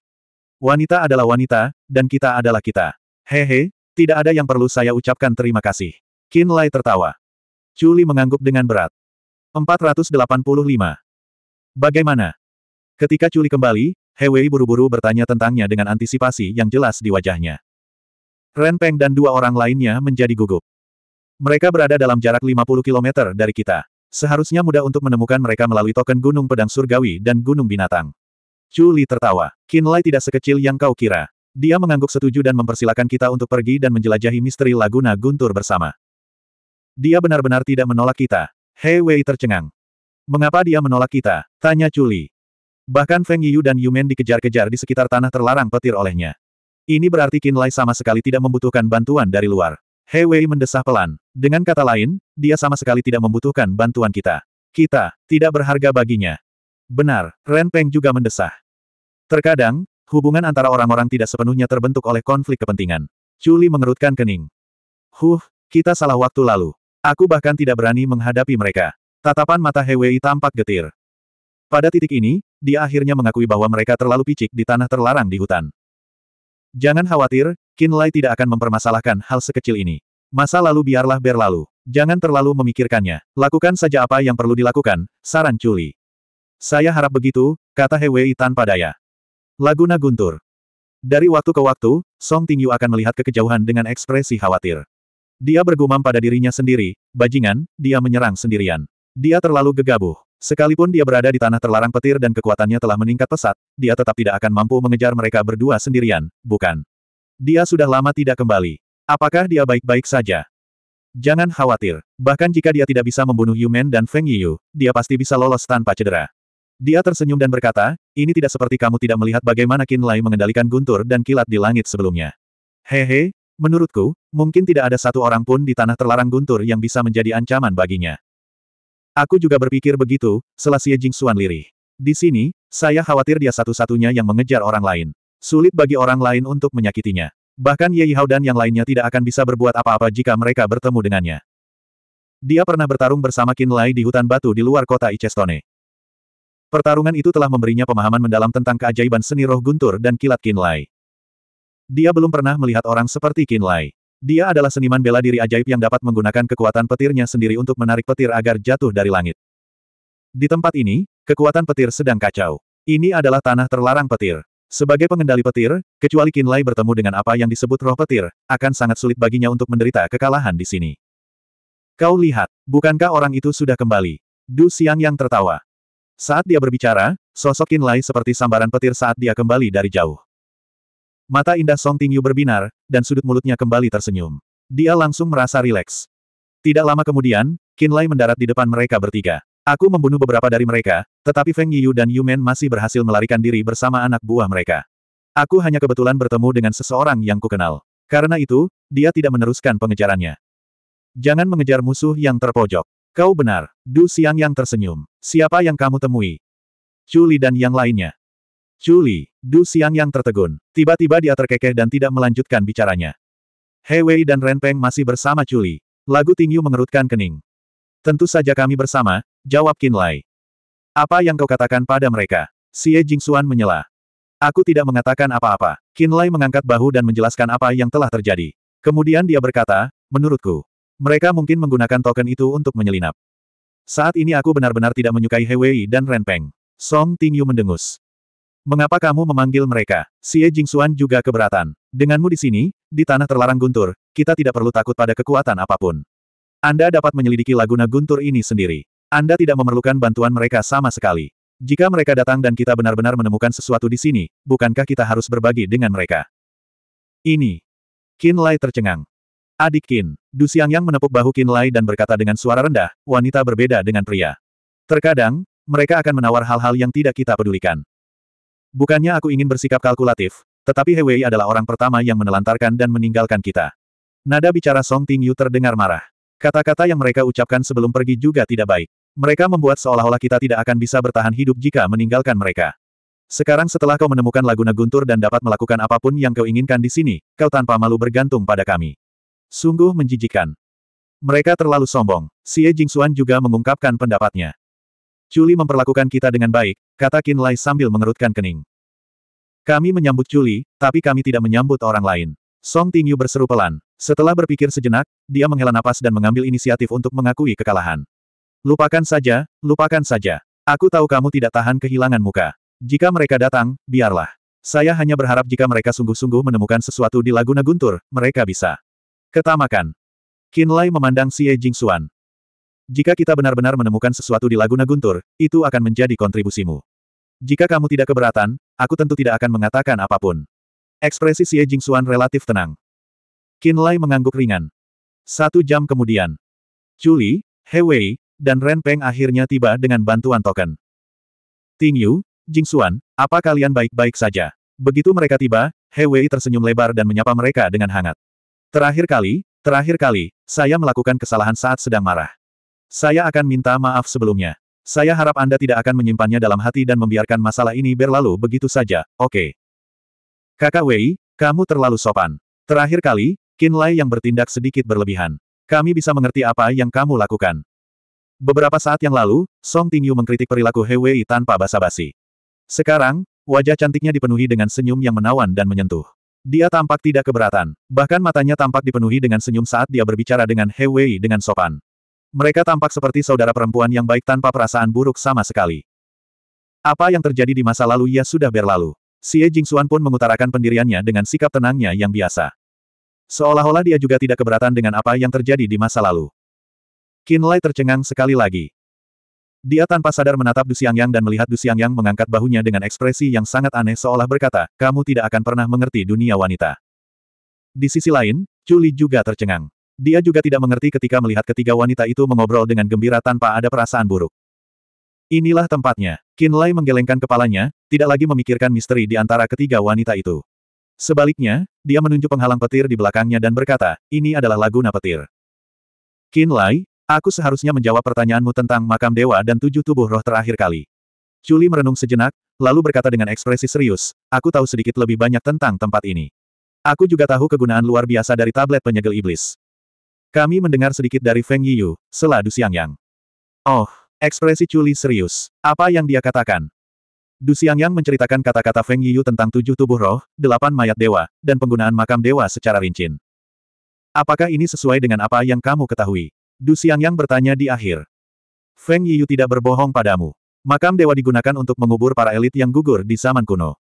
Wanita adalah wanita, dan kita adalah kita. Hehe, tidak ada yang perlu saya ucapkan terima kasih. Qin Lai tertawa. Chuli mengangguk dengan berat. 485. Bagaimana? Ketika Chuli kembali, He Wei buru-buru bertanya tentangnya dengan antisipasi yang jelas di wajahnya. Ren Peng dan dua orang lainnya menjadi gugup. Mereka berada dalam jarak 50 km dari kita. Seharusnya mudah untuk menemukan mereka melalui token Gunung Pedang Surgawi dan Gunung Binatang. Chu tertawa. Qin Lai tidak sekecil yang kau kira. Dia mengangguk setuju dan mempersilahkan kita untuk pergi dan menjelajahi misteri Laguna Guntur bersama. Dia benar-benar tidak menolak kita. Hei Wei tercengang. Mengapa dia menolak kita? Tanya Chuli. Bahkan Feng Yu dan Yumen dikejar-kejar di sekitar tanah terlarang petir olehnya. Ini berarti Qin Lai sama sekali tidak membutuhkan bantuan dari luar. He Wei mendesah pelan. Dengan kata lain, dia sama sekali tidak membutuhkan bantuan kita. Kita, tidak berharga baginya. Benar, Ren Peng juga mendesah. Terkadang, Hubungan antara orang-orang tidak sepenuhnya terbentuk oleh konflik kepentingan. Chuli mengerutkan kening. Huh, kita salah waktu lalu. Aku bahkan tidak berani menghadapi mereka. Tatapan mata Hewei tampak getir. Pada titik ini, dia akhirnya mengakui bahwa mereka terlalu picik di tanah terlarang di hutan. Jangan khawatir, Lai tidak akan mempermasalahkan hal sekecil ini. Masa lalu biarlah berlalu. Jangan terlalu memikirkannya. Lakukan saja apa yang perlu dilakukan, saran Chuli. Saya harap begitu, kata Hewei tanpa daya. Laguna Guntur. Dari waktu ke waktu, Song Tingyu akan melihat kekejauhan dengan ekspresi khawatir. Dia bergumam pada dirinya sendiri, bajingan, dia menyerang sendirian. Dia terlalu gegabah. Sekalipun dia berada di tanah terlarang petir dan kekuatannya telah meningkat pesat, dia tetap tidak akan mampu mengejar mereka berdua sendirian, bukan? Dia sudah lama tidak kembali. Apakah dia baik-baik saja? Jangan khawatir. Bahkan jika dia tidak bisa membunuh Yumen dan Feng Yiyu, dia pasti bisa lolos tanpa cedera. Dia tersenyum dan berkata, ini tidak seperti kamu tidak melihat bagaimana Qin Lai mengendalikan guntur dan kilat di langit sebelumnya. Hehe, menurutku, mungkin tidak ada satu orang pun di tanah terlarang guntur yang bisa menjadi ancaman baginya. Aku juga berpikir begitu, selasih Jing Xuan lirih. Di sini, saya khawatir dia satu-satunya yang mengejar orang lain. Sulit bagi orang lain untuk menyakitinya. Bahkan Ye Yihao dan yang lainnya tidak akan bisa berbuat apa-apa jika mereka bertemu dengannya. Dia pernah bertarung bersama Qin Lai di hutan batu di luar kota Icestone. Pertarungan itu telah memberinya pemahaman mendalam tentang keajaiban seni roh guntur dan kilat Kinlay. Dia belum pernah melihat orang seperti Kinlay. Dia adalah seniman bela diri ajaib yang dapat menggunakan kekuatan petirnya sendiri untuk menarik petir agar jatuh dari langit. Di tempat ini, kekuatan petir sedang kacau. Ini adalah tanah terlarang petir. Sebagai pengendali petir, kecuali Kinlay bertemu dengan apa yang disebut roh petir, akan sangat sulit baginya untuk menderita kekalahan di sini. Kau lihat, bukankah orang itu sudah kembali? Du Siang yang tertawa. Saat dia berbicara, sosok Lai seperti sambaran petir saat dia kembali dari jauh. Mata indah Song Tingyu berbinar, dan sudut mulutnya kembali tersenyum. Dia langsung merasa rileks. Tidak lama kemudian, Lai mendarat di depan mereka bertiga. Aku membunuh beberapa dari mereka, tetapi Feng Yiyu dan Yu Men masih berhasil melarikan diri bersama anak buah mereka. Aku hanya kebetulan bertemu dengan seseorang yang kukenal. Karena itu, dia tidak meneruskan pengejarannya. Jangan mengejar musuh yang terpojok. Kau benar, Du Siang yang tersenyum. Siapa yang kamu temui? Chuli dan yang lainnya. Chuli, Du Siang yang tertegun. Tiba-tiba dia terkekeh dan tidak melanjutkan bicaranya. He Wei dan Ren Peng masih bersama Chuli. Lagu Tingyu mengerutkan kening. Tentu saja kami bersama, jawab Qin Lai. Apa yang kau katakan pada mereka? Xie Jingxuan menyela. Aku tidak mengatakan apa-apa. Qin Lai mengangkat bahu dan menjelaskan apa yang telah terjadi. Kemudian dia berkata, menurutku, mereka mungkin menggunakan token itu untuk menyelinap. Saat ini aku benar-benar tidak menyukai He Wei dan Ren Peng. Song Tingyu mendengus. Mengapa kamu memanggil mereka? Si Jing Jingxuan juga keberatan. Denganmu di sini, di tanah terlarang guntur, kita tidak perlu takut pada kekuatan apapun. Anda dapat menyelidiki laguna guntur ini sendiri. Anda tidak memerlukan bantuan mereka sama sekali. Jika mereka datang dan kita benar-benar menemukan sesuatu di sini, bukankah kita harus berbagi dengan mereka? Ini. Qin Lai tercengang. Adik Qin. Du yang menepuk bahu Qin Lai dan berkata dengan suara rendah, wanita berbeda dengan pria. Terkadang, mereka akan menawar hal-hal yang tidak kita pedulikan. Bukannya aku ingin bersikap kalkulatif, tetapi He Wei adalah orang pertama yang menelantarkan dan meninggalkan kita. Nada bicara Song Ting Yu terdengar marah. Kata-kata yang mereka ucapkan sebelum pergi juga tidak baik. Mereka membuat seolah-olah kita tidak akan bisa bertahan hidup jika meninggalkan mereka. Sekarang setelah kau menemukan Laguna Guntur dan dapat melakukan apapun yang kau inginkan di sini, kau tanpa malu bergantung pada kami. Sungguh menjijikan. Mereka terlalu sombong. Xie Jingxuan juga mengungkapkan pendapatnya. Culi memperlakukan kita dengan baik, kata Qin Lai sambil mengerutkan kening. Kami menyambut Culi, tapi kami tidak menyambut orang lain. Song Tingyu berseru pelan. Setelah berpikir sejenak, dia menghela napas dan mengambil inisiatif untuk mengakui kekalahan. Lupakan saja, lupakan saja. Aku tahu kamu tidak tahan kehilangan muka. Jika mereka datang, biarlah. Saya hanya berharap jika mereka sungguh-sungguh menemukan sesuatu di Laguna Guntur, mereka bisa. Ketamakan. Lai memandang Xie Jingxuan. Jika kita benar-benar menemukan sesuatu di Laguna Guntur, itu akan menjadi kontribusimu. Jika kamu tidak keberatan, aku tentu tidak akan mengatakan apapun. Ekspresi Xie Jingxuan relatif tenang. Lai mengangguk ringan. Satu jam kemudian. Chuli, He Wei, dan Ren Peng akhirnya tiba dengan bantuan token. Ting Yu, Jingxuan, apa kalian baik-baik saja? Begitu mereka tiba, He Wei tersenyum lebar dan menyapa mereka dengan hangat. Terakhir kali, terakhir kali, saya melakukan kesalahan saat sedang marah. Saya akan minta maaf sebelumnya. Saya harap Anda tidak akan menyimpannya dalam hati dan membiarkan masalah ini berlalu begitu saja, oke. Okay. Kakak Wei, kamu terlalu sopan. Terakhir kali, Lai yang bertindak sedikit berlebihan. Kami bisa mengerti apa yang kamu lakukan. Beberapa saat yang lalu, Song Tingyu mengkritik perilaku He Wei tanpa basa-basi. Sekarang, wajah cantiknya dipenuhi dengan senyum yang menawan dan menyentuh. Dia tampak tidak keberatan, bahkan matanya tampak dipenuhi dengan senyum saat dia berbicara dengan He Wei dengan sopan. Mereka tampak seperti saudara perempuan yang baik tanpa perasaan buruk sama sekali. Apa yang terjadi di masa lalu ia sudah berlalu. Xie Jingxuan pun mengutarakan pendiriannya dengan sikap tenangnya yang biasa. Seolah-olah dia juga tidak keberatan dengan apa yang terjadi di masa lalu. Qin Lai tercengang sekali lagi. Dia tanpa sadar menatap Du Xiangyang dan melihat Du Xiangyang mengangkat bahunya dengan ekspresi yang sangat aneh seolah berkata, kamu tidak akan pernah mengerti dunia wanita. Di sisi lain, Culi juga tercengang. Dia juga tidak mengerti ketika melihat ketiga wanita itu mengobrol dengan gembira tanpa ada perasaan buruk. Inilah tempatnya. Lai menggelengkan kepalanya, tidak lagi memikirkan misteri di antara ketiga wanita itu. Sebaliknya, dia menunjuk penghalang petir di belakangnya dan berkata, ini adalah Laguna Petir. Qin Lai, Aku seharusnya menjawab pertanyaanmu tentang makam dewa dan tujuh tubuh roh terakhir kali. Culi merenung sejenak, lalu berkata dengan ekspresi serius, aku tahu sedikit lebih banyak tentang tempat ini. Aku juga tahu kegunaan luar biasa dari tablet penyegel iblis. Kami mendengar sedikit dari Feng Yiyu, seladu siang yang. Oh, ekspresi Culi serius. Apa yang dia katakan? Du Yang menceritakan kata-kata Feng Yiyu tentang tujuh tubuh roh, delapan mayat dewa, dan penggunaan makam dewa secara rinci. Apakah ini sesuai dengan apa yang kamu ketahui? Du yang bertanya di akhir. Feng Yiyu tidak berbohong padamu. Makam dewa digunakan untuk mengubur para elit yang gugur di zaman kuno.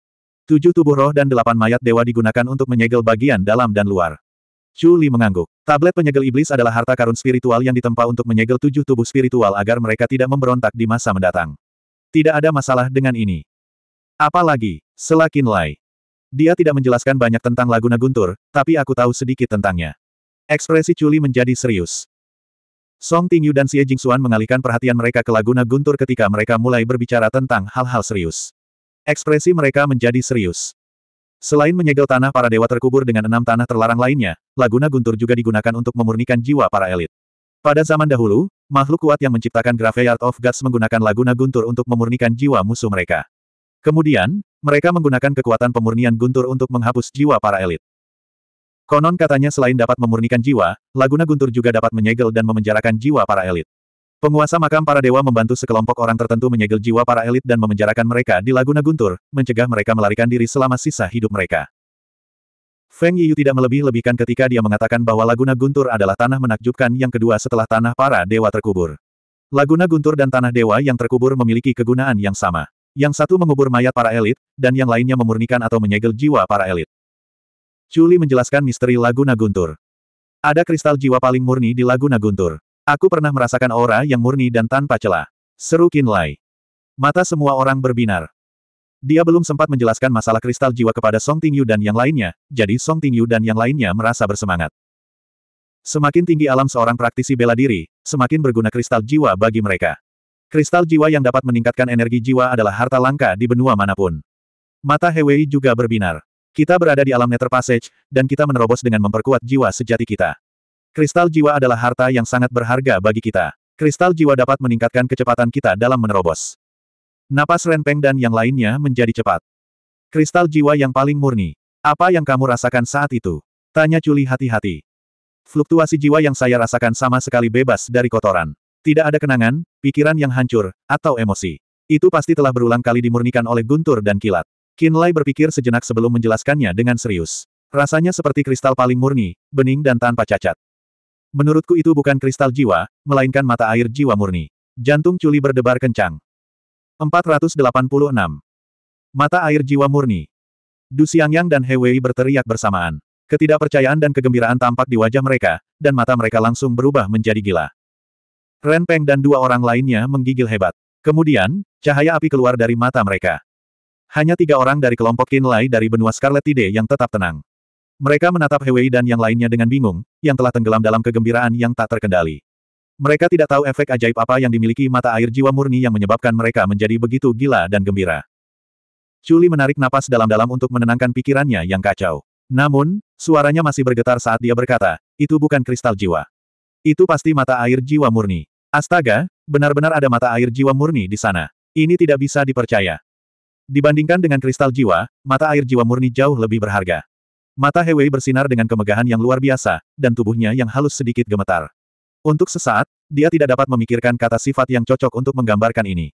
Tujuh tubuh roh dan delapan mayat dewa digunakan untuk menyegel bagian dalam dan luar. Chu Li mengangguk. Tablet penyegel iblis adalah harta karun spiritual yang ditempa untuk menyegel tujuh tubuh spiritual agar mereka tidak memberontak di masa mendatang. Tidak ada masalah dengan ini. Apalagi, selakin lai. Dia tidak menjelaskan banyak tentang Laguna Guntur, tapi aku tahu sedikit tentangnya. Ekspresi Chuli menjadi serius. Song Tingyu dan Xie Jingxuan mengalihkan perhatian mereka ke Laguna Guntur ketika mereka mulai berbicara tentang hal-hal serius. Ekspresi mereka menjadi serius. Selain menyegel tanah para dewa terkubur dengan enam tanah terlarang lainnya, Laguna Guntur juga digunakan untuk memurnikan jiwa para elit. Pada zaman dahulu, makhluk kuat yang menciptakan Graveyard of Gods menggunakan Laguna Guntur untuk memurnikan jiwa musuh mereka. Kemudian, mereka menggunakan kekuatan pemurnian Guntur untuk menghapus jiwa para elit. Konon katanya selain dapat memurnikan jiwa, Laguna Guntur juga dapat menyegel dan memenjarakan jiwa para elit. Penguasa makam para dewa membantu sekelompok orang tertentu menyegel jiwa para elit dan memenjarakan mereka di Laguna Guntur, mencegah mereka melarikan diri selama sisa hidup mereka. Feng Yiyu tidak melebih-lebihkan ketika dia mengatakan bahwa Laguna Guntur adalah tanah menakjubkan yang kedua setelah tanah para dewa terkubur. Laguna Guntur dan tanah dewa yang terkubur memiliki kegunaan yang sama. Yang satu mengubur mayat para elit, dan yang lainnya memurnikan atau menyegel jiwa para elit. Chuli menjelaskan misteri Laguna Guntur. Ada kristal jiwa paling murni di Laguna Guntur. Aku pernah merasakan aura yang murni dan tanpa celah. Seru Kinlay. Mata semua orang berbinar. Dia belum sempat menjelaskan masalah kristal jiwa kepada Song Tingyu dan yang lainnya, jadi Song Tingyu dan yang lainnya merasa bersemangat. Semakin tinggi alam seorang praktisi bela diri, semakin berguna kristal jiwa bagi mereka. Kristal jiwa yang dapat meningkatkan energi jiwa adalah harta langka di benua manapun. Mata Hewei juga berbinar. Kita berada di alam Nether Passage, dan kita menerobos dengan memperkuat jiwa sejati kita. Kristal jiwa adalah harta yang sangat berharga bagi kita. Kristal jiwa dapat meningkatkan kecepatan kita dalam menerobos. Napas Renpeng dan yang lainnya menjadi cepat. Kristal jiwa yang paling murni. Apa yang kamu rasakan saat itu? Tanya Culi hati-hati. Fluktuasi jiwa yang saya rasakan sama sekali bebas dari kotoran. Tidak ada kenangan, pikiran yang hancur, atau emosi. Itu pasti telah berulang kali dimurnikan oleh guntur dan kilat. Kinlay berpikir sejenak sebelum menjelaskannya dengan serius. Rasanya seperti kristal paling murni, bening dan tanpa cacat. Menurutku itu bukan kristal jiwa, melainkan mata air jiwa murni. Jantung Culi berdebar kencang. 486. Mata air jiwa murni. Du Xiangyang dan He Wei berteriak bersamaan. Ketidakpercayaan dan kegembiraan tampak di wajah mereka, dan mata mereka langsung berubah menjadi gila. Ren Peng dan dua orang lainnya menggigil hebat. Kemudian, cahaya api keluar dari mata mereka. Hanya tiga orang dari kelompok Lai dari benua Scarlet Tide yang tetap tenang. Mereka menatap Hewei dan yang lainnya dengan bingung, yang telah tenggelam dalam kegembiraan yang tak terkendali. Mereka tidak tahu efek ajaib apa yang dimiliki mata air jiwa murni yang menyebabkan mereka menjadi begitu gila dan gembira. Chuli menarik napas dalam-dalam untuk menenangkan pikirannya yang kacau. Namun, suaranya masih bergetar saat dia berkata, itu bukan kristal jiwa. Itu pasti mata air jiwa murni. Astaga, benar-benar ada mata air jiwa murni di sana. Ini tidak bisa dipercaya. Dibandingkan dengan kristal jiwa, mata air jiwa murni jauh lebih berharga. Mata Hewei bersinar dengan kemegahan yang luar biasa, dan tubuhnya yang halus sedikit gemetar. Untuk sesaat, dia tidak dapat memikirkan kata sifat yang cocok untuk menggambarkan ini.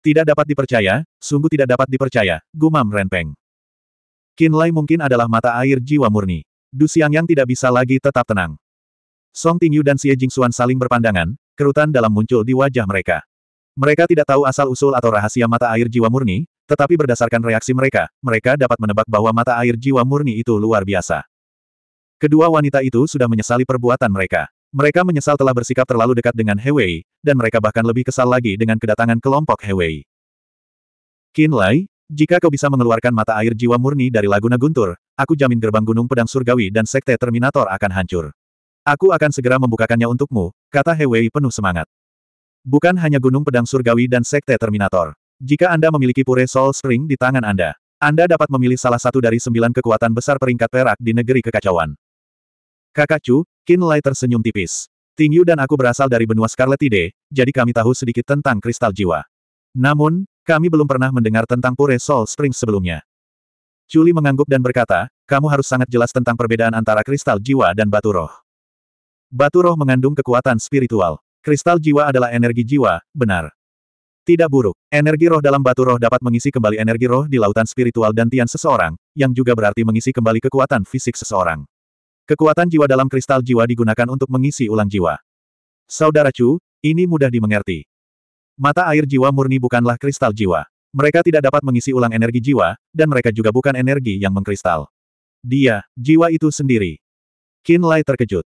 Tidak dapat dipercaya, sungguh tidak dapat dipercaya, gumam Renpeng. Kinlay mungkin adalah mata air jiwa murni. Du Siang yang tidak bisa lagi tetap tenang. Song Tingyu dan Xie Jingxuan saling berpandangan, kerutan dalam muncul di wajah mereka. Mereka tidak tahu asal-usul atau rahasia mata air jiwa murni, tetapi berdasarkan reaksi mereka, mereka dapat menebak bahwa mata air jiwa murni itu luar biasa. Kedua wanita itu sudah menyesali perbuatan mereka. Mereka menyesal telah bersikap terlalu dekat dengan Hewei, dan mereka bahkan lebih kesal lagi dengan kedatangan kelompok Hewei. Qin Lai, jika kau bisa mengeluarkan mata air jiwa murni dari Laguna Guntur, aku jamin gerbang Gunung Pedang Surgawi dan Sekte Terminator akan hancur. Aku akan segera membukakannya untukmu, kata Hewei penuh semangat. Bukan hanya Gunung Pedang Surgawi dan Sekte Terminator. Jika Anda memiliki Pure Soul String di tangan Anda, Anda dapat memilih salah satu dari sembilan kekuatan besar peringkat perak di negeri kekacauan. Kakak Chu, Qin Lai tersenyum tipis. Tingyu dan aku berasal dari benua Scarlet Tide, jadi kami tahu sedikit tentang kristal jiwa. Namun, kami belum pernah mendengar tentang Pure Soul Spring sebelumnya. Chuli mengangguk dan berkata, kamu harus sangat jelas tentang perbedaan antara kristal jiwa dan batu roh. Batu roh mengandung kekuatan spiritual. Kristal jiwa adalah energi jiwa, benar. Tidak buruk. Energi roh dalam batu roh dapat mengisi kembali energi roh di lautan spiritual dan tian seseorang, yang juga berarti mengisi kembali kekuatan fisik seseorang. Kekuatan jiwa dalam kristal jiwa digunakan untuk mengisi ulang jiwa. Saudara Chu, ini mudah dimengerti. Mata air jiwa murni bukanlah kristal jiwa. Mereka tidak dapat mengisi ulang energi jiwa, dan mereka juga bukan energi yang mengkristal. Dia, jiwa itu sendiri. Qin Lai terkejut.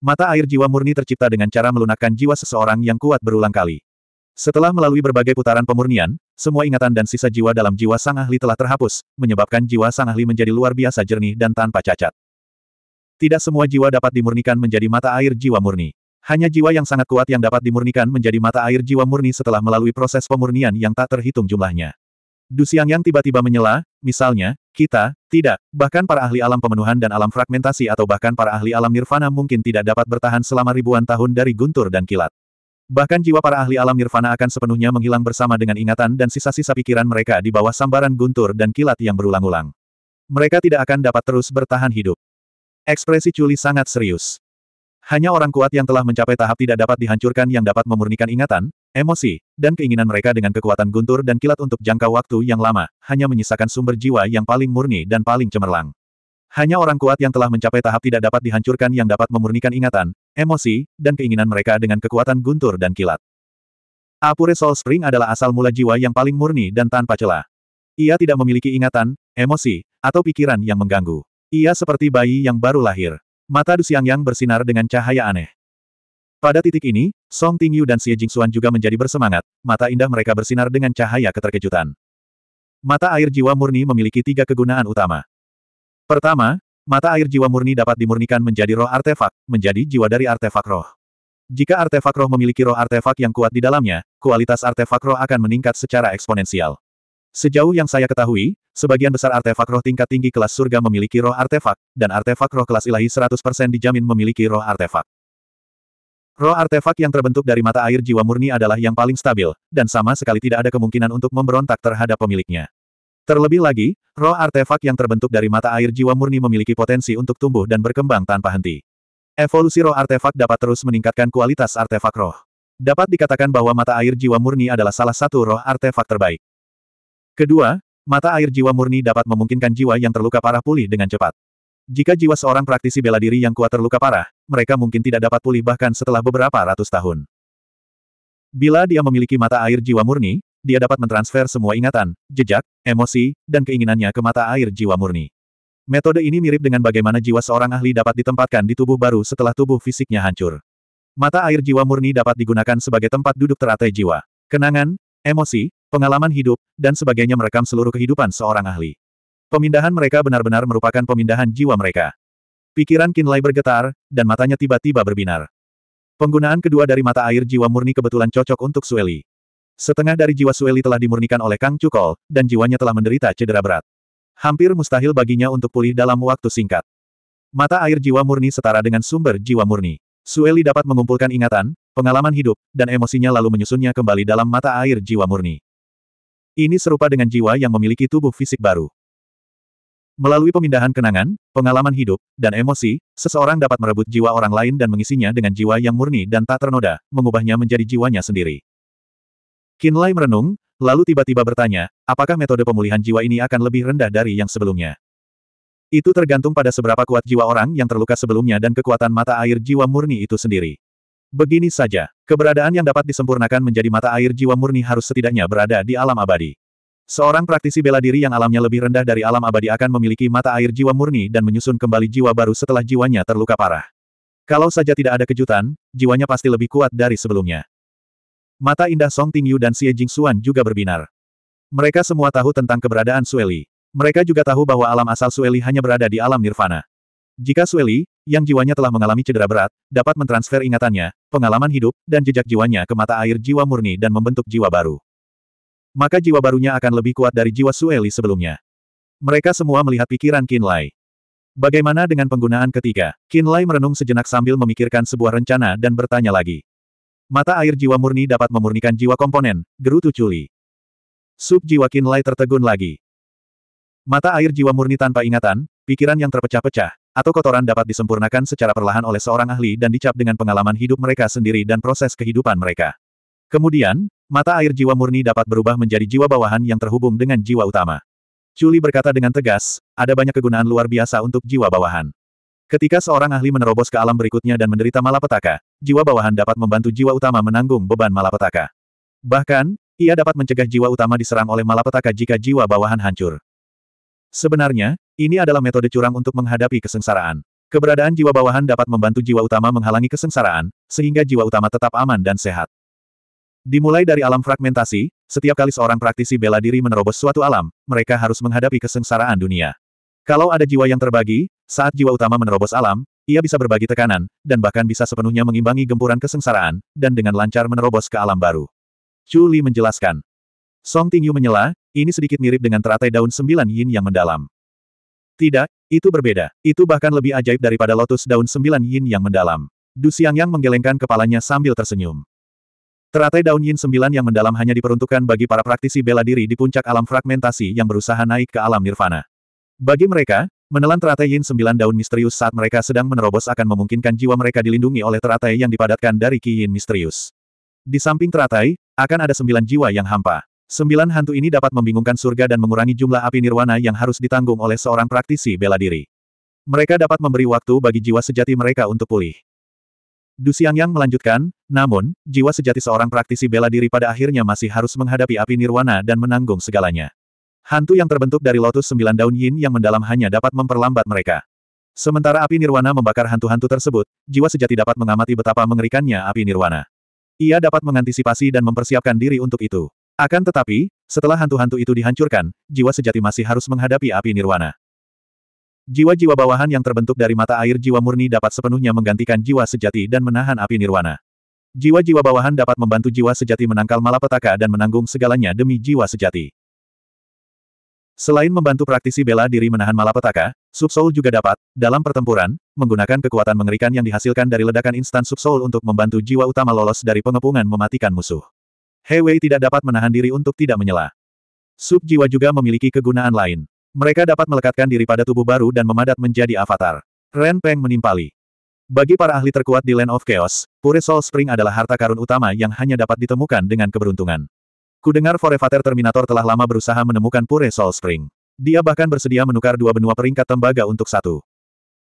Mata air jiwa murni tercipta dengan cara melunakkan jiwa seseorang yang kuat berulang kali. Setelah melalui berbagai putaran pemurnian, semua ingatan dan sisa jiwa dalam jiwa sang ahli telah terhapus, menyebabkan jiwa sang ahli menjadi luar biasa jernih dan tanpa cacat. Tidak semua jiwa dapat dimurnikan menjadi mata air jiwa murni. Hanya jiwa yang sangat kuat yang dapat dimurnikan menjadi mata air jiwa murni setelah melalui proses pemurnian yang tak terhitung jumlahnya. Dusiang yang tiba-tiba menyela, Misalnya, kita, tidak, bahkan para ahli alam pemenuhan dan alam fragmentasi atau bahkan para ahli alam nirvana mungkin tidak dapat bertahan selama ribuan tahun dari guntur dan kilat. Bahkan jiwa para ahli alam nirvana akan sepenuhnya menghilang bersama dengan ingatan dan sisa-sisa pikiran mereka di bawah sambaran guntur dan kilat yang berulang-ulang. Mereka tidak akan dapat terus bertahan hidup. Ekspresi Culi sangat serius. Hanya orang kuat yang telah mencapai tahap tidak dapat dihancurkan yang dapat memurnikan ingatan, Emosi, dan keinginan mereka dengan kekuatan guntur dan kilat untuk jangka waktu yang lama, hanya menyisakan sumber jiwa yang paling murni dan paling cemerlang. Hanya orang kuat yang telah mencapai tahap tidak dapat dihancurkan yang dapat memurnikan ingatan, emosi, dan keinginan mereka dengan kekuatan guntur dan kilat. Apure Soul Spring adalah asal mula jiwa yang paling murni dan tanpa celah. Ia tidak memiliki ingatan, emosi, atau pikiran yang mengganggu. Ia seperti bayi yang baru lahir. Mata dusiang Yang bersinar dengan cahaya aneh. Pada titik ini, Song Tingyu dan Xie Jingxuan juga menjadi bersemangat, mata indah mereka bersinar dengan cahaya keterkejutan. Mata air jiwa murni memiliki tiga kegunaan utama. Pertama, mata air jiwa murni dapat dimurnikan menjadi roh artefak, menjadi jiwa dari artefak roh. Jika artefak roh memiliki roh artefak yang kuat di dalamnya, kualitas artefak roh akan meningkat secara eksponensial. Sejauh yang saya ketahui, sebagian besar artefak roh tingkat tinggi kelas surga memiliki roh artefak, dan artefak roh kelas ilahi 100% dijamin memiliki roh artefak. Roh artefak yang terbentuk dari mata air jiwa murni adalah yang paling stabil, dan sama sekali tidak ada kemungkinan untuk memberontak terhadap pemiliknya. Terlebih lagi, roh artefak yang terbentuk dari mata air jiwa murni memiliki potensi untuk tumbuh dan berkembang tanpa henti. Evolusi roh artefak dapat terus meningkatkan kualitas artefak roh. Dapat dikatakan bahwa mata air jiwa murni adalah salah satu roh artefak terbaik. Kedua, mata air jiwa murni dapat memungkinkan jiwa yang terluka parah pulih dengan cepat. Jika jiwa seorang praktisi bela diri yang kuat terluka parah, mereka mungkin tidak dapat pulih bahkan setelah beberapa ratus tahun. Bila dia memiliki mata air jiwa murni, dia dapat mentransfer semua ingatan, jejak, emosi, dan keinginannya ke mata air jiwa murni. Metode ini mirip dengan bagaimana jiwa seorang ahli dapat ditempatkan di tubuh baru setelah tubuh fisiknya hancur. Mata air jiwa murni dapat digunakan sebagai tempat duduk teratai jiwa. Kenangan, emosi, pengalaman hidup, dan sebagainya merekam seluruh kehidupan seorang ahli. Pemindahan mereka benar-benar merupakan pemindahan jiwa mereka. Pikiran Kinlay bergetar, dan matanya tiba-tiba berbinar. Penggunaan kedua dari mata air jiwa murni kebetulan cocok untuk Sueli. Setengah dari jiwa Sueli telah dimurnikan oleh Kang Cukol, dan jiwanya telah menderita cedera berat. Hampir mustahil baginya untuk pulih dalam waktu singkat. Mata air jiwa murni setara dengan sumber jiwa murni. Sueli dapat mengumpulkan ingatan, pengalaman hidup, dan emosinya lalu menyusunnya kembali dalam mata air jiwa murni. Ini serupa dengan jiwa yang memiliki tubuh fisik baru. Melalui pemindahan kenangan, pengalaman hidup, dan emosi, seseorang dapat merebut jiwa orang lain dan mengisinya dengan jiwa yang murni dan tak ternoda, mengubahnya menjadi jiwanya sendiri. Lai merenung, lalu tiba-tiba bertanya, apakah metode pemulihan jiwa ini akan lebih rendah dari yang sebelumnya? Itu tergantung pada seberapa kuat jiwa orang yang terluka sebelumnya dan kekuatan mata air jiwa murni itu sendiri. Begini saja, keberadaan yang dapat disempurnakan menjadi mata air jiwa murni harus setidaknya berada di alam abadi. Seorang praktisi bela diri yang alamnya lebih rendah dari alam abadi akan memiliki mata air jiwa murni dan menyusun kembali jiwa baru setelah jiwanya terluka parah. Kalau saja tidak ada kejutan, jiwanya pasti lebih kuat dari sebelumnya. Mata indah Song Tingyu dan Xie Jing Xuan juga berbinar. Mereka semua tahu tentang keberadaan Sueli. Mereka juga tahu bahwa alam asal Sueli hanya berada di alam nirvana. Jika Sueli, yang jiwanya telah mengalami cedera berat, dapat mentransfer ingatannya, pengalaman hidup, dan jejak jiwanya ke mata air jiwa murni dan membentuk jiwa baru. Maka jiwa barunya akan lebih kuat dari jiwa Sueli sebelumnya. Mereka semua melihat pikiran Kinlay. Bagaimana dengan penggunaan ketiga? Kinlay merenung sejenak sambil memikirkan sebuah rencana dan bertanya lagi. Mata air jiwa murni dapat memurnikan jiwa komponen, gerutu Culi. Sub jiwa Kinlay tertegun lagi. Mata air jiwa murni tanpa ingatan, pikiran yang terpecah-pecah, atau kotoran dapat disempurnakan secara perlahan oleh seorang ahli dan dicap dengan pengalaman hidup mereka sendiri dan proses kehidupan mereka. Kemudian, Mata air jiwa murni dapat berubah menjadi jiwa bawahan yang terhubung dengan jiwa utama. Chuli berkata dengan tegas, ada banyak kegunaan luar biasa untuk jiwa bawahan. Ketika seorang ahli menerobos ke alam berikutnya dan menderita malapetaka, jiwa bawahan dapat membantu jiwa utama menanggung beban malapetaka. Bahkan, ia dapat mencegah jiwa utama diserang oleh malapetaka jika jiwa bawahan hancur. Sebenarnya, ini adalah metode curang untuk menghadapi kesengsaraan. Keberadaan jiwa bawahan dapat membantu jiwa utama menghalangi kesengsaraan, sehingga jiwa utama tetap aman dan sehat. Dimulai dari alam fragmentasi, setiap kali seorang praktisi bela diri menerobos suatu alam, mereka harus menghadapi kesengsaraan dunia. Kalau ada jiwa yang terbagi, saat jiwa utama menerobos alam, ia bisa berbagi tekanan, dan bahkan bisa sepenuhnya mengimbangi gempuran kesengsaraan, dan dengan lancar menerobos ke alam baru. Chu Li menjelaskan. Song Tingyu menyela, ini sedikit mirip dengan teratai daun sembilan yin yang mendalam. Tidak, itu berbeda. Itu bahkan lebih ajaib daripada lotus daun sembilan yin yang mendalam. Du Xiangyang menggelengkan kepalanya sambil tersenyum. Teratai daun yin sembilan yang mendalam hanya diperuntukkan bagi para praktisi bela diri di puncak alam fragmentasi yang berusaha naik ke alam nirvana. Bagi mereka, menelan teratai yin sembilan daun misterius saat mereka sedang menerobos akan memungkinkan jiwa mereka dilindungi oleh teratai yang dipadatkan dari ki yin misterius. Di samping teratai, akan ada sembilan jiwa yang hampa. Sembilan hantu ini dapat membingungkan surga dan mengurangi jumlah api nirwana yang harus ditanggung oleh seorang praktisi bela diri. Mereka dapat memberi waktu bagi jiwa sejati mereka untuk pulih. Du Xiangyang melanjutkan, namun, jiwa sejati seorang praktisi bela diri pada akhirnya masih harus menghadapi api nirwana dan menanggung segalanya. Hantu yang terbentuk dari lotus sembilan daun yin yang mendalam hanya dapat memperlambat mereka. Sementara api nirwana membakar hantu-hantu tersebut, jiwa sejati dapat mengamati betapa mengerikannya api nirwana. Ia dapat mengantisipasi dan mempersiapkan diri untuk itu. Akan tetapi, setelah hantu-hantu itu dihancurkan, jiwa sejati masih harus menghadapi api nirwana. Jiwa-jiwa bawahan yang terbentuk dari mata air jiwa murni dapat sepenuhnya menggantikan jiwa sejati dan menahan api nirwana. Jiwa-jiwa bawahan dapat membantu jiwa sejati menangkal malapetaka dan menanggung segalanya demi jiwa sejati. Selain membantu praktisi bela diri menahan malapetaka, subsoul juga dapat, dalam pertempuran, menggunakan kekuatan mengerikan yang dihasilkan dari ledakan instan subsoul untuk membantu jiwa utama lolos dari pengepungan mematikan musuh. Hewei tidak dapat menahan diri untuk tidak menyela. Sub jiwa juga memiliki kegunaan lain. Mereka dapat melekatkan diri pada tubuh baru dan memadat menjadi avatar. Ren Peng menimpali. Bagi para ahli terkuat di Land of Chaos, Pure Soul Spring adalah harta karun utama yang hanya dapat ditemukan dengan keberuntungan. Kudengar Forevater Terminator telah lama berusaha menemukan Pure Soul Spring. Dia bahkan bersedia menukar dua benua peringkat tembaga untuk satu.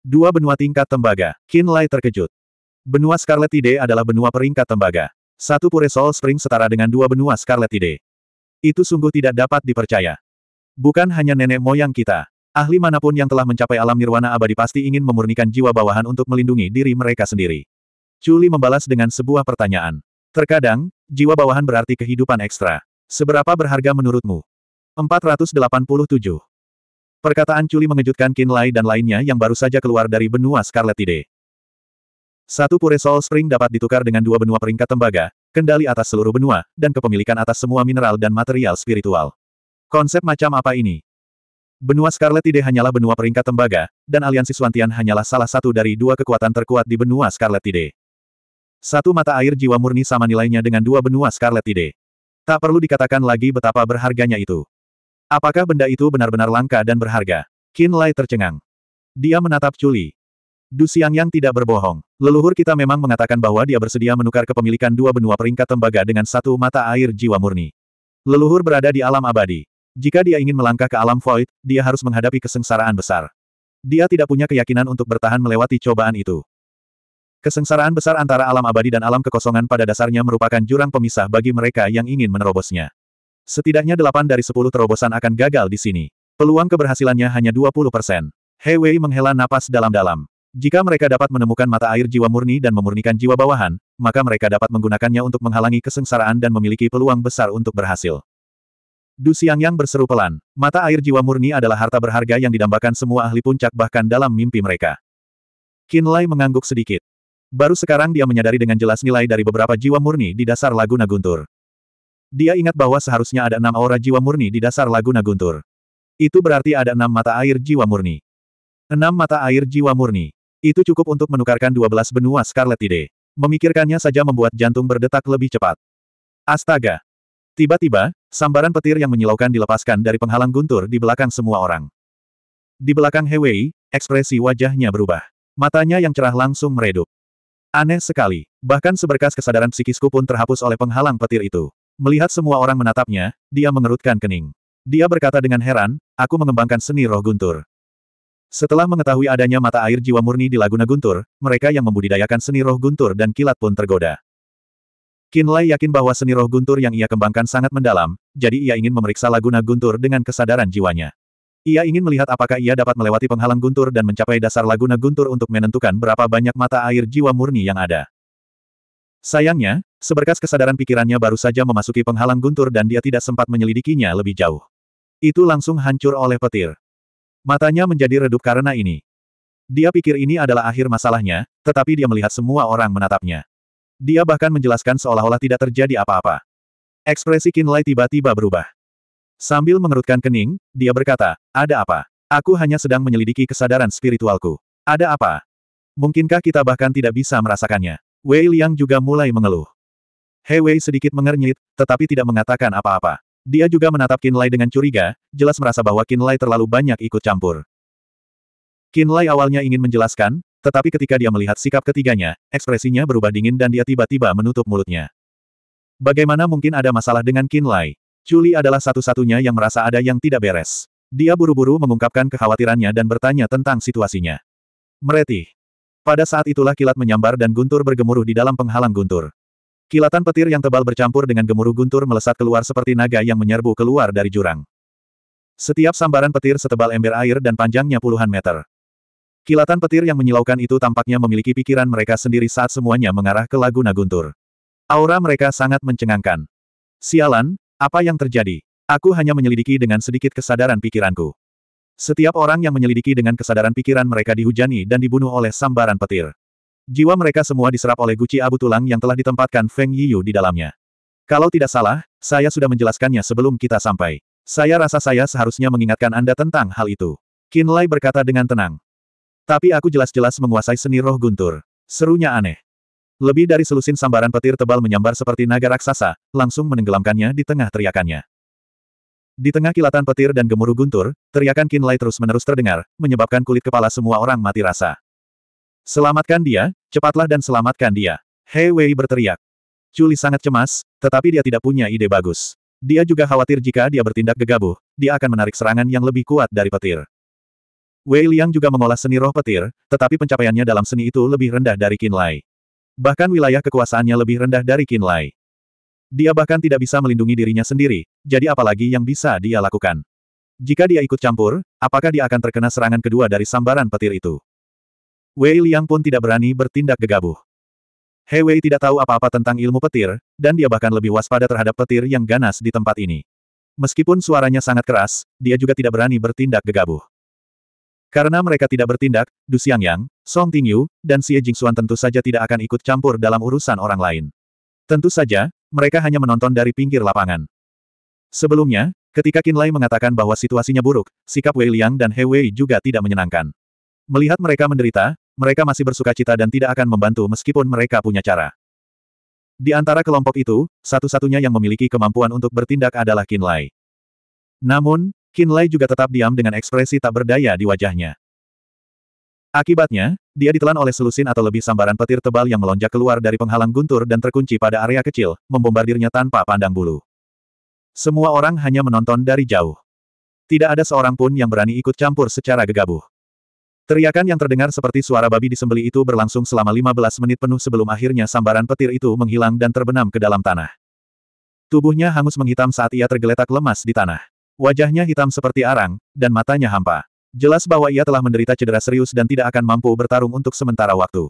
Dua benua tingkat tembaga, Qin Lai terkejut. Benua Scarlet Tide adalah benua peringkat tembaga. Satu Pure Soul Spring setara dengan dua benua Scarlet Tide. Itu sungguh tidak dapat dipercaya. Bukan hanya nenek moyang kita. Ahli manapun yang telah mencapai alam nirwana abadi pasti ingin memurnikan jiwa bawahan untuk melindungi diri mereka sendiri. Chuli membalas dengan sebuah pertanyaan. Terkadang, jiwa bawahan berarti kehidupan ekstra. Seberapa berharga menurutmu? 487. Perkataan Chuli mengejutkan Lai dan lainnya yang baru saja keluar dari benua Scarlet Tide. Satu pure soul spring dapat ditukar dengan dua benua peringkat tembaga, kendali atas seluruh benua, dan kepemilikan atas semua mineral dan material spiritual. Konsep macam apa ini? Benua Scarlet tidak hanyalah benua peringkat tembaga, dan aliansi Swantian hanyalah salah satu dari dua kekuatan terkuat di benua Scarlet Ide. Satu mata air jiwa murni sama nilainya dengan dua benua Scarlet Ide. Tak perlu dikatakan lagi betapa berharganya itu. Apakah benda itu benar-benar langka dan berharga? Qin Lai tercengang. Dia menatap Chuli. Du Xiang yang tidak berbohong. Leluhur kita memang mengatakan bahwa dia bersedia menukar kepemilikan dua benua peringkat tembaga dengan satu mata air jiwa murni. Leluhur berada di alam abadi. Jika dia ingin melangkah ke alam void, dia harus menghadapi kesengsaraan besar. Dia tidak punya keyakinan untuk bertahan melewati cobaan itu. Kesengsaraan besar antara alam abadi dan alam kekosongan pada dasarnya merupakan jurang pemisah bagi mereka yang ingin menerobosnya. Setidaknya delapan dari sepuluh terobosan akan gagal di sini. Peluang keberhasilannya hanya 20 persen. He Wei menghela napas dalam-dalam. Jika mereka dapat menemukan mata air jiwa murni dan memurnikan jiwa bawahan, maka mereka dapat menggunakannya untuk menghalangi kesengsaraan dan memiliki peluang besar untuk berhasil. Du yang berseru pelan, mata air jiwa murni adalah harta berharga yang didambakan semua ahli puncak bahkan dalam mimpi mereka. Qin Lai mengangguk sedikit. Baru sekarang dia menyadari dengan jelas nilai dari beberapa jiwa murni di dasar Laguna Guntur. Dia ingat bahwa seharusnya ada enam aura jiwa murni di dasar Laguna Guntur. Itu berarti ada enam mata air jiwa murni. Enam mata air jiwa murni. Itu cukup untuk menukarkan 12 benua Scarlet Tide. Memikirkannya saja membuat jantung berdetak lebih cepat. Astaga, Tiba-tiba, sambaran petir yang menyilaukan dilepaskan dari penghalang guntur di belakang semua orang. Di belakang He Wei, ekspresi wajahnya berubah. Matanya yang cerah langsung meredup. Aneh sekali, bahkan seberkas kesadaran psikisku pun terhapus oleh penghalang petir itu. Melihat semua orang menatapnya, dia mengerutkan kening. Dia berkata dengan heran, aku mengembangkan seni roh guntur. Setelah mengetahui adanya mata air jiwa murni di Laguna Guntur, mereka yang membudidayakan seni roh guntur dan kilat pun tergoda. Kinlay yakin bahwa seni roh guntur yang ia kembangkan sangat mendalam, jadi ia ingin memeriksa laguna guntur dengan kesadaran jiwanya. Ia ingin melihat apakah ia dapat melewati penghalang guntur dan mencapai dasar laguna guntur untuk menentukan berapa banyak mata air jiwa murni yang ada. Sayangnya, seberkas kesadaran pikirannya baru saja memasuki penghalang guntur dan dia tidak sempat menyelidikinya lebih jauh. Itu langsung hancur oleh petir. Matanya menjadi redup karena ini. Dia pikir ini adalah akhir masalahnya, tetapi dia melihat semua orang menatapnya. Dia bahkan menjelaskan seolah-olah tidak terjadi apa-apa. Ekspresi Kinlay tiba-tiba berubah. Sambil mengerutkan kening, dia berkata, ada apa? Aku hanya sedang menyelidiki kesadaran spiritualku. Ada apa? Mungkinkah kita bahkan tidak bisa merasakannya? Wei Liang juga mulai mengeluh. He Wei sedikit mengernyit, tetapi tidak mengatakan apa-apa. Dia juga menatap Kinlay dengan curiga, jelas merasa bahwa Kinlay terlalu banyak ikut campur. Kinlay awalnya ingin menjelaskan, tetapi ketika dia melihat sikap ketiganya, ekspresinya berubah dingin dan dia tiba-tiba menutup mulutnya. Bagaimana mungkin ada masalah dengan Qin Lai? Juli adalah satu-satunya yang merasa ada yang tidak beres. Dia buru-buru mengungkapkan kekhawatirannya dan bertanya tentang situasinya. Meretih. Pada saat itulah kilat menyambar dan guntur bergemuruh di dalam penghalang guntur. Kilatan petir yang tebal bercampur dengan gemuruh guntur melesat keluar seperti naga yang menyerbu keluar dari jurang. Setiap sambaran petir setebal ember air dan panjangnya puluhan meter. Kilatan petir yang menyilaukan itu tampaknya memiliki pikiran mereka sendiri saat semuanya mengarah ke Laguna Guntur. Aura mereka sangat mencengangkan. Sialan, apa yang terjadi? Aku hanya menyelidiki dengan sedikit kesadaran pikiranku. Setiap orang yang menyelidiki dengan kesadaran pikiran mereka dihujani dan dibunuh oleh sambaran petir. Jiwa mereka semua diserap oleh guci abu tulang yang telah ditempatkan Feng Yiyu di dalamnya. Kalau tidak salah, saya sudah menjelaskannya sebelum kita sampai. Saya rasa saya seharusnya mengingatkan Anda tentang hal itu. Qin Lai berkata dengan tenang. Tapi aku jelas-jelas menguasai seni roh guntur. Serunya aneh. Lebih dari selusin sambaran petir tebal menyambar seperti naga raksasa, langsung menenggelamkannya di tengah teriakannya. Di tengah kilatan petir dan gemuruh guntur, teriakan Kinlay terus-menerus terdengar, menyebabkan kulit kepala semua orang mati rasa. Selamatkan dia, cepatlah dan selamatkan dia. Hei Wei berteriak. Culi sangat cemas, tetapi dia tidak punya ide bagus. Dia juga khawatir jika dia bertindak gegabah, dia akan menarik serangan yang lebih kuat dari petir. Wei Liang juga mengolah seni roh petir, tetapi pencapaiannya dalam seni itu lebih rendah dari Qin Lai. Bahkan wilayah kekuasaannya lebih rendah dari Qin Lai. Dia bahkan tidak bisa melindungi dirinya sendiri, jadi apalagi yang bisa dia lakukan. Jika dia ikut campur, apakah dia akan terkena serangan kedua dari sambaran petir itu? Wei Liang pun tidak berani bertindak gegabah. He Wei tidak tahu apa-apa tentang ilmu petir, dan dia bahkan lebih waspada terhadap petir yang ganas di tempat ini. Meskipun suaranya sangat keras, dia juga tidak berani bertindak gegabah. Karena mereka tidak bertindak, Du Xiangyang, Song Tingyu, dan Xie Jingxuan tentu saja tidak akan ikut campur dalam urusan orang lain. Tentu saja, mereka hanya menonton dari pinggir lapangan. Sebelumnya, ketika Qin Lai mengatakan bahwa situasinya buruk, sikap Wei Liang dan He Wei juga tidak menyenangkan. Melihat mereka menderita, mereka masih bersuka cita dan tidak akan membantu meskipun mereka punya cara. Di antara kelompok itu, satu-satunya yang memiliki kemampuan untuk bertindak adalah Qin Lai. Namun, Kinlay juga tetap diam dengan ekspresi tak berdaya di wajahnya. Akibatnya, dia ditelan oleh selusin atau lebih sambaran petir tebal yang melonjak keluar dari penghalang guntur dan terkunci pada area kecil, membombardirnya tanpa pandang bulu. Semua orang hanya menonton dari jauh. Tidak ada seorang pun yang berani ikut campur secara gegabah. Teriakan yang terdengar seperti suara babi disembeli itu berlangsung selama 15 menit penuh sebelum akhirnya sambaran petir itu menghilang dan terbenam ke dalam tanah. Tubuhnya hangus menghitam saat ia tergeletak lemas di tanah. Wajahnya hitam seperti arang, dan matanya hampa. Jelas bahwa ia telah menderita cedera serius dan tidak akan mampu bertarung untuk sementara waktu.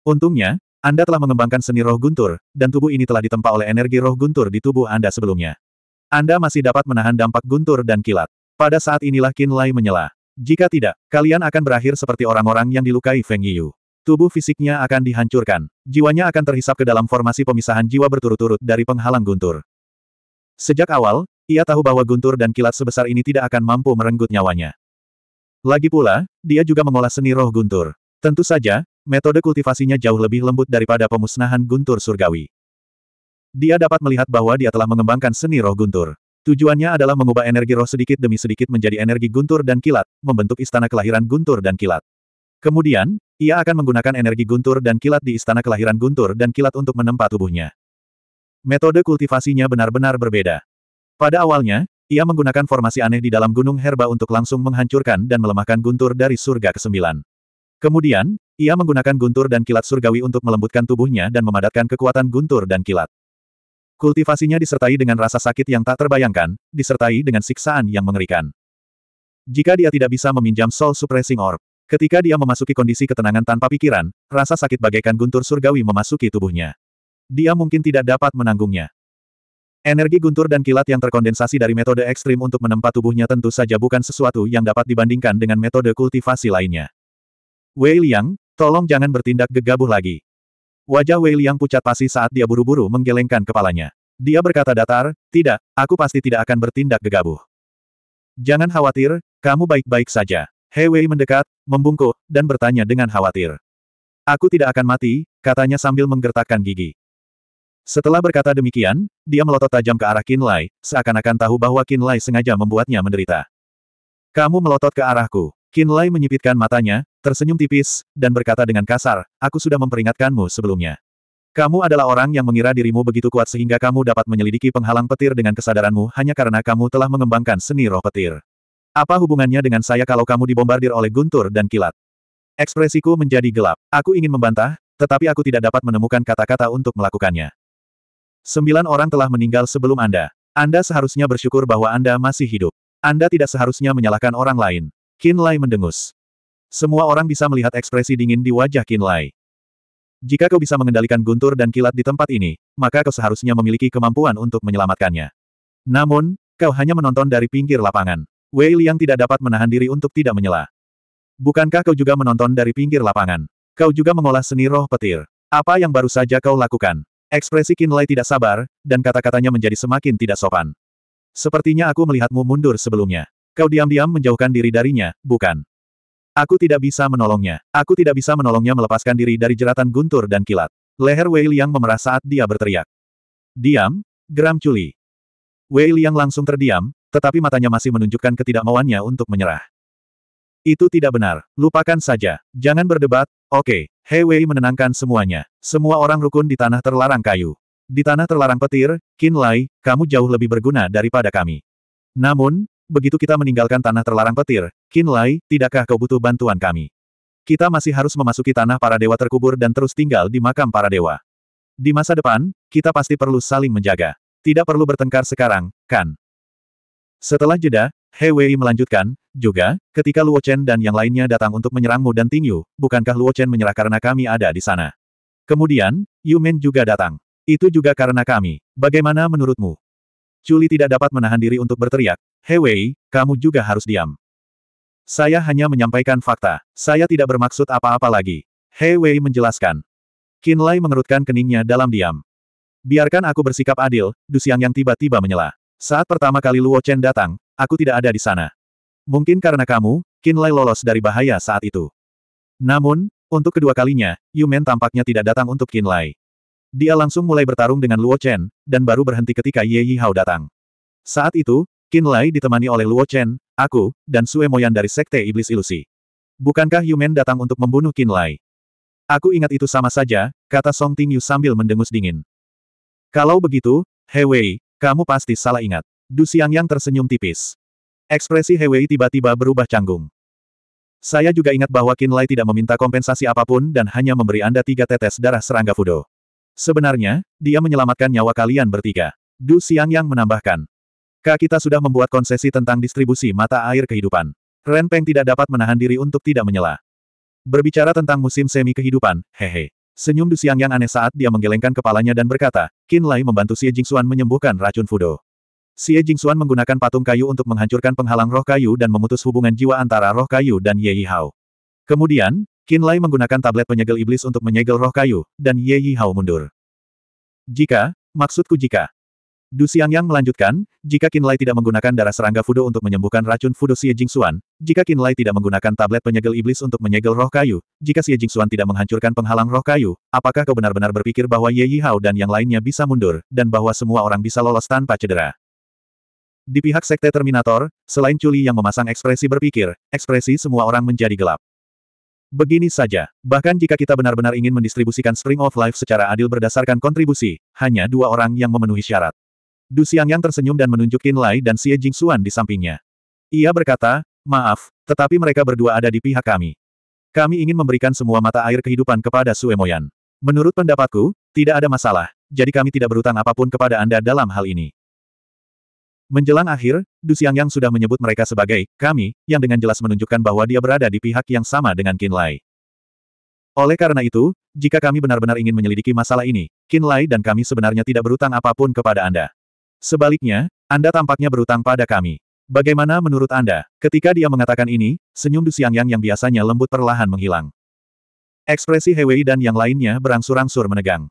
Untungnya, Anda telah mengembangkan seni roh guntur, dan tubuh ini telah ditempa oleh energi roh guntur di tubuh Anda sebelumnya. Anda masih dapat menahan dampak guntur dan kilat. Pada saat inilah Qin Lai menyela. Jika tidak, kalian akan berakhir seperti orang-orang yang dilukai Feng Yu. Tubuh fisiknya akan dihancurkan. Jiwanya akan terhisap ke dalam formasi pemisahan jiwa berturut-turut dari penghalang guntur. Sejak awal, ia tahu bahwa guntur dan kilat sebesar ini tidak akan mampu merenggut nyawanya. Lagi pula, dia juga mengolah seni roh guntur. Tentu saja, metode kultivasinya jauh lebih lembut daripada pemusnahan guntur surgawi. Dia dapat melihat bahwa dia telah mengembangkan seni roh guntur. Tujuannya adalah mengubah energi roh sedikit demi sedikit menjadi energi guntur dan kilat, membentuk istana kelahiran guntur dan kilat. Kemudian, ia akan menggunakan energi guntur dan kilat di istana kelahiran guntur dan kilat untuk menempa tubuhnya. Metode kultivasinya benar-benar berbeda. Pada awalnya, ia menggunakan formasi aneh di dalam gunung herba untuk langsung menghancurkan dan melemahkan guntur dari surga ke-9. Kemudian, ia menggunakan guntur dan kilat surgawi untuk melembutkan tubuhnya dan memadatkan kekuatan guntur dan kilat. Kultivasinya disertai dengan rasa sakit yang tak terbayangkan, disertai dengan siksaan yang mengerikan. Jika dia tidak bisa meminjam Soul Suppressing Orb, ketika dia memasuki kondisi ketenangan tanpa pikiran, rasa sakit bagaikan guntur surgawi memasuki tubuhnya. Dia mungkin tidak dapat menanggungnya. Energi guntur dan kilat yang terkondensasi dari metode ekstrim untuk menempa tubuhnya tentu saja bukan sesuatu yang dapat dibandingkan dengan metode kultivasi lainnya. Wei Liang, tolong jangan bertindak gegabah lagi. Wajah Wei Liang pucat pasi saat dia buru-buru menggelengkan kepalanya. Dia berkata datar, tidak, aku pasti tidak akan bertindak gegabah. Jangan khawatir, kamu baik-baik saja. He Wei mendekat, membungkuk, dan bertanya dengan khawatir. Aku tidak akan mati, katanya sambil menggertakkan gigi. Setelah berkata demikian, dia melotot tajam ke arah Kinlay, seakan-akan tahu bahwa Kinlay sengaja membuatnya menderita. Kamu melotot ke arahku. Kinlay menyipitkan matanya, tersenyum tipis, dan berkata dengan kasar, aku sudah memperingatkanmu sebelumnya. Kamu adalah orang yang mengira dirimu begitu kuat sehingga kamu dapat menyelidiki penghalang petir dengan kesadaranmu hanya karena kamu telah mengembangkan seni roh petir. Apa hubungannya dengan saya kalau kamu dibombardir oleh guntur dan kilat? Ekspresiku menjadi gelap. Aku ingin membantah, tetapi aku tidak dapat menemukan kata-kata untuk melakukannya. Sembilan orang telah meninggal sebelum Anda. Anda seharusnya bersyukur bahwa Anda masih hidup. Anda tidak seharusnya menyalahkan orang lain. Qin Lai mendengus. Semua orang bisa melihat ekspresi dingin di wajah Qin Lai. Jika kau bisa mengendalikan guntur dan kilat di tempat ini, maka kau seharusnya memiliki kemampuan untuk menyelamatkannya. Namun, kau hanya menonton dari pinggir lapangan. Wei Liang tidak dapat menahan diri untuk tidak menyela. Bukankah kau juga menonton dari pinggir lapangan? Kau juga mengolah seni roh petir. Apa yang baru saja kau lakukan? Ekspresi Kinlay tidak sabar, dan kata-katanya menjadi semakin tidak sopan. Sepertinya aku melihatmu mundur sebelumnya. Kau diam-diam menjauhkan diri darinya, bukan? Aku tidak bisa menolongnya. Aku tidak bisa menolongnya melepaskan diri dari jeratan guntur dan kilat. Leher Wei Liang memerah saat dia berteriak. Diam, geram Culi. Wei Liang langsung terdiam, tetapi matanya masih menunjukkan ketidakmauannya untuk menyerah. Itu tidak benar, lupakan saja, jangan berdebat, Oke, Hei Wei menenangkan semuanya. Semua orang rukun di tanah terlarang kayu. Di tanah terlarang petir, Qin Lai, kamu jauh lebih berguna daripada kami. Namun, begitu kita meninggalkan tanah terlarang petir, Qin Lai, tidakkah kau butuh bantuan kami? Kita masih harus memasuki tanah para dewa terkubur dan terus tinggal di makam para dewa. Di masa depan, kita pasti perlu saling menjaga. Tidak perlu bertengkar sekarang, kan? Setelah jeda, He Wei melanjutkan, juga, ketika Luo Chen dan yang lainnya datang untuk menyerangmu dan Ting Yu, bukankah Luo Chen menyerah karena kami ada di sana? Kemudian, Yu Men juga datang. Itu juga karena kami. Bagaimana menurutmu? Chuli tidak dapat menahan diri untuk berteriak, He Wei, kamu juga harus diam. Saya hanya menyampaikan fakta. Saya tidak bermaksud apa-apa lagi. He Wei menjelaskan. Qin Lai mengerutkan keningnya dalam diam. Biarkan aku bersikap adil, Du Xiang yang tiba-tiba menyela. Saat pertama kali Luo Chen datang, aku tidak ada di sana. Mungkin karena kamu, Qin Lai lolos dari bahaya saat itu. Namun, untuk kedua kalinya, Yumen tampaknya tidak datang untuk Qin Lai. Dia langsung mulai bertarung dengan Luo Chen, dan baru berhenti ketika Ye Hao datang. Saat itu, Qin Lai ditemani oleh Luo Chen, aku, dan Sue Moyan dari Sekte Iblis Ilusi. Bukankah Yumen datang untuk membunuh Qin Lai? Aku ingat itu sama saja, kata Song Tingyu sambil mendengus dingin. Kalau begitu, He Wei, kamu pasti salah ingat. Du yang tersenyum tipis. Ekspresi He Wei tiba-tiba berubah canggung. Saya juga ingat bahwa Qin Lai tidak meminta kompensasi apapun dan hanya memberi Anda tiga tetes darah serangga Fudo. Sebenarnya, dia menyelamatkan nyawa kalian bertiga. Du yang menambahkan. Kak kita sudah membuat konsesi tentang distribusi mata air kehidupan. Ren Peng tidak dapat menahan diri untuk tidak menyela. Berbicara tentang musim semi kehidupan, hehe. Senyum Siang yang aneh saat dia menggelengkan kepalanya dan berkata, Qin Lai membantu Xie Jingxuan menyembuhkan racun Fudo. Xie Jingxuan menggunakan patung kayu untuk menghancurkan penghalang roh kayu dan memutus hubungan jiwa antara roh kayu dan Ye Hao. Kemudian, Qin Lai menggunakan tablet penyegel iblis untuk menyegel roh kayu, dan Ye Hao mundur. Jika, maksudku jika, Du yang melanjutkan, jika Qin tidak menggunakan darah serangga Fudo untuk menyembuhkan racun Fudo Xie Jingxuan, jika Qin tidak menggunakan tablet penyegel iblis untuk menyegel roh kayu, jika Xie Jingxuan tidak menghancurkan penghalang roh kayu, apakah kau benar-benar berpikir bahwa Ye Yihao dan yang lainnya bisa mundur, dan bahwa semua orang bisa lolos tanpa cedera? Di pihak Sekte Terminator, selain Culi yang memasang ekspresi berpikir, ekspresi semua orang menjadi gelap. Begini saja, bahkan jika kita benar-benar ingin mendistribusikan Spring of Life secara adil berdasarkan kontribusi, hanya dua orang yang memenuhi syarat. Du Xiangyang tersenyum dan menunjuk Lai dan Xie Jingxuan di sampingnya. Ia berkata, maaf, tetapi mereka berdua ada di pihak kami. Kami ingin memberikan semua mata air kehidupan kepada Sue Moyan. Menurut pendapatku, tidak ada masalah, jadi kami tidak berutang apapun kepada Anda dalam hal ini. Menjelang akhir, Du Xiangyang sudah menyebut mereka sebagai kami, yang dengan jelas menunjukkan bahwa dia berada di pihak yang sama dengan Qin Lai. Oleh karena itu, jika kami benar-benar ingin menyelidiki masalah ini, Qin Lai dan kami sebenarnya tidak berutang apapun kepada Anda. Sebaliknya, Anda tampaknya berutang pada kami. Bagaimana menurut Anda? Ketika dia mengatakan ini, senyum Du Yang yang biasanya lembut perlahan menghilang. Ekspresi Hewei dan yang lainnya berangsur-angsur menegang.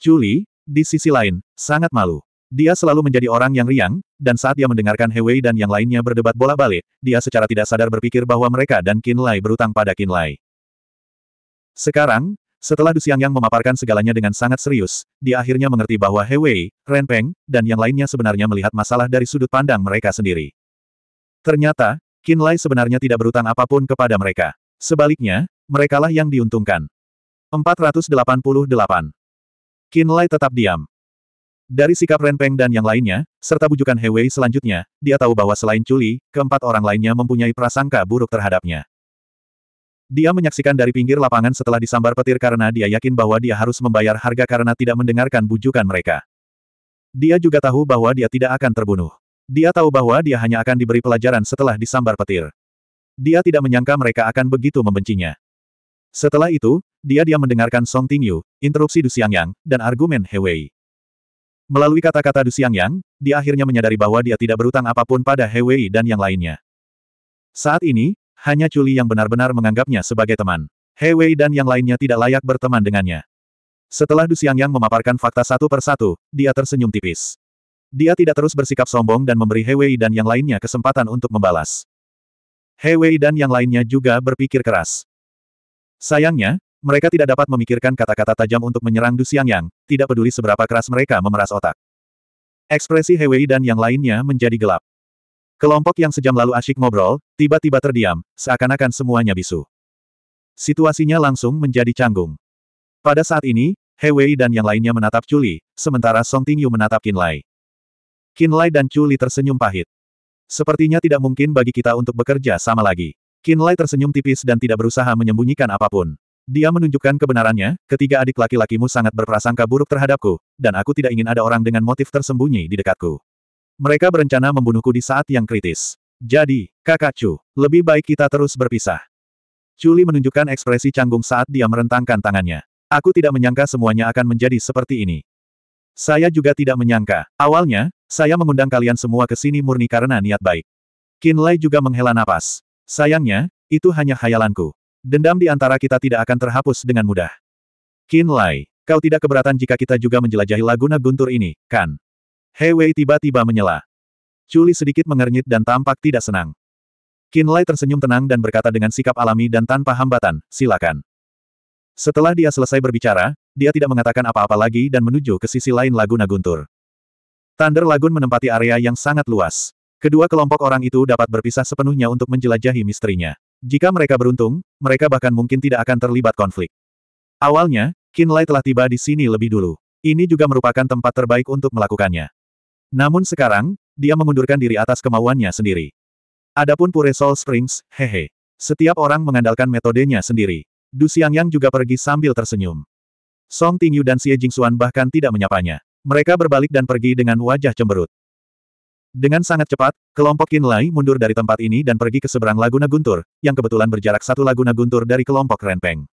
Juli, di sisi lain, sangat malu. Dia selalu menjadi orang yang riang, dan saat dia mendengarkan Hewei dan yang lainnya berdebat bola-balik, dia secara tidak sadar berpikir bahwa mereka dan Kinlay berutang pada Kinlay. Sekarang, setelah Du yang memaparkan segalanya dengan sangat serius, dia akhirnya mengerti bahwa He Wei, Ren Peng, dan yang lainnya sebenarnya melihat masalah dari sudut pandang mereka sendiri. Ternyata, Qin Lai sebenarnya tidak berutang apapun kepada mereka. Sebaliknya, merekalah yang diuntungkan. 488. Qin Lai tetap diam. Dari sikap Ren Peng dan yang lainnya, serta bujukan He Wei selanjutnya, dia tahu bahwa selain Chuli, keempat orang lainnya mempunyai prasangka buruk terhadapnya. Dia menyaksikan dari pinggir lapangan setelah disambar petir karena dia yakin bahwa dia harus membayar harga karena tidak mendengarkan bujukan mereka. Dia juga tahu bahwa dia tidak akan terbunuh. Dia tahu bahwa dia hanya akan diberi pelajaran setelah disambar petir. Dia tidak menyangka mereka akan begitu membencinya. Setelah itu, dia dia mendengarkan Song Tingyu, interupsi Du Yang, dan argumen He Wei. Melalui kata-kata Du Yang, dia akhirnya menyadari bahwa dia tidak berutang apapun pada He Wei dan yang lainnya. Saat ini, hanya Chuli yang benar-benar menganggapnya sebagai teman. He Wei dan yang lainnya tidak layak berteman dengannya. Setelah Du Xiangyang memaparkan fakta satu persatu, dia tersenyum tipis. Dia tidak terus bersikap sombong dan memberi He Wei dan yang lainnya kesempatan untuk membalas. He Wei dan yang lainnya juga berpikir keras. Sayangnya, mereka tidak dapat memikirkan kata-kata tajam untuk menyerang Du Xiangyang, tidak peduli seberapa keras mereka memeras otak. Ekspresi He Wei dan yang lainnya menjadi gelap. Kelompok yang sejam lalu asyik ngobrol, tiba-tiba terdiam, seakan-akan semuanya bisu. Situasinya langsung menjadi canggung. Pada saat ini, He Wei dan yang lainnya menatap Chuli, sementara Song Tingyu menatap Qin Lai dan Chuli tersenyum pahit. Sepertinya tidak mungkin bagi kita untuk bekerja sama lagi. Lai tersenyum tipis dan tidak berusaha menyembunyikan apapun. Dia menunjukkan kebenarannya, ketiga adik laki-lakimu sangat berprasangka buruk terhadapku, dan aku tidak ingin ada orang dengan motif tersembunyi di dekatku. Mereka berencana membunuhku di saat yang kritis. Jadi, kakak Chu, lebih baik kita terus berpisah. Chuli menunjukkan ekspresi canggung saat dia merentangkan tangannya. Aku tidak menyangka semuanya akan menjadi seperti ini. Saya juga tidak menyangka. Awalnya, saya mengundang kalian semua ke sini murni karena niat baik. Kinlay juga menghela napas. Sayangnya, itu hanya khayalanku. Dendam di antara kita tidak akan terhapus dengan mudah. Kinlay, kau tidak keberatan jika kita juga menjelajahi laguna guntur ini, kan? He Wei tiba-tiba menyela. Culi sedikit mengernyit dan tampak tidak senang. Lai tersenyum tenang dan berkata dengan sikap alami dan tanpa hambatan, silakan. Setelah dia selesai berbicara, dia tidak mengatakan apa-apa lagi dan menuju ke sisi lain Laguna Guntur. Thunder Lagun menempati area yang sangat luas. Kedua kelompok orang itu dapat berpisah sepenuhnya untuk menjelajahi misterinya. Jika mereka beruntung, mereka bahkan mungkin tidak akan terlibat konflik. Awalnya, Lai telah tiba di sini lebih dulu. Ini juga merupakan tempat terbaik untuk melakukannya. Namun sekarang, dia mengundurkan diri atas kemauannya sendiri. Adapun Pure Soul Springs, hehe. Setiap orang mengandalkan metodenya sendiri. Du Yang juga pergi sambil tersenyum. Song Tingyu dan Xie Jingxuan bahkan tidak menyapanya. Mereka berbalik dan pergi dengan wajah cemberut. Dengan sangat cepat, kelompok Lai mundur dari tempat ini dan pergi ke seberang Laguna Guntur, yang kebetulan berjarak satu Laguna Guntur dari kelompok Renpeng.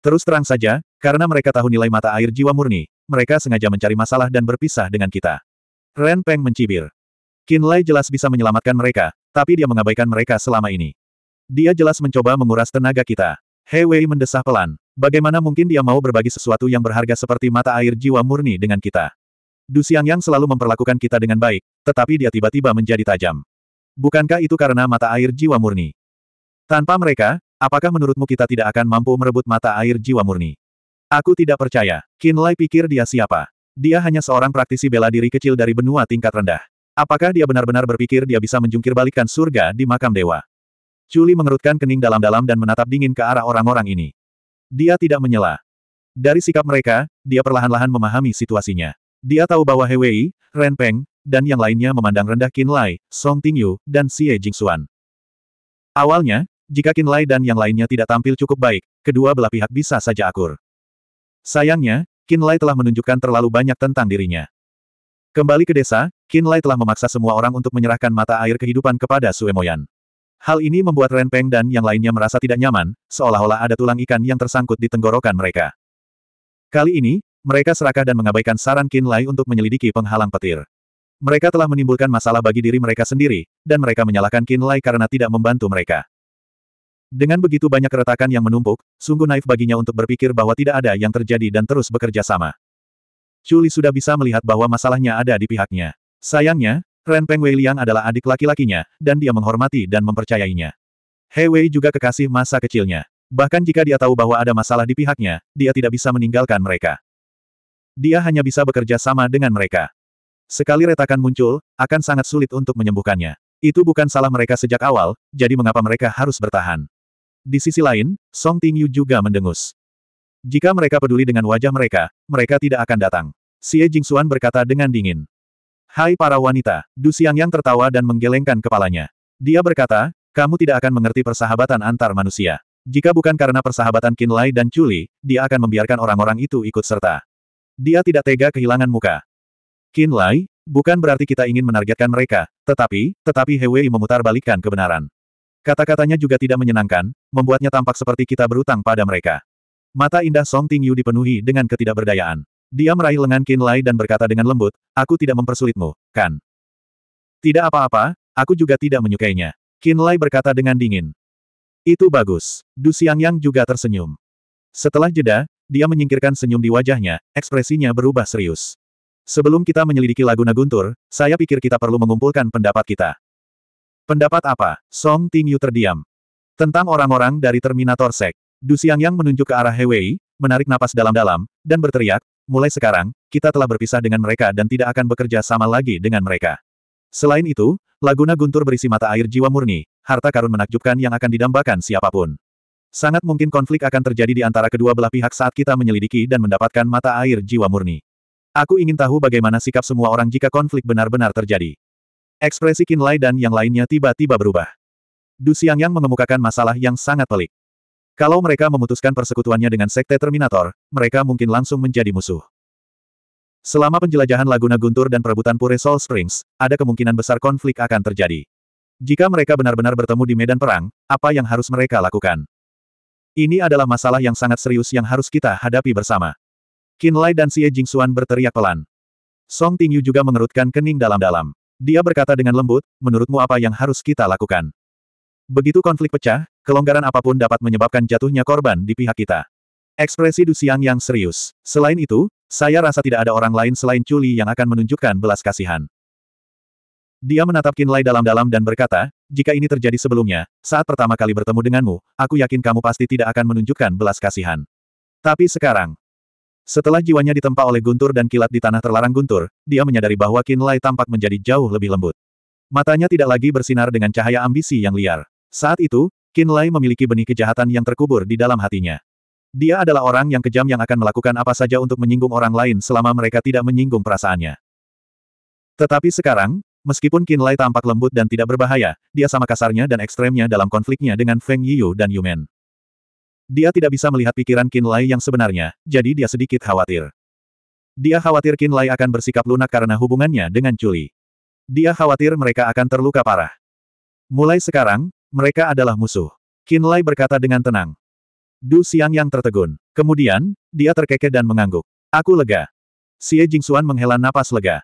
Terus terang saja, karena mereka tahu nilai mata air jiwa murni, mereka sengaja mencari masalah dan berpisah dengan kita. Ren Peng mencibir. Qin Lai jelas bisa menyelamatkan mereka, tapi dia mengabaikan mereka selama ini. Dia jelas mencoba menguras tenaga kita. He Wei mendesah pelan. Bagaimana mungkin dia mau berbagi sesuatu yang berharga seperti mata air jiwa murni dengan kita? Du Yang selalu memperlakukan kita dengan baik, tetapi dia tiba-tiba menjadi tajam. Bukankah itu karena mata air jiwa murni? Tanpa mereka, apakah menurutmu kita tidak akan mampu merebut mata air jiwa murni? Aku tidak percaya. Qin Lai pikir dia siapa. Dia hanya seorang praktisi bela diri kecil dari benua tingkat rendah. Apakah dia benar-benar berpikir dia bisa menjungkir surga di makam dewa? Chuli mengerutkan kening dalam-dalam dan menatap dingin ke arah orang-orang ini. Dia tidak menyela. Dari sikap mereka, dia perlahan-lahan memahami situasinya. Dia tahu bahwa He Wei, Ren Peng, dan yang lainnya memandang rendah Qin Lai, Song Tingyu, dan Xie Jingxuan. Awalnya, jika Qin Lai dan yang lainnya tidak tampil cukup baik, kedua belah pihak bisa saja akur. Sayangnya, Kinlay telah menunjukkan terlalu banyak tentang dirinya. Kembali ke desa, Kinlay telah memaksa semua orang untuk menyerahkan mata air kehidupan kepada Suemoyan. Hal ini membuat Ren Peng dan yang lainnya merasa tidak nyaman, seolah-olah ada tulang ikan yang tersangkut di tenggorokan mereka. Kali ini, mereka serakah dan mengabaikan saran Kinlay untuk menyelidiki penghalang petir. Mereka telah menimbulkan masalah bagi diri mereka sendiri, dan mereka menyalahkan Kinlay karena tidak membantu mereka. Dengan begitu banyak keretakan yang menumpuk, sungguh naif baginya untuk berpikir bahwa tidak ada yang terjadi dan terus bekerja sama. Chuli sudah bisa melihat bahwa masalahnya ada di pihaknya. Sayangnya, Ren Peng Wei Liang adalah adik laki-lakinya, dan dia menghormati dan mempercayainya. He Wei juga kekasih masa kecilnya. Bahkan jika dia tahu bahwa ada masalah di pihaknya, dia tidak bisa meninggalkan mereka. Dia hanya bisa bekerja sama dengan mereka. Sekali retakan muncul, akan sangat sulit untuk menyembuhkannya. Itu bukan salah mereka sejak awal, jadi mengapa mereka harus bertahan? Di sisi lain, Song Tingyu juga mendengus. Jika mereka peduli dengan wajah mereka, mereka tidak akan datang. Xie Jingxuan berkata dengan dingin. Hai para wanita, Du yang tertawa dan menggelengkan kepalanya. Dia berkata, kamu tidak akan mengerti persahabatan antar manusia. Jika bukan karena persahabatan Qin Lai dan Chuli, dia akan membiarkan orang-orang itu ikut serta. Dia tidak tega kehilangan muka. Qin Lai, bukan berarti kita ingin menargetkan mereka, tetapi, tetapi He Wei memutarbalikkan kebenaran. Kata-katanya juga tidak menyenangkan, membuatnya tampak seperti kita berutang pada mereka. Mata indah Song Tingyu dipenuhi dengan ketidakberdayaan. Dia meraih lengan Qin Lai dan berkata dengan lembut, aku tidak mempersulitmu, kan? Tidak apa-apa, aku juga tidak menyukainya. Qin Lai berkata dengan dingin. Itu bagus. Du Yang juga tersenyum. Setelah jeda, dia menyingkirkan senyum di wajahnya, ekspresinya berubah serius. Sebelum kita menyelidiki Laguna Guntur, saya pikir kita perlu mengumpulkan pendapat kita. Pendapat apa? Song Tingyu terdiam. Tentang orang-orang dari Terminator Sek. Du yang menunjuk ke arah Hewei, menarik napas dalam-dalam, dan berteriak, mulai sekarang, kita telah berpisah dengan mereka dan tidak akan bekerja sama lagi dengan mereka. Selain itu, Laguna Guntur berisi mata air jiwa murni, harta karun menakjubkan yang akan didambakan siapapun. Sangat mungkin konflik akan terjadi di antara kedua belah pihak saat kita menyelidiki dan mendapatkan mata air jiwa murni. Aku ingin tahu bagaimana sikap semua orang jika konflik benar-benar terjadi. Ekspresi Qin Lai dan yang lainnya tiba-tiba berubah. Du yang mengemukakan masalah yang sangat pelik. Kalau mereka memutuskan persekutuannya dengan Sekte Terminator, mereka mungkin langsung menjadi musuh. Selama penjelajahan Laguna Guntur dan perebutan Pure Soul Springs, ada kemungkinan besar konflik akan terjadi. Jika mereka benar-benar bertemu di medan perang, apa yang harus mereka lakukan? Ini adalah masalah yang sangat serius yang harus kita hadapi bersama. Qin Lai dan Xie Jingxuan berteriak pelan. Song Tingyu juga mengerutkan kening dalam-dalam. Dia berkata dengan lembut, menurutmu apa yang harus kita lakukan? Begitu konflik pecah, kelonggaran apapun dapat menyebabkan jatuhnya korban di pihak kita. Ekspresi Du Siang yang serius. Selain itu, saya rasa tidak ada orang lain selain Chuli yang akan menunjukkan belas kasihan. Dia menatap Kinlay dalam-dalam dan berkata, jika ini terjadi sebelumnya, saat pertama kali bertemu denganmu, aku yakin kamu pasti tidak akan menunjukkan belas kasihan. Tapi sekarang, setelah jiwanya ditempa oleh guntur dan kilat di tanah terlarang guntur, dia menyadari bahwa Qin tampak menjadi jauh lebih lembut. Matanya tidak lagi bersinar dengan cahaya ambisi yang liar. Saat itu, Qin memiliki benih kejahatan yang terkubur di dalam hatinya. Dia adalah orang yang kejam yang akan melakukan apa saja untuk menyinggung orang lain selama mereka tidak menyinggung perasaannya. Tetapi sekarang, meskipun Qin tampak lembut dan tidak berbahaya, dia sama kasarnya dan ekstremnya dalam konfliknya dengan Feng Yiyu dan Yumen. Dia tidak bisa melihat pikiran Qin Lai yang sebenarnya, jadi dia sedikit khawatir. Dia khawatir Qin Lai akan bersikap lunak karena hubungannya dengan Chuli. Dia khawatir mereka akan terluka parah. Mulai sekarang, mereka adalah musuh. Qin Lai berkata dengan tenang. Du Siang yang tertegun. Kemudian, dia terkekeh dan mengangguk. Aku lega. Xie Jingxuan menghela napas lega.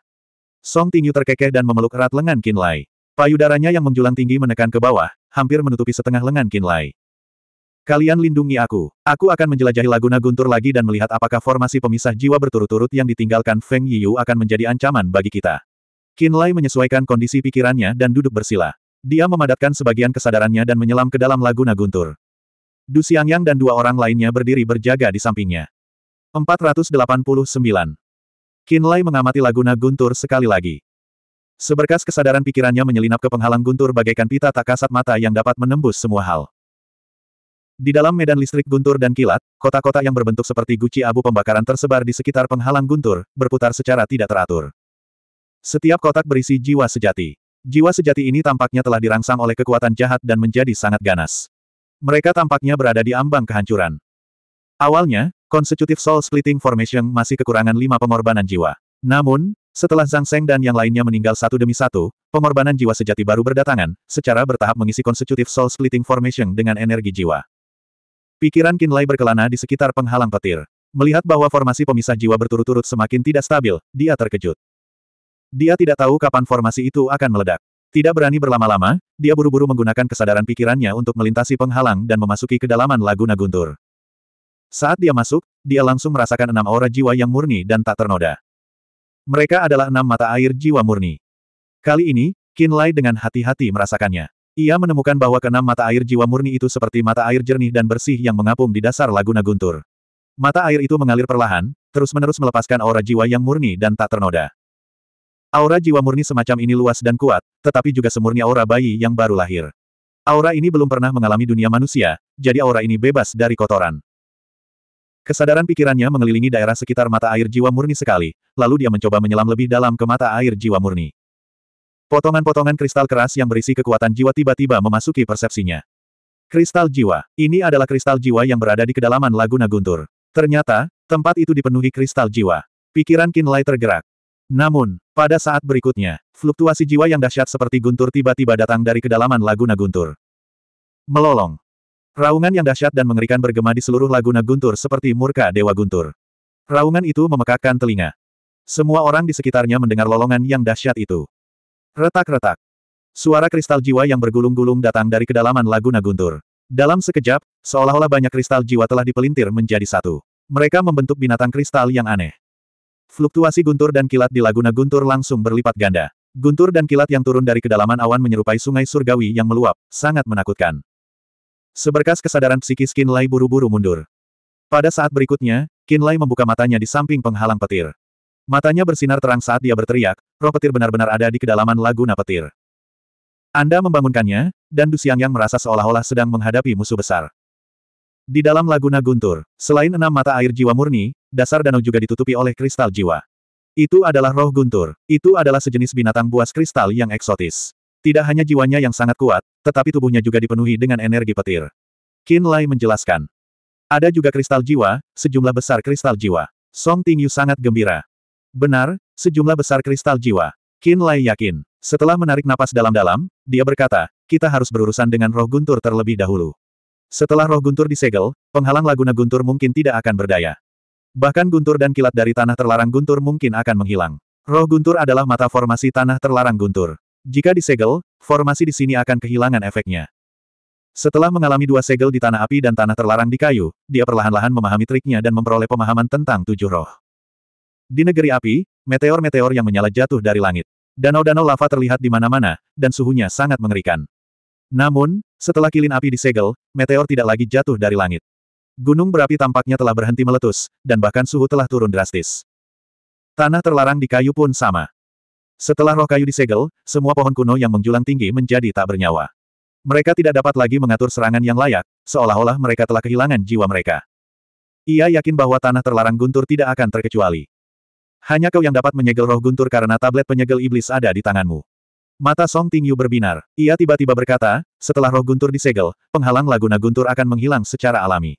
Song Tingyu terkekeh dan memeluk erat lengan Qin Lai. Payudaranya yang menjulang tinggi menekan ke bawah, hampir menutupi setengah lengan Qin Lai. Kalian lindungi aku. Aku akan menjelajahi Laguna Guntur lagi dan melihat apakah formasi pemisah jiwa berturut-turut yang ditinggalkan Feng Yiyu akan menjadi ancaman bagi kita. Qin Lai menyesuaikan kondisi pikirannya dan duduk bersila. Dia memadatkan sebagian kesadarannya dan menyelam ke dalam Laguna Guntur. Du Xiangyang dan dua orang lainnya berdiri berjaga di sampingnya. 489. Qin Lai mengamati Laguna Guntur sekali lagi. Seberkas kesadaran pikirannya menyelinap ke penghalang guntur bagaikan pita tak kasat mata yang dapat menembus semua hal. Di dalam medan listrik guntur dan kilat, kotak-kotak yang berbentuk seperti guci abu pembakaran tersebar di sekitar penghalang guntur, berputar secara tidak teratur. Setiap kotak berisi jiwa sejati. Jiwa sejati ini tampaknya telah dirangsang oleh kekuatan jahat dan menjadi sangat ganas. Mereka tampaknya berada di ambang kehancuran. Awalnya, Consecutive Soul Splitting Formation masih kekurangan lima pengorbanan jiwa. Namun, setelah Zhang Seng dan yang lainnya meninggal satu demi satu, pengorbanan jiwa sejati baru berdatangan, secara bertahap mengisi Consecutive Soul Splitting Formation dengan energi jiwa. Pikiran Kinlay berkelana di sekitar penghalang petir. Melihat bahwa formasi pemisah jiwa berturut-turut semakin tidak stabil, dia terkejut. Dia tidak tahu kapan formasi itu akan meledak. Tidak berani berlama-lama, dia buru-buru menggunakan kesadaran pikirannya untuk melintasi penghalang dan memasuki kedalaman Laguna Guntur. Saat dia masuk, dia langsung merasakan enam aura jiwa yang murni dan tak ternoda. Mereka adalah enam mata air jiwa murni. Kali ini, Kinlay dengan hati-hati merasakannya. Ia menemukan bahwa keenam mata air jiwa murni itu seperti mata air jernih dan bersih yang mengapung di dasar laguna guntur. Mata air itu mengalir perlahan, terus-menerus melepaskan aura jiwa yang murni dan tak ternoda. Aura jiwa murni semacam ini luas dan kuat, tetapi juga semurni aura bayi yang baru lahir. Aura ini belum pernah mengalami dunia manusia, jadi aura ini bebas dari kotoran. Kesadaran pikirannya mengelilingi daerah sekitar mata air jiwa murni sekali, lalu dia mencoba menyelam lebih dalam ke mata air jiwa murni. Potongan-potongan kristal keras yang berisi kekuatan jiwa tiba-tiba memasuki persepsinya. Kristal jiwa. Ini adalah kristal jiwa yang berada di kedalaman Laguna Guntur. Ternyata, tempat itu dipenuhi kristal jiwa. Pikiran Kinlay tergerak. Namun, pada saat berikutnya, fluktuasi jiwa yang dahsyat seperti guntur tiba-tiba datang dari kedalaman Laguna Guntur. Melolong. Raungan yang dahsyat dan mengerikan bergema di seluruh Laguna Guntur seperti murka Dewa Guntur. Raungan itu memekakkan telinga. Semua orang di sekitarnya mendengar lolongan yang dahsyat itu. Retak-retak. Suara kristal jiwa yang bergulung-gulung datang dari kedalaman Laguna Guntur. Dalam sekejap, seolah-olah banyak kristal jiwa telah dipelintir menjadi satu. Mereka membentuk binatang kristal yang aneh. Fluktuasi guntur dan kilat di Laguna Guntur langsung berlipat ganda. Guntur dan kilat yang turun dari kedalaman awan menyerupai sungai surgawi yang meluap, sangat menakutkan. Seberkas kesadaran psikis Kinlay buru-buru mundur. Pada saat berikutnya, Kinlay membuka matanya di samping penghalang petir. Matanya bersinar terang saat dia berteriak, roh petir benar-benar ada di kedalaman laguna petir. Anda membangunkannya, dan Dusiang yang merasa seolah-olah sedang menghadapi musuh besar. Di dalam laguna guntur, selain enam mata air jiwa murni, dasar danau juga ditutupi oleh kristal jiwa. Itu adalah roh guntur, itu adalah sejenis binatang buas kristal yang eksotis. Tidak hanya jiwanya yang sangat kuat, tetapi tubuhnya juga dipenuhi dengan energi petir. Qin Lai menjelaskan. Ada juga kristal jiwa, sejumlah besar kristal jiwa. Song Tingyu sangat gembira. Benar, sejumlah besar kristal jiwa. Qin Lai yakin. Setelah menarik napas dalam-dalam, dia berkata, kita harus berurusan dengan roh guntur terlebih dahulu. Setelah roh guntur disegel, penghalang laguna guntur mungkin tidak akan berdaya. Bahkan guntur dan kilat dari tanah terlarang guntur mungkin akan menghilang. Roh guntur adalah mata formasi tanah terlarang guntur. Jika disegel, formasi di sini akan kehilangan efeknya. Setelah mengalami dua segel di tanah api dan tanah terlarang di kayu, dia perlahan-lahan memahami triknya dan memperoleh pemahaman tentang tujuh roh. Di negeri api, meteor-meteor yang menyala jatuh dari langit. Danau-danau lava terlihat di mana-mana, dan suhunya sangat mengerikan. Namun, setelah kilin api disegel, meteor tidak lagi jatuh dari langit. Gunung berapi tampaknya telah berhenti meletus, dan bahkan suhu telah turun drastis. Tanah terlarang di kayu pun sama. Setelah roh kayu disegel, semua pohon kuno yang menjulang tinggi menjadi tak bernyawa. Mereka tidak dapat lagi mengatur serangan yang layak, seolah-olah mereka telah kehilangan jiwa mereka. Ia yakin bahwa tanah terlarang guntur tidak akan terkecuali. Hanya kau yang dapat menyegel roh guntur karena tablet penyegel iblis ada di tanganmu. Mata Song Tingyu berbinar. Ia tiba-tiba berkata, setelah roh guntur disegel, penghalang laguna guntur akan menghilang secara alami.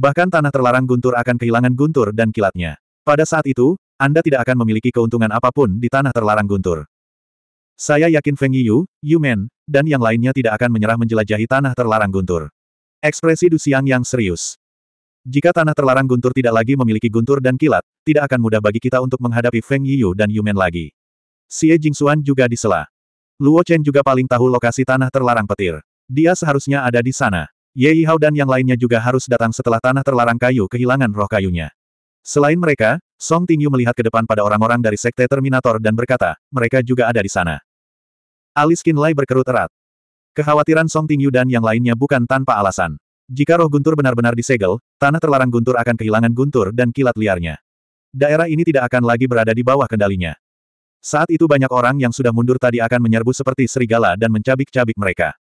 Bahkan tanah terlarang guntur akan kehilangan guntur dan kilatnya. Pada saat itu, Anda tidak akan memiliki keuntungan apapun di tanah terlarang guntur. Saya yakin Feng Yu, Yu Men, dan yang lainnya tidak akan menyerah menjelajahi tanah terlarang guntur. Ekspresi Du Siang yang serius. Jika tanah terlarang guntur tidak lagi memiliki guntur dan kilat, tidak akan mudah bagi kita untuk menghadapi Feng Yiyu dan Yumen lagi. Xie Jingxuan juga disela. Luo Chen juga paling tahu lokasi tanah terlarang petir. Dia seharusnya ada di sana. Ye Hao dan yang lainnya juga harus datang setelah tanah terlarang kayu kehilangan roh kayunya. Selain mereka, Song Tingyu melihat ke depan pada orang-orang dari Sekte Terminator dan berkata, mereka juga ada di sana. Alis Kinlai berkerut erat. Kekhawatiran Song Tingyu dan yang lainnya bukan tanpa alasan. Jika roh guntur benar-benar disegel, tanah terlarang guntur akan kehilangan guntur dan kilat liarnya. Daerah ini tidak akan lagi berada di bawah kendalinya. Saat itu banyak orang yang sudah mundur tadi akan menyerbu seperti serigala dan mencabik-cabik mereka.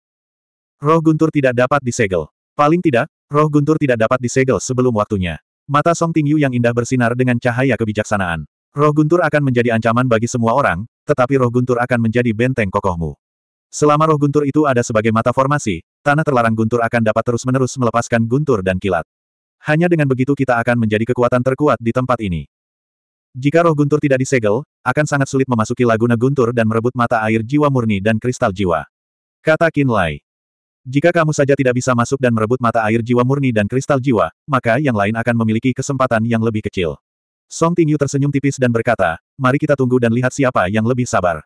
Roh guntur tidak dapat disegel. Paling tidak, roh guntur tidak dapat disegel sebelum waktunya. Mata Song Tingyu yang indah bersinar dengan cahaya kebijaksanaan. Roh guntur akan menjadi ancaman bagi semua orang, tetapi roh guntur akan menjadi benteng kokohmu. Selama roh guntur itu ada sebagai mata formasi, tanah terlarang guntur akan dapat terus-menerus melepaskan guntur dan kilat. Hanya dengan begitu kita akan menjadi kekuatan terkuat di tempat ini. Jika roh guntur tidak disegel, akan sangat sulit memasuki laguna guntur dan merebut mata air jiwa murni dan kristal jiwa. Kata Lai. Jika kamu saja tidak bisa masuk dan merebut mata air jiwa murni dan kristal jiwa, maka yang lain akan memiliki kesempatan yang lebih kecil. Song Tingyu tersenyum tipis dan berkata, mari kita tunggu dan lihat siapa yang lebih sabar.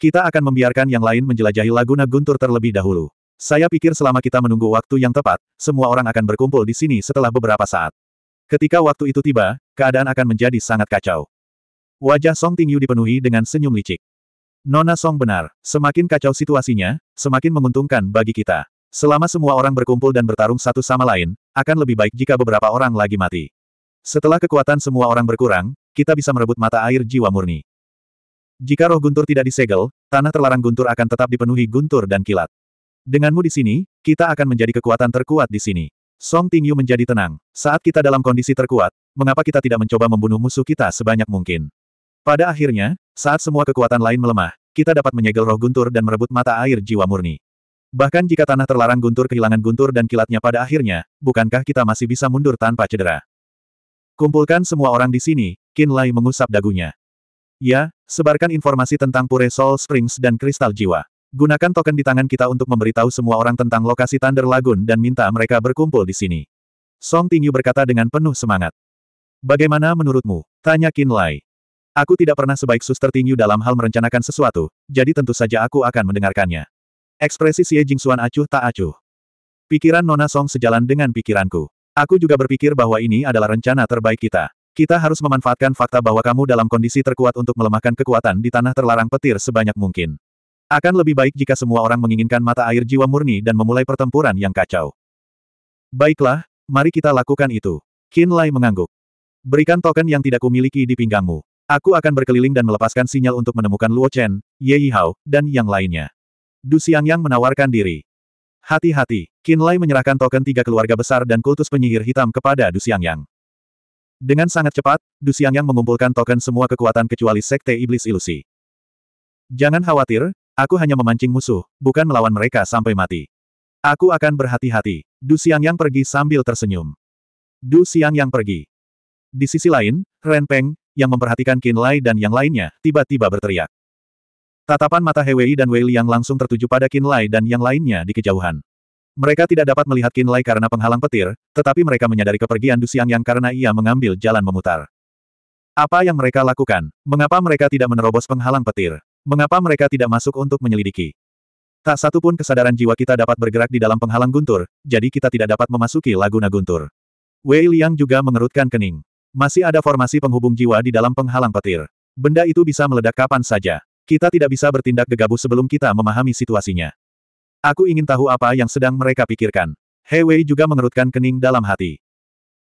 Kita akan membiarkan yang lain menjelajahi Laguna Guntur terlebih dahulu. Saya pikir selama kita menunggu waktu yang tepat, semua orang akan berkumpul di sini setelah beberapa saat. Ketika waktu itu tiba, keadaan akan menjadi sangat kacau. Wajah Song Tingyu dipenuhi dengan senyum licik. Nona Song benar, semakin kacau situasinya, semakin menguntungkan bagi kita. Selama semua orang berkumpul dan bertarung satu sama lain, akan lebih baik jika beberapa orang lagi mati. Setelah kekuatan semua orang berkurang, kita bisa merebut mata air jiwa murni. Jika roh guntur tidak disegel, tanah terlarang guntur akan tetap dipenuhi guntur dan kilat. Denganmu di sini, kita akan menjadi kekuatan terkuat di sini. Song Tingyu menjadi tenang. Saat kita dalam kondisi terkuat, mengapa kita tidak mencoba membunuh musuh kita sebanyak mungkin? Pada akhirnya, saat semua kekuatan lain melemah, kita dapat menyegel roh guntur dan merebut mata air jiwa murni. Bahkan jika tanah terlarang guntur kehilangan guntur dan kilatnya pada akhirnya, bukankah kita masih bisa mundur tanpa cedera? Kumpulkan semua orang di sini, Qin Lai mengusap dagunya. Ya, sebarkan informasi tentang Pure Soul Springs dan Kristal Jiwa. Gunakan token di tangan kita untuk memberitahu semua orang tentang lokasi Thunder Lagoon dan minta mereka berkumpul di sini. Song Tingyu berkata dengan penuh semangat. Bagaimana menurutmu? Tanya Qin Lai. Aku tidak pernah sebaik suster Tingyu dalam hal merencanakan sesuatu, jadi tentu saja aku akan mendengarkannya. Ekspresi Xie Jingxuan acuh tak acuh. Pikiran Nona Song sejalan dengan pikiranku. Aku juga berpikir bahwa ini adalah rencana terbaik kita. Kita harus memanfaatkan fakta bahwa kamu dalam kondisi terkuat untuk melemahkan kekuatan di tanah terlarang petir sebanyak mungkin. Akan lebih baik jika semua orang menginginkan mata air jiwa murni dan memulai pertempuran yang kacau. Baiklah, mari kita lakukan itu. Qin Lai mengangguk. Berikan token yang tidak kumiliki di pinggangmu. Aku akan berkeliling dan melepaskan sinyal untuk menemukan Luo Chen, Ye Yi Hao, dan yang lainnya. Du Xiang Yang menawarkan diri. Hati-hati, Qin Lai menyerahkan token tiga keluarga besar dan kultus penyihir hitam kepada Du Xiang Yang. Dengan sangat cepat, Du Xiang Yang mengumpulkan token semua kekuatan kecuali Sekte Iblis Ilusi. Jangan khawatir, Aku hanya memancing musuh, bukan melawan mereka sampai mati. Aku akan berhati-hati. Du Xiang yang pergi sambil tersenyum. Du Xiang yang pergi. Di sisi lain, Ren Peng, yang memperhatikan Qin Lai dan yang lainnya, tiba-tiba berteriak. Tatapan mata He Wei dan Wei Liang langsung tertuju pada Qin Lai dan yang lainnya di kejauhan. Mereka tidak dapat melihat Qin Lai karena penghalang petir, tetapi mereka menyadari kepergian Du Xiang yang karena ia mengambil jalan memutar. Apa yang mereka lakukan? Mengapa mereka tidak menerobos penghalang petir? Mengapa mereka tidak masuk untuk menyelidiki? Tak satu pun kesadaran jiwa kita dapat bergerak di dalam penghalang guntur, jadi kita tidak dapat memasuki laguna guntur. Wei Liang juga mengerutkan kening. Masih ada formasi penghubung jiwa di dalam penghalang petir. Benda itu bisa meledak kapan saja. Kita tidak bisa bertindak gegabah sebelum kita memahami situasinya. Aku ingin tahu apa yang sedang mereka pikirkan. He Wei juga mengerutkan kening dalam hati.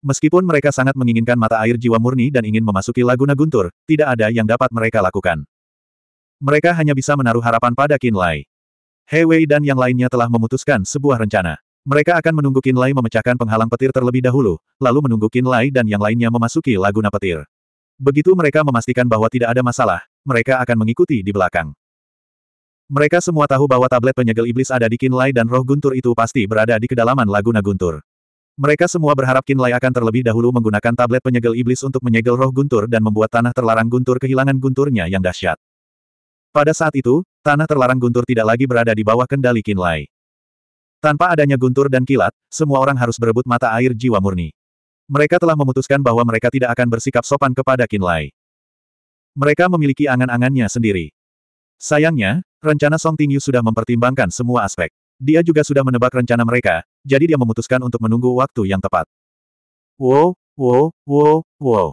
Meskipun mereka sangat menginginkan mata air jiwa murni dan ingin memasuki laguna guntur, tidak ada yang dapat mereka lakukan. Mereka hanya bisa menaruh harapan pada Kinlay, Lai. dan yang lainnya telah memutuskan sebuah rencana. Mereka akan menunggu Kinlay memecahkan penghalang petir terlebih dahulu, lalu menunggu Kinlay dan yang lainnya memasuki laguna petir. Begitu mereka memastikan bahwa tidak ada masalah, mereka akan mengikuti di belakang. Mereka semua tahu bahwa tablet penyegel iblis ada di Kinlay dan roh guntur itu pasti berada di kedalaman laguna guntur. Mereka semua berharap Kinlay akan terlebih dahulu menggunakan tablet penyegel iblis untuk menyegel roh guntur dan membuat tanah terlarang guntur kehilangan gunturnya yang dahsyat. Pada saat itu, tanah terlarang guntur tidak lagi berada di bawah kendali Kinlai. Tanpa adanya guntur dan kilat, semua orang harus berebut mata air jiwa murni. Mereka telah memutuskan bahwa mereka tidak akan bersikap sopan kepada Kinlai. Mereka memiliki angan-angannya sendiri. Sayangnya, rencana Song Tingyu sudah mempertimbangkan semua aspek. Dia juga sudah menebak rencana mereka, jadi dia memutuskan untuk menunggu waktu yang tepat. Wow, wow, wow, wow.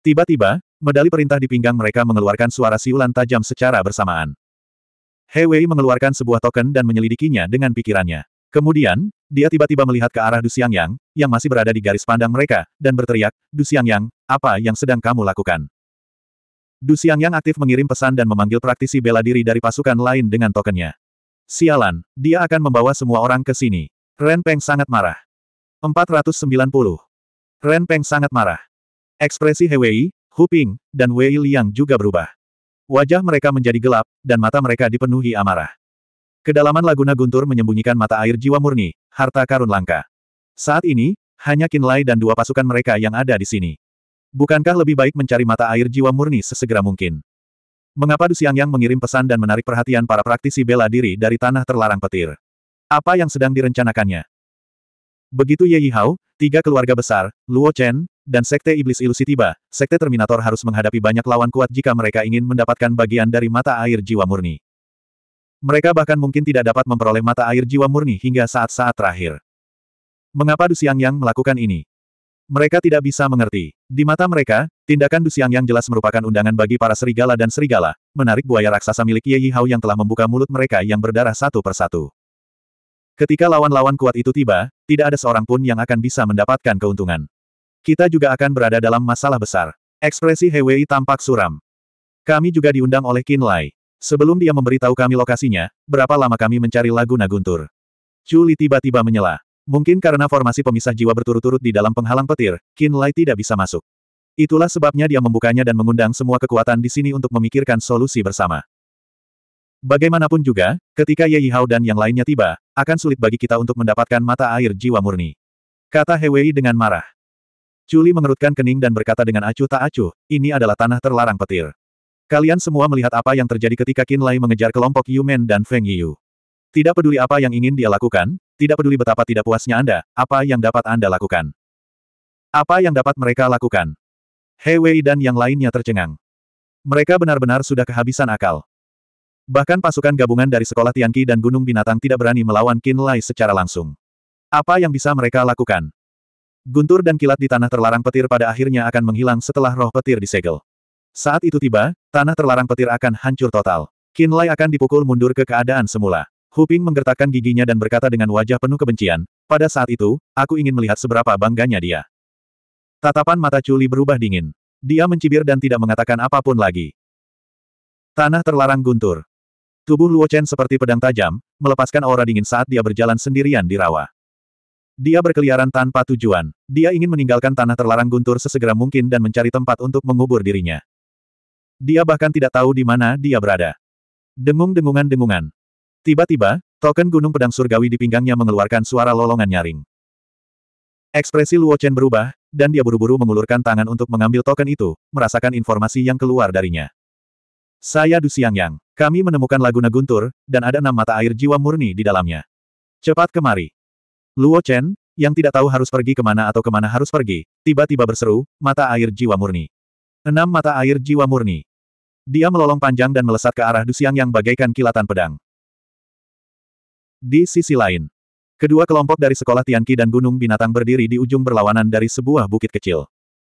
Tiba-tiba, Medali perintah di pinggang mereka mengeluarkan suara siulan tajam secara bersamaan. He Wei mengeluarkan sebuah token dan menyelidikinya dengan pikirannya. Kemudian, dia tiba-tiba melihat ke arah Du Xiangyang, yang masih berada di garis pandang mereka, dan berteriak, Du Xiangyang, apa yang sedang kamu lakukan? Du Xiangyang aktif mengirim pesan dan memanggil praktisi bela diri dari pasukan lain dengan tokennya. Sialan, dia akan membawa semua orang ke sini. Ren Peng sangat marah. 490. Ren Peng sangat marah. Ekspresi Hewei, Hu Ping, dan Wei Liang juga berubah. Wajah mereka menjadi gelap, dan mata mereka dipenuhi amarah. Kedalaman Laguna Guntur menyembunyikan mata air jiwa murni, harta karun langka. Saat ini, hanya Kinlai dan dua pasukan mereka yang ada di sini. Bukankah lebih baik mencari mata air jiwa murni sesegera mungkin? Mengapa Du Yang mengirim pesan dan menarik perhatian para praktisi bela diri dari tanah terlarang petir? Apa yang sedang direncanakannya? Begitu Ye Yihao, Tiga keluarga besar, Luo Chen, dan Sekte Iblis Ilusi tiba, Sekte Terminator harus menghadapi banyak lawan kuat jika mereka ingin mendapatkan bagian dari mata air jiwa murni. Mereka bahkan mungkin tidak dapat memperoleh mata air jiwa murni hingga saat-saat terakhir. Mengapa Du Yang melakukan ini? Mereka tidak bisa mengerti. Di mata mereka, tindakan Du yang jelas merupakan undangan bagi para serigala dan serigala, menarik buaya raksasa milik Ye Yi Hao yang telah membuka mulut mereka yang berdarah satu persatu. Ketika lawan-lawan kuat itu tiba, tidak ada seorang pun yang akan bisa mendapatkan keuntungan. Kita juga akan berada dalam masalah besar. Ekspresi Hewei tampak suram. Kami juga diundang oleh Qin Lai. Sebelum dia memberitahu kami lokasinya, berapa lama kami mencari Laguna Guntur. Chuli tiba-tiba menyela. Mungkin karena formasi pemisah jiwa berturut-turut di dalam penghalang petir, Qin Lai tidak bisa masuk. Itulah sebabnya dia membukanya dan mengundang semua kekuatan di sini untuk memikirkan solusi bersama. Bagaimanapun juga, ketika Ye Yihao dan yang lainnya tiba, akan sulit bagi kita untuk mendapatkan mata air jiwa murni. Kata He Wei dengan marah. Culi mengerutkan kening dan berkata dengan acuh tak acuh, ini adalah tanah terlarang petir. Kalian semua melihat apa yang terjadi ketika Qin Lai mengejar kelompok Men dan Feng Yu. Tidak peduli apa yang ingin dia lakukan, tidak peduli betapa tidak puasnya Anda, apa yang dapat Anda lakukan. Apa yang dapat mereka lakukan? He Wei dan yang lainnya tercengang. Mereka benar-benar sudah kehabisan akal. Bahkan pasukan gabungan dari sekolah Tianqi dan Gunung Binatang tidak berani melawan Qin Lai secara langsung. Apa yang bisa mereka lakukan? Guntur dan kilat di tanah terlarang petir pada akhirnya akan menghilang setelah roh petir disegel. Saat itu tiba, tanah terlarang petir akan hancur total. Qin Lai akan dipukul mundur ke keadaan semula. Huping menggertakkan giginya dan berkata dengan wajah penuh kebencian, pada saat itu, aku ingin melihat seberapa bangganya dia. Tatapan mata Culi berubah dingin. Dia mencibir dan tidak mengatakan apapun lagi. Tanah terlarang guntur. Tubuh Luo Chen seperti pedang tajam, melepaskan aura dingin saat dia berjalan sendirian di rawa. Dia berkeliaran tanpa tujuan. Dia ingin meninggalkan tanah terlarang guntur sesegera mungkin dan mencari tempat untuk mengubur dirinya. Dia bahkan tidak tahu di mana dia berada. Dengung-dengungan-dengungan. Tiba-tiba, token gunung pedang surgawi di pinggangnya mengeluarkan suara lolongan nyaring. Ekspresi Luo Chen berubah, dan dia buru-buru mengulurkan tangan untuk mengambil token itu, merasakan informasi yang keluar darinya. Saya Du Xiangyang. Kami menemukan laguna guntur, dan ada enam mata air jiwa murni di dalamnya. Cepat kemari. Luo Chen, yang tidak tahu harus pergi kemana atau kemana harus pergi, tiba-tiba berseru, mata air jiwa murni. Enam mata air jiwa murni. Dia melolong panjang dan melesat ke arah Du Xiangyang bagaikan kilatan pedang. Di sisi lain, kedua kelompok dari sekolah Tianqi dan Gunung Binatang berdiri di ujung berlawanan dari sebuah bukit kecil.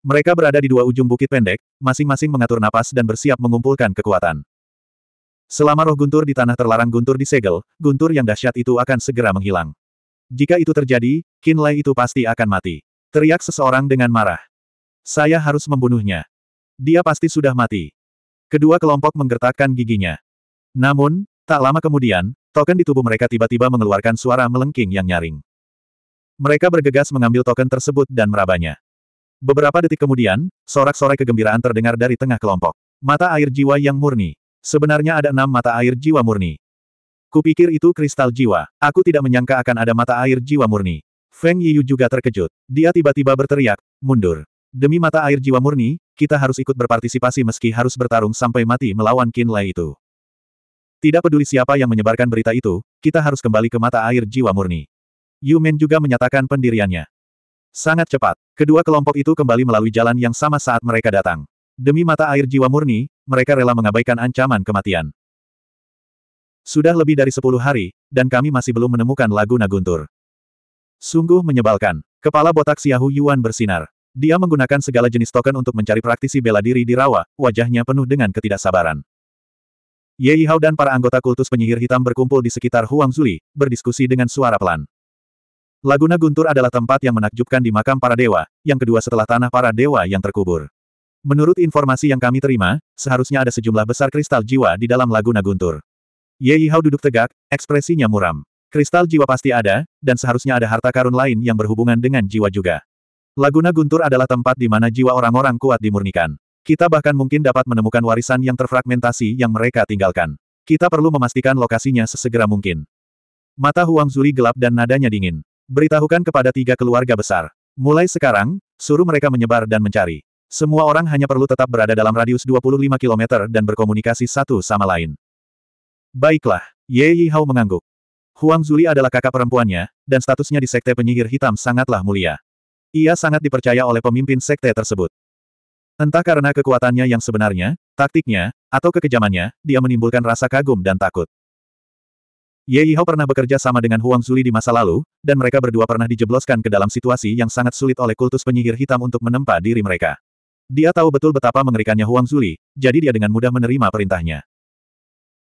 Mereka berada di dua ujung bukit pendek, masing-masing mengatur napas dan bersiap mengumpulkan kekuatan. Selama roh guntur di tanah terlarang guntur disegel, guntur yang dahsyat itu akan segera menghilang. Jika itu terjadi, Kinlay itu pasti akan mati. Teriak seseorang dengan marah. Saya harus membunuhnya. Dia pasti sudah mati. Kedua kelompok menggertakkan giginya. Namun, tak lama kemudian, token di tubuh mereka tiba-tiba mengeluarkan suara melengking yang nyaring. Mereka bergegas mengambil token tersebut dan merabanya. Beberapa detik kemudian, sorak-sorai kegembiraan terdengar dari tengah kelompok. Mata air jiwa yang murni. Sebenarnya ada enam mata air jiwa murni. Kupikir itu kristal jiwa. Aku tidak menyangka akan ada mata air jiwa murni. Feng Yiyu juga terkejut. Dia tiba-tiba berteriak, mundur. Demi mata air jiwa murni, kita harus ikut berpartisipasi meski harus bertarung sampai mati melawan Qin Lai itu. Tidak peduli siapa yang menyebarkan berita itu, kita harus kembali ke mata air jiwa murni. Yu Men juga menyatakan pendiriannya. Sangat cepat, kedua kelompok itu kembali melalui jalan yang sama saat mereka datang. Demi mata air jiwa murni, mereka rela mengabaikan ancaman kematian. Sudah lebih dari sepuluh hari, dan kami masih belum menemukan Laguna Guntur. Sungguh menyebalkan. Kepala botak Xiahu Yuan bersinar. Dia menggunakan segala jenis token untuk mencari praktisi bela diri di rawa, wajahnya penuh dengan ketidaksabaran. Ye Hao dan para anggota kultus penyihir hitam berkumpul di sekitar Huang Zuli, berdiskusi dengan suara pelan. Laguna Guntur adalah tempat yang menakjubkan di makam para dewa, yang kedua setelah tanah para dewa yang terkubur. Menurut informasi yang kami terima, seharusnya ada sejumlah besar kristal jiwa di dalam Laguna Guntur. Ye Yihao duduk tegak, ekspresinya muram. Kristal jiwa pasti ada, dan seharusnya ada harta karun lain yang berhubungan dengan jiwa juga. Laguna Guntur adalah tempat di mana jiwa orang-orang kuat dimurnikan. Kita bahkan mungkin dapat menemukan warisan yang terfragmentasi yang mereka tinggalkan. Kita perlu memastikan lokasinya sesegera mungkin. Mata Huang Zuli gelap dan nadanya dingin. Beritahukan kepada tiga keluarga besar. Mulai sekarang, suruh mereka menyebar dan mencari. Semua orang hanya perlu tetap berada dalam radius 25 km dan berkomunikasi satu sama lain. Baiklah, Ye Yi Hao mengangguk. Huang Zuli adalah kakak perempuannya, dan statusnya di Sekte Penyihir Hitam sangatlah mulia. Ia sangat dipercaya oleh pemimpin Sekte tersebut. Entah karena kekuatannya yang sebenarnya, taktiknya, atau kekejamannya, dia menimbulkan rasa kagum dan takut. Ye Yihao pernah bekerja sama dengan Huang Zuli di masa lalu, dan mereka berdua pernah dijebloskan ke dalam situasi yang sangat sulit oleh kultus penyihir hitam untuk menempa diri mereka. Dia tahu betul betapa mengerikannya Huang Zuli, jadi dia dengan mudah menerima perintahnya.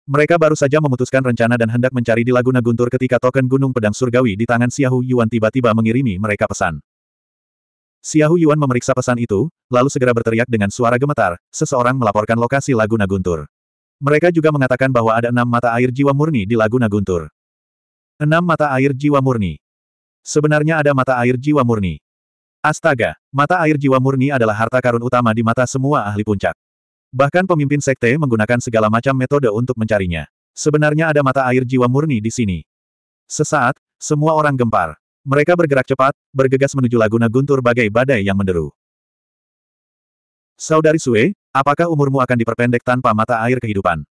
Mereka baru saja memutuskan rencana dan hendak mencari di Laguna Guntur ketika token Gunung Pedang Surgawi di tangan Xiahu Yuan tiba-tiba mengirimi mereka pesan. Xiahu Yuan memeriksa pesan itu, lalu segera berteriak dengan suara gemetar, seseorang melaporkan lokasi Laguna Guntur. Mereka juga mengatakan bahwa ada enam mata air jiwa murni di Laguna Guntur. Enam mata air jiwa murni. Sebenarnya ada mata air jiwa murni. Astaga, mata air jiwa murni adalah harta karun utama di mata semua ahli puncak. Bahkan pemimpin sekte menggunakan segala macam metode untuk mencarinya. Sebenarnya ada mata air jiwa murni di sini. Sesaat, semua orang gempar. Mereka bergerak cepat, bergegas menuju Laguna Guntur bagai badai yang menderu. Saudari Sue, Apakah umurmu akan diperpendek tanpa mata air kehidupan?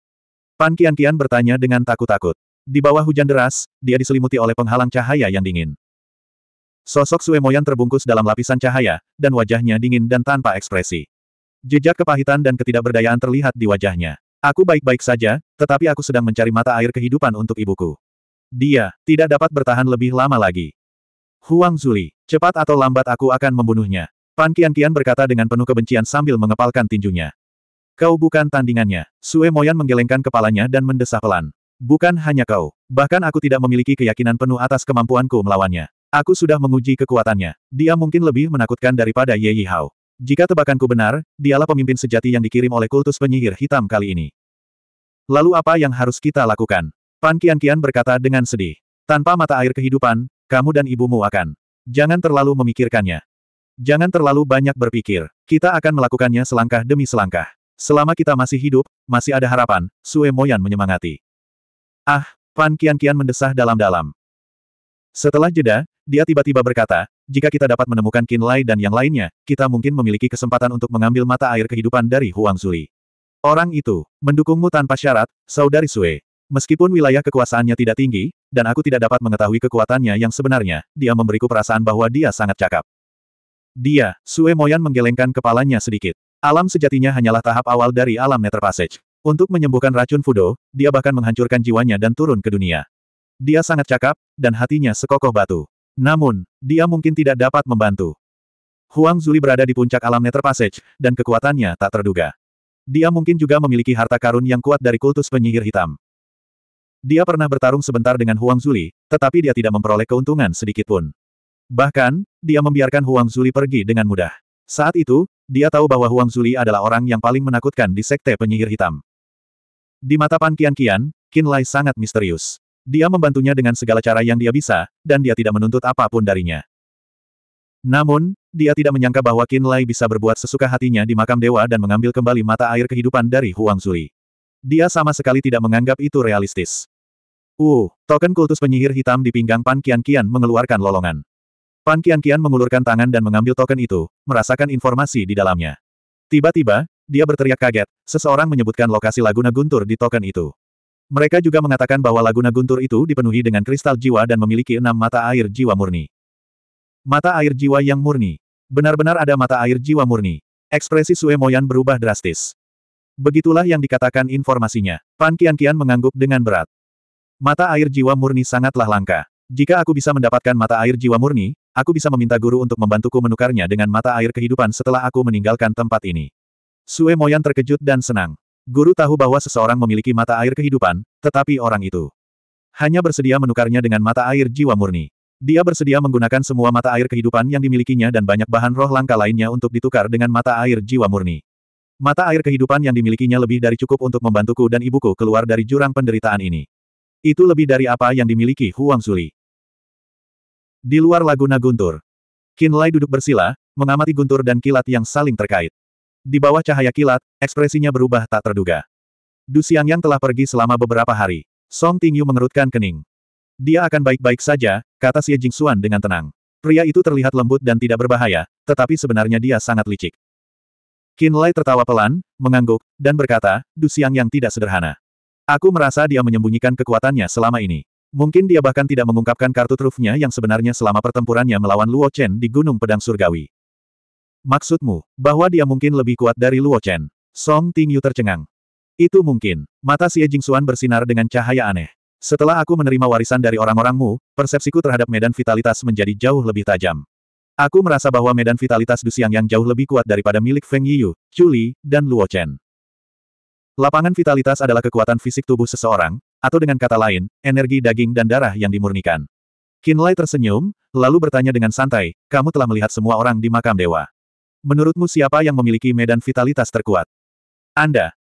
Pan Kian-Kian bertanya dengan takut-takut. Di bawah hujan deras, dia diselimuti oleh penghalang cahaya yang dingin. Sosok Suemoyan terbungkus dalam lapisan cahaya, dan wajahnya dingin dan tanpa ekspresi. Jejak kepahitan dan ketidakberdayaan terlihat di wajahnya. Aku baik-baik saja, tetapi aku sedang mencari mata air kehidupan untuk ibuku. Dia, tidak dapat bertahan lebih lama lagi. Huang Zuli, cepat atau lambat aku akan membunuhnya. Pan Kian berkata dengan penuh kebencian sambil mengepalkan tinjunya. Kau bukan tandingannya. Sue Moyan menggelengkan kepalanya dan mendesah pelan. Bukan hanya kau. Bahkan aku tidak memiliki keyakinan penuh atas kemampuanku melawannya. Aku sudah menguji kekuatannya. Dia mungkin lebih menakutkan daripada Ye Yihao. Jika tebakanku benar, dialah pemimpin sejati yang dikirim oleh kultus penyihir hitam kali ini. Lalu apa yang harus kita lakukan? Pan Kian Kian berkata dengan sedih. Tanpa mata air kehidupan, kamu dan ibumu akan. Jangan terlalu memikirkannya. Jangan terlalu banyak berpikir. Kita akan melakukannya selangkah demi selangkah. Selama kita masih hidup, masih ada harapan, Sue Moyan menyemangati. Ah, Pan kian-kian mendesah dalam-dalam. Setelah jeda, dia tiba-tiba berkata, jika kita dapat menemukan Qin Lai dan yang lainnya, kita mungkin memiliki kesempatan untuk mengambil mata air kehidupan dari Huang Zuli. Orang itu, mendukungmu tanpa syarat, saudari Sue. Meskipun wilayah kekuasaannya tidak tinggi, dan aku tidak dapat mengetahui kekuatannya yang sebenarnya, dia memberiku perasaan bahwa dia sangat cakap. Dia, Sue Moyan menggelengkan kepalanya sedikit. Alam sejatinya hanyalah tahap awal dari alam Nether Passage. Untuk menyembuhkan racun Fudo, dia bahkan menghancurkan jiwanya dan turun ke dunia. Dia sangat cakap, dan hatinya sekokoh batu. Namun, dia mungkin tidak dapat membantu. Huang Zuli berada di puncak alam Nether Passage, dan kekuatannya tak terduga. Dia mungkin juga memiliki harta karun yang kuat dari kultus penyihir hitam. Dia pernah bertarung sebentar dengan Huang Zuli, tetapi dia tidak memperoleh keuntungan sedikitpun. Bahkan, dia membiarkan Huang Zuli pergi dengan mudah. Saat itu, dia tahu bahwa Huang Zuli adalah orang yang paling menakutkan di sekte penyihir hitam. Di mata Pan Kian Kian, Qin Lai sangat misterius. Dia membantunya dengan segala cara yang dia bisa, dan dia tidak menuntut apapun darinya. Namun, dia tidak menyangka bahwa Qin Lai bisa berbuat sesuka hatinya di makam dewa dan mengambil kembali mata air kehidupan dari Huang Zuli. Dia sama sekali tidak menganggap itu realistis. Uh, token kultus penyihir hitam di pinggang Pan Kian Kian mengeluarkan lolongan. Pan Kian Kian mengulurkan tangan dan mengambil token itu, merasakan informasi di dalamnya. Tiba-tiba, dia berteriak kaget, seseorang menyebutkan lokasi Laguna Guntur di token itu. Mereka juga mengatakan bahwa Laguna Guntur itu dipenuhi dengan kristal jiwa dan memiliki enam mata air jiwa murni. Mata air jiwa yang murni. Benar-benar ada mata air jiwa murni. Ekspresi Sue Moyan berubah drastis. Begitulah yang dikatakan informasinya. Pan Kian Kian mengangguk dengan berat. Mata air jiwa murni sangatlah langka. Jika aku bisa mendapatkan mata air jiwa murni, Aku bisa meminta guru untuk membantuku menukarnya dengan mata air kehidupan setelah aku meninggalkan tempat ini. Sue Moyan terkejut dan senang. Guru tahu bahwa seseorang memiliki mata air kehidupan, tetapi orang itu hanya bersedia menukarnya dengan mata air jiwa murni. Dia bersedia menggunakan semua mata air kehidupan yang dimilikinya dan banyak bahan roh langka lainnya untuk ditukar dengan mata air jiwa murni. Mata air kehidupan yang dimilikinya lebih dari cukup untuk membantuku dan ibuku keluar dari jurang penderitaan ini. Itu lebih dari apa yang dimiliki Huang Zuli. Di luar Laguna Guntur. Lai duduk bersila, mengamati guntur dan kilat yang saling terkait. Di bawah cahaya kilat, ekspresinya berubah tak terduga. Du yang telah pergi selama beberapa hari. Song Tingyu mengerutkan kening. Dia akan baik-baik saja, kata Xie Jingxuan dengan tenang. Pria itu terlihat lembut dan tidak berbahaya, tetapi sebenarnya dia sangat licik. Lai tertawa pelan, mengangguk, dan berkata, Du yang tidak sederhana. Aku merasa dia menyembunyikan kekuatannya selama ini. Mungkin dia bahkan tidak mengungkapkan kartu trufnya yang sebenarnya selama pertempurannya melawan Luo Chen di Gunung Pedang Surgawi. Maksudmu, bahwa dia mungkin lebih kuat dari Luo Chen? Song Tingyu tercengang. Itu mungkin. Mata Xie Jingxuan bersinar dengan cahaya aneh. Setelah aku menerima warisan dari orang-orangmu, persepsiku terhadap medan vitalitas menjadi jauh lebih tajam. Aku merasa bahwa medan vitalitas Dusiang yang jauh lebih kuat daripada milik Feng Yiyu, Chu dan Luo Chen. Lapangan vitalitas adalah kekuatan fisik tubuh seseorang, atau dengan kata lain, energi daging dan darah yang dimurnikan. Kinlay tersenyum, lalu bertanya dengan santai, kamu telah melihat semua orang di makam dewa. Menurutmu siapa yang memiliki medan vitalitas terkuat? Anda.